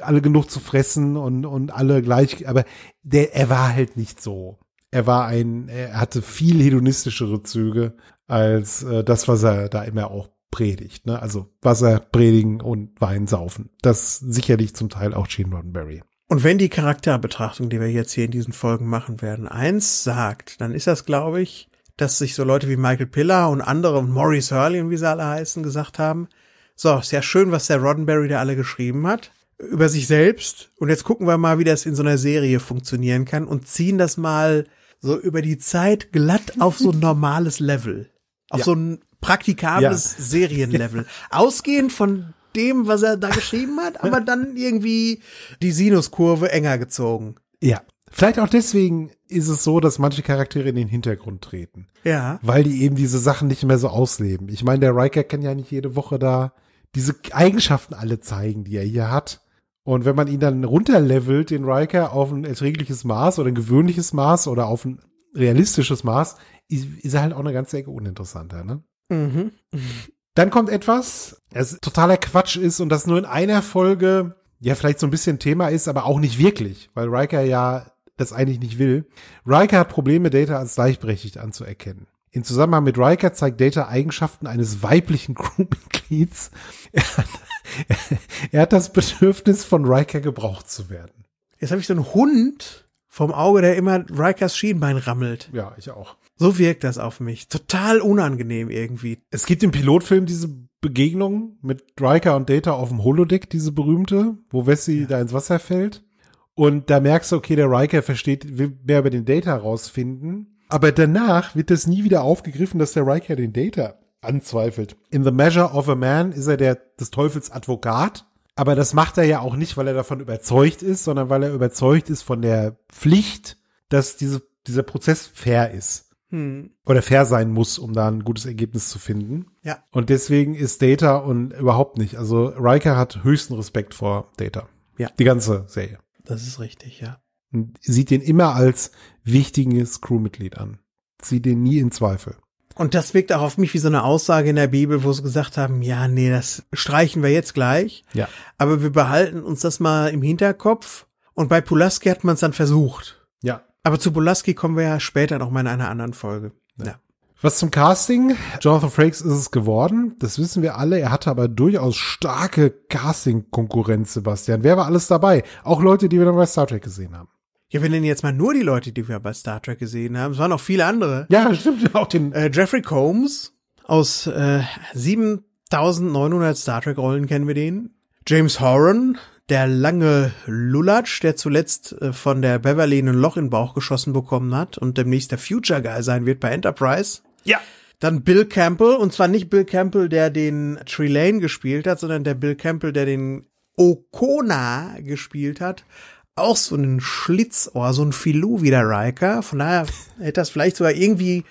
alle genug zu fressen und, und alle gleich, aber der, er war halt nicht so. Er war ein, er hatte viel hedonistischere Züge als äh, das, was er da immer auch predigt, ne? Also Wasser predigen und Wein saufen. Das sicherlich zum Teil auch Gene Roddenberry. Und wenn die Charakterbetrachtung, die wir jetzt hier in diesen Folgen machen werden, eins sagt, dann ist das, glaube ich, dass sich so Leute wie Michael Piller und andere und Maurice Hurley und wie sie alle heißen gesagt haben, so, ist ja schön, was der Roddenberry da alle geschrieben hat über sich selbst. Und jetzt gucken wir mal, wie das in so einer Serie funktionieren kann und ziehen das mal so über die Zeit glatt auf so ein normales Level. Auf ja. so ein praktikables ja. Serienlevel. Ausgehend von dem, was er da geschrieben hat, aber dann irgendwie die Sinuskurve enger gezogen. Ja. Vielleicht auch deswegen ist es so, dass manche Charaktere in den Hintergrund treten. Ja. Weil die eben diese Sachen nicht mehr so ausleben. Ich meine, der Riker kann ja nicht jede Woche da diese Eigenschaften alle zeigen, die er hier hat. Und wenn man ihn dann runterlevelt, den Riker, auf ein erträgliches Maß oder ein gewöhnliches Maß oder auf ein realistisches Maß, ist, ist er halt auch eine ganze Ecke uninteressanter, ne? Mhm. Dann kommt etwas, das totaler Quatsch ist und das nur in einer Folge ja vielleicht so ein bisschen Thema ist, aber auch nicht wirklich, weil Riker ja das eigentlich nicht will. Riker hat Probleme, Data als gleichberechtigt anzuerkennen. In Zusammenhang mit Riker zeigt Data Eigenschaften eines weiblichen Crewmitglieds. Er, er hat das Bedürfnis, von Riker gebraucht zu werden. Jetzt habe ich so einen Hund vom Auge, der immer Rikers Schienbein rammelt. Ja, ich auch. So wirkt das auf mich. Total unangenehm irgendwie. Es gibt im Pilotfilm diese Begegnung mit Riker und Data auf dem Holodeck, diese berühmte, wo Wessi ja. da ins Wasser fällt. Und da merkst du, okay, der Riker versteht, will mehr über den Data rausfinden. Aber danach wird das nie wieder aufgegriffen, dass der Riker den Data anzweifelt. In The Measure of a Man ist er der des Teufels Advokat. Aber das macht er ja auch nicht, weil er davon überzeugt ist, sondern weil er überzeugt ist von der Pflicht, dass diese, dieser Prozess fair ist hm. oder fair sein muss, um da ein gutes Ergebnis zu finden. Ja. Und deswegen ist Data und überhaupt nicht. Also Riker hat höchsten Respekt vor Data. Ja. Die ganze Serie. Das ist richtig, ja. Und sieht den immer als wichtiges Crewmitglied an. Sieht den nie in Zweifel. Und das wirkt auch auf mich wie so eine Aussage in der Bibel, wo sie gesagt haben, ja, nee, das streichen wir jetzt gleich. Ja. Aber wir behalten uns das mal im Hinterkopf. Und bei Pulaski hat man es dann versucht. Ja. Aber zu Bolaski kommen wir ja später noch mal in einer anderen Folge. Ja. Was zum Casting? Jonathan Frakes ist es geworden. Das wissen wir alle. Er hatte aber durchaus starke Casting-Konkurrenz, Sebastian. Wer war alles dabei? Auch Leute, die wir dann bei Star Trek gesehen haben. Ja, wir nennen jetzt mal nur die Leute, die wir bei Star Trek gesehen haben. Es waren auch viele andere. Ja, stimmt. Auch den äh, Jeffrey Combs aus äh, 7900 Star Trek-Rollen kennen wir den. James Horan der lange Lulatsch, der zuletzt äh, von der Beverly ein Loch in den Bauch geschossen bekommen hat und demnächst der Future Guy sein wird bei Enterprise. Ja. Dann Bill Campbell, und zwar nicht Bill Campbell, der den Trelane gespielt hat, sondern der Bill Campbell, der den Okona gespielt hat. Auch so ein Schlitzohr, so ein Filou wie der Riker. Von daher hätte das vielleicht sogar irgendwie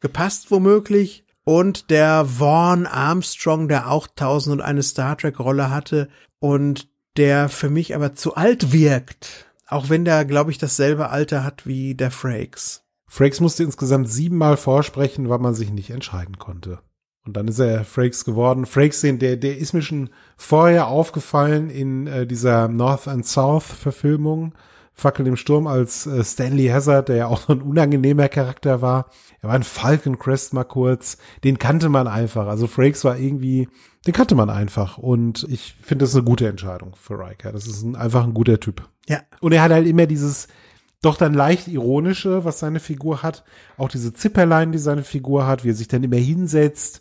gepasst, womöglich. Und der Vaughn Armstrong, der auch 1001 Star Trek Rolle hatte und der für mich aber zu alt wirkt. Auch wenn der, glaube ich, dasselbe Alter hat wie der Frakes. Frakes musste insgesamt siebenmal vorsprechen, weil man sich nicht entscheiden konnte. Und dann ist er Frakes geworden. Frakes, den, der, der ist mir schon vorher aufgefallen in äh, dieser North and South Verfilmung. Fackel im Sturm als äh, Stanley Hazard, der ja auch so ein unangenehmer Charakter war. Er war ein Falcon Crest mal kurz. Den kannte man einfach. Also Frakes war irgendwie, den kannte man einfach. Und ich finde, das ist eine gute Entscheidung für Riker. Das ist ein, einfach ein guter Typ. Ja. Und er hat halt immer dieses, doch dann leicht ironische, was seine Figur hat. Auch diese Zipperlein, die seine Figur hat, wie er sich dann immer hinsetzt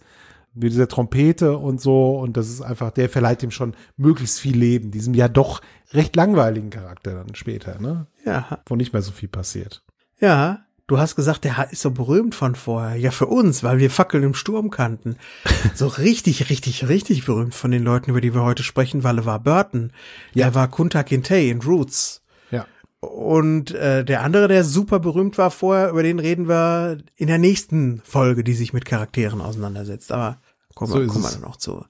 mit dieser Trompete und so. Und das ist einfach, der verleiht ihm schon möglichst viel Leben, diesem ja doch recht langweiligen Charakter dann später, ne? Ja. Wo nicht mehr so viel passiert. Ja. Du hast gesagt, der ist so berühmt von vorher. Ja, für uns, weil wir Fackeln im Sturm kannten. so richtig, richtig, richtig berühmt von den Leuten, über die wir heute sprechen, weil er war Burton. Ja. Er war Kunta Kinte in Roots. Ja. Und äh, der andere, der super berühmt war vorher, über den reden wir in der nächsten Folge, die sich mit Charakteren auseinandersetzt. Aber Kommen, so kommen noch zu.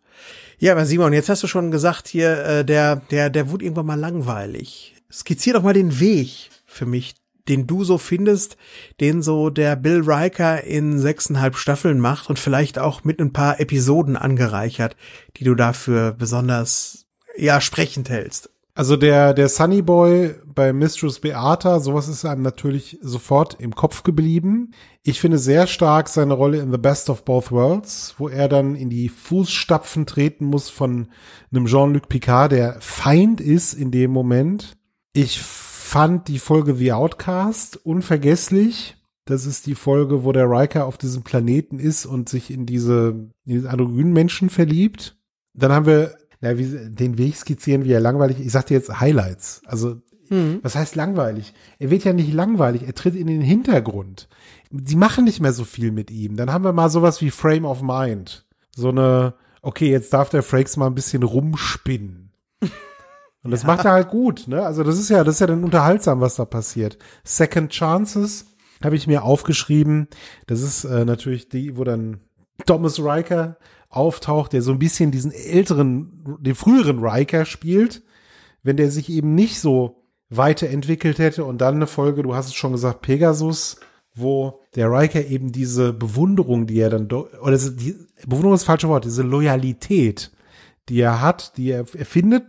Ja, aber Simon, jetzt hast du schon gesagt, hier, äh, der, der, der wurde irgendwann mal langweilig. Skizzier doch mal den Weg für mich, den du so findest, den so der Bill Riker in sechseinhalb Staffeln macht und vielleicht auch mit ein paar Episoden angereichert, die du dafür besonders, ja, sprechend hältst. Also der, der Sunny Boy bei Mistress Beata, sowas ist einem natürlich sofort im Kopf geblieben. Ich finde sehr stark seine Rolle in The Best of Both Worlds, wo er dann in die Fußstapfen treten muss von einem Jean-Luc Picard, der Feind ist in dem Moment. Ich fand die Folge The Outcast unvergesslich. Das ist die Folge, wo der Riker auf diesem Planeten ist und sich in diese, in diese androgynen Menschen verliebt. Dann haben wir na, wie, den Weg skizzieren, wie er langweilig, ich sagte jetzt Highlights. Also, mhm. was heißt langweilig? Er wird ja nicht langweilig, er tritt in den Hintergrund. Sie machen nicht mehr so viel mit ihm. Dann haben wir mal sowas wie Frame of Mind. So eine, okay, jetzt darf der Frakes mal ein bisschen rumspinnen. Und das ja. macht er halt gut, ne? Also das ist ja, das ist ja dann unterhaltsam, was da passiert. Second Chances habe ich mir aufgeschrieben. Das ist äh, natürlich die, wo dann Thomas Riker auftaucht, der so ein bisschen diesen älteren, den früheren Riker spielt, wenn der sich eben nicht so weiterentwickelt hätte und dann eine Folge, du hast es schon gesagt, Pegasus, wo der Riker eben diese Bewunderung, die er dann, oder die, Bewunderung ist das falsche Wort, diese Loyalität, die er hat, die er, er findet,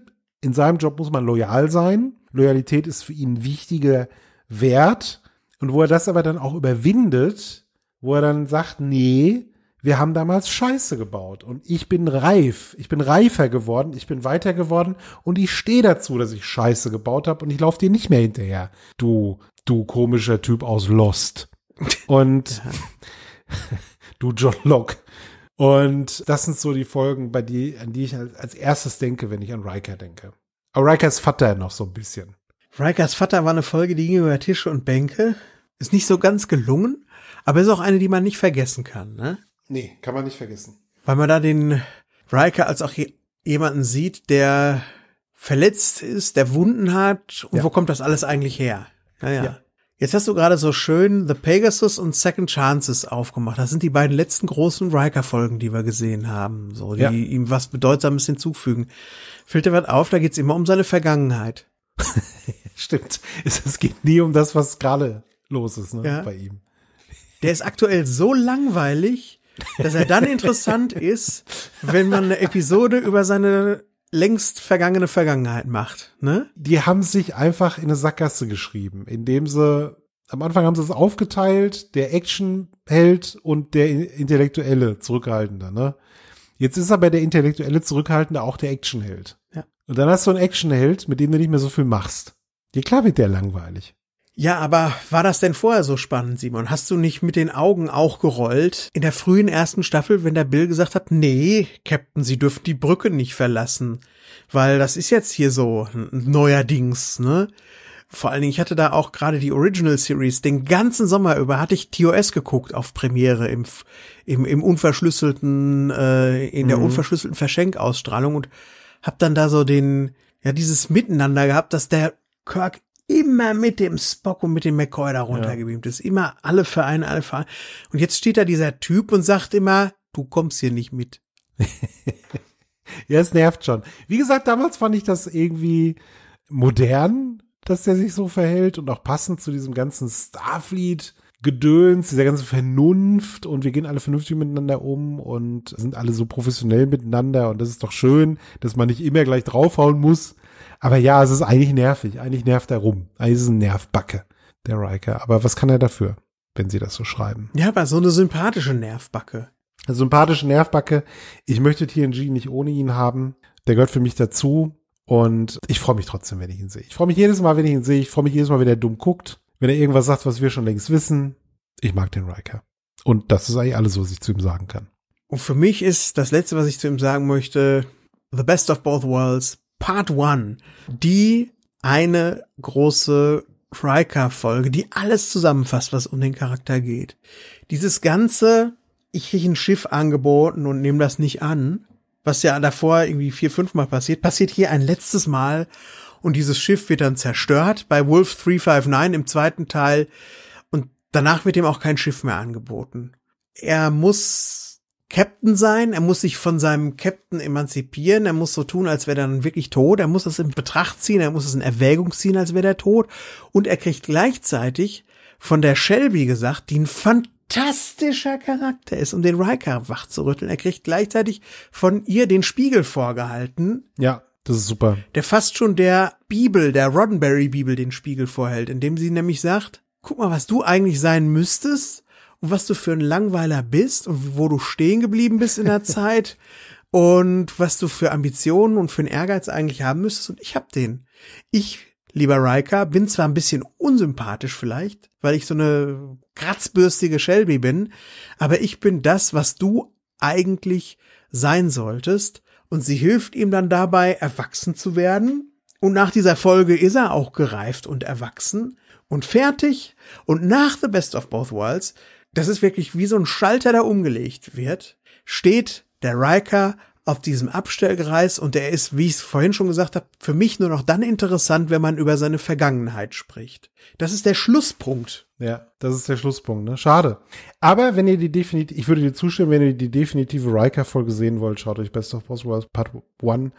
in seinem Job muss man loyal sein. Loyalität ist für ihn ein wichtiger Wert. Und wo er das aber dann auch überwindet, wo er dann sagt, nee, wir haben damals Scheiße gebaut und ich bin reif, ich bin reifer geworden, ich bin weiter geworden und ich stehe dazu, dass ich Scheiße gebaut habe und ich laufe dir nicht mehr hinterher, du, du komischer Typ aus Lost. Und du John Locke. Und das sind so die Folgen, bei die, an die ich als erstes denke, wenn ich an Riker denke. Aber Rikers Vater noch so ein bisschen. Rikers Vater war eine Folge, die ging über Tische und Bänke. Ist nicht so ganz gelungen, aber ist auch eine, die man nicht vergessen kann. Ne? Nee, kann man nicht vergessen. Weil man da den Riker als auch jemanden sieht, der verletzt ist, der Wunden hat. Und ja. wo kommt das alles eigentlich her? Naja. Ja. Jetzt hast du gerade so schön The Pegasus und Second Chances aufgemacht. Das sind die beiden letzten großen Riker-Folgen, die wir gesehen haben, so, die ja. ihm was Bedeutsames hinzufügen. Filter wird auf, da geht's immer um seine Vergangenheit. Stimmt. Es geht nie um das, was gerade los ist ne, ja. bei ihm. Der ist aktuell so langweilig, dass er dann interessant ist, wenn man eine Episode über seine längst vergangene Vergangenheit macht, ne? Die haben sich einfach in eine Sackgasse geschrieben, indem sie am Anfang haben sie es aufgeteilt, der Actionheld und der intellektuelle zurückhaltender. ne? Jetzt ist aber der intellektuelle Zurückhaltende auch der Actionheld. Ja. Und dann hast du einen Actionheld, mit dem du nicht mehr so viel machst. Dir klar wird der langweilig. Ja, aber war das denn vorher so spannend, Simon? Hast du nicht mit den Augen auch gerollt in der frühen ersten Staffel, wenn der Bill gesagt hat, nee, Captain, Sie dürfen die Brücke nicht verlassen, weil das ist jetzt hier so neuerdings, ne? Vor allen Dingen, ich hatte da auch gerade die Original Series. Den ganzen Sommer über hatte ich TOS geguckt auf Premiere im, im, im unverschlüsselten, äh, in der mhm. unverschlüsselten Verschenkausstrahlung und hab dann da so den, ja, dieses Miteinander gehabt, dass der Kirk immer mit dem Spock und mit dem McCoy da runtergebeamt ist. Immer alle Vereine, alle Vereine. Und jetzt steht da dieser Typ und sagt immer, du kommst hier nicht mit. ja, es nervt schon. Wie gesagt, damals fand ich das irgendwie modern, dass der sich so verhält und auch passend zu diesem ganzen Starfleet. Gedöns, dieser ganze Vernunft und wir gehen alle vernünftig miteinander um und sind alle so professionell miteinander und das ist doch schön, dass man nicht immer gleich draufhauen muss, aber ja, es ist eigentlich nervig. Eigentlich nervt er rum. Eigentlich ist es ein Nervbacke, der Riker. Aber was kann er dafür, wenn sie das so schreiben? Ja, aber so eine sympathische Nervbacke. Eine sympathische Nervbacke. Ich möchte TNG nicht ohne ihn haben. Der gehört für mich dazu. Und ich freue mich trotzdem, wenn ich ihn sehe. Ich freue mich jedes Mal, wenn ich ihn sehe. Ich freue mich jedes Mal, wenn er dumm guckt. Wenn er irgendwas sagt, was wir schon längst wissen. Ich mag den Riker. Und das ist eigentlich alles, was ich zu ihm sagen kann. Und für mich ist das Letzte, was ich zu ihm sagen möchte, The Best of Both Worlds, Part One, die eine große Cryker-Folge, die alles zusammenfasst, was um den Charakter geht. Dieses ganze, ich kriege ein Schiff angeboten und nehme das nicht an, was ja davor irgendwie vier, fünfmal passiert, passiert hier ein letztes Mal und dieses Schiff wird dann zerstört bei Wolf 359 im zweiten Teil und danach wird ihm auch kein Schiff mehr angeboten. Er muss Captain sein, er muss sich von seinem Captain emanzipieren, er muss so tun, als wäre er dann wirklich tot, er muss es in Betracht ziehen, er muss es in Erwägung ziehen, als wäre er tot und er kriegt gleichzeitig von der Shelby gesagt, die ein fantastischer Charakter ist, um den Riker wachzurütteln. Er kriegt gleichzeitig von ihr den Spiegel vorgehalten. Ja. Das ist super. Der fast schon der Bibel, der Roddenberry-Bibel den Spiegel vorhält, indem sie nämlich sagt, guck mal, was du eigentlich sein müsstest, und was du für ein Langweiler bist und wo du stehen geblieben bist in der Zeit und was du für Ambitionen und für einen Ehrgeiz eigentlich haben müsstest. Und ich hab den. Ich lieber Riker, bin zwar ein bisschen unsympathisch vielleicht, weil ich so eine kratzbürstige Shelby bin, aber ich bin das, was du eigentlich sein solltest. Und sie hilft ihm dann dabei, erwachsen zu werden. Und nach dieser Folge ist er auch gereift und erwachsen und fertig. Und nach The Best of Both Worlds das ist wirklich wie so ein Schalter, der umgelegt wird, steht der Riker auf diesem Abstellgreis und er ist, wie ich es vorhin schon gesagt habe, für mich nur noch dann interessant, wenn man über seine Vergangenheit spricht. Das ist der Schlusspunkt. Ja, das ist der Schlusspunkt, ne? Schade. Aber wenn ihr die definitiv, ich würde dir zustimmen, wenn ihr die definitive Riker-Folge sehen wollt, schaut euch Best of Boss Wars Part 1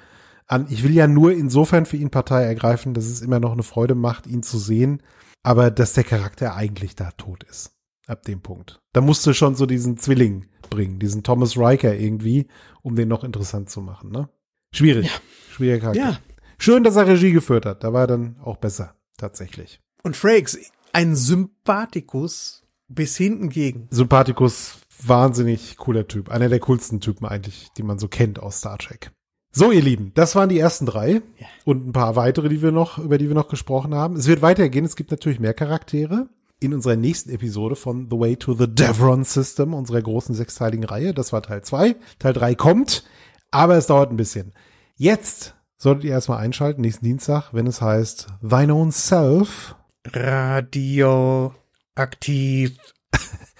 an. Ich will ja nur insofern für ihn Partei ergreifen, dass es immer noch eine Freude macht, ihn zu sehen, aber dass der Charakter eigentlich da tot ist ab dem Punkt. Da musst du schon so diesen Zwilling bringen, diesen Thomas Riker irgendwie, um den noch interessant zu machen. Ne? Schwierig. Ja. Schwieriger Charakter. Ja. Schön, dass er Regie geführt hat. Da war er dann auch besser, tatsächlich. Und Frakes, ein Sympathikus bis hinten gegen. Sympathikus, wahnsinnig cooler Typ. Einer der coolsten Typen eigentlich, die man so kennt aus Star Trek. So, ihr Lieben, das waren die ersten drei und ein paar weitere, die wir noch, über die wir noch gesprochen haben. Es wird weitergehen. Es gibt natürlich mehr Charaktere in unserer nächsten Episode von The Way to the Devron System, unserer großen sechsteiligen Reihe. Das war Teil zwei. Teil drei kommt, aber es dauert ein bisschen. Jetzt solltet ihr erstmal einschalten, nächsten Dienstag, wenn es heißt Thine Own Self. Radio aktiv.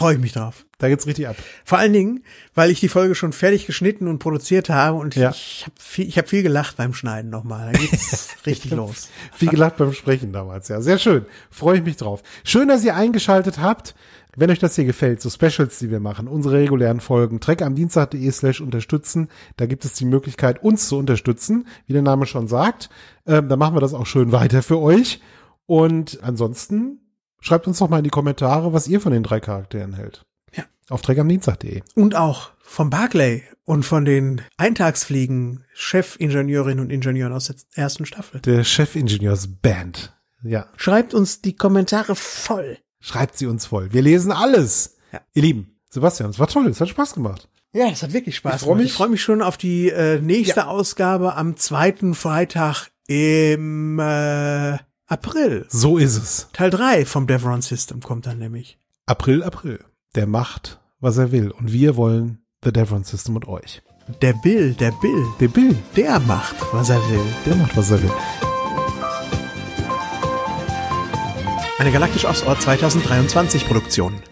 Freue ich mich drauf. Da geht's richtig ab. Vor allen Dingen, weil ich die Folge schon fertig geschnitten und produziert habe und ja. ich habe viel, hab viel gelacht beim Schneiden nochmal. Da geht's richtig los. Viel gelacht beim Sprechen damals, ja. Sehr schön. Freue ich mich drauf. Schön, dass ihr eingeschaltet habt. Wenn euch das hier gefällt, so Specials, die wir machen, unsere regulären Folgen, Trek am Dienstag.de slash unterstützen, da gibt es die Möglichkeit, uns zu unterstützen, wie der Name schon sagt. Ähm, da machen wir das auch schön weiter für euch. Und ansonsten Schreibt uns doch mal in die Kommentare, was ihr von den drei Charakteren hält. Ja. Auf dreckamdienstag.de. Und auch vom Barclay und von den Eintagsfliegen Chefingenieurinnen und Ingenieuren aus der ersten Staffel. Der Chefingenieursband. Ja. Schreibt uns die Kommentare voll. Schreibt sie uns voll. Wir lesen alles. Ja. Ihr Lieben, Sebastian, es war toll, es hat Spaß gemacht. Ja, es hat wirklich Spaß ich gemacht. Mich. Ich freue mich schon auf die äh, nächste ja. Ausgabe am zweiten Freitag im äh, April. So ist es. Teil 3 vom Devron System kommt dann nämlich. April, April. Der macht, was er will. Und wir wollen The Devron System und euch. Der Bill, der Bill. Der Bill. Der macht, was er will. Der macht, was er will. Eine galaktisch aufs Ort 2023 Produktion.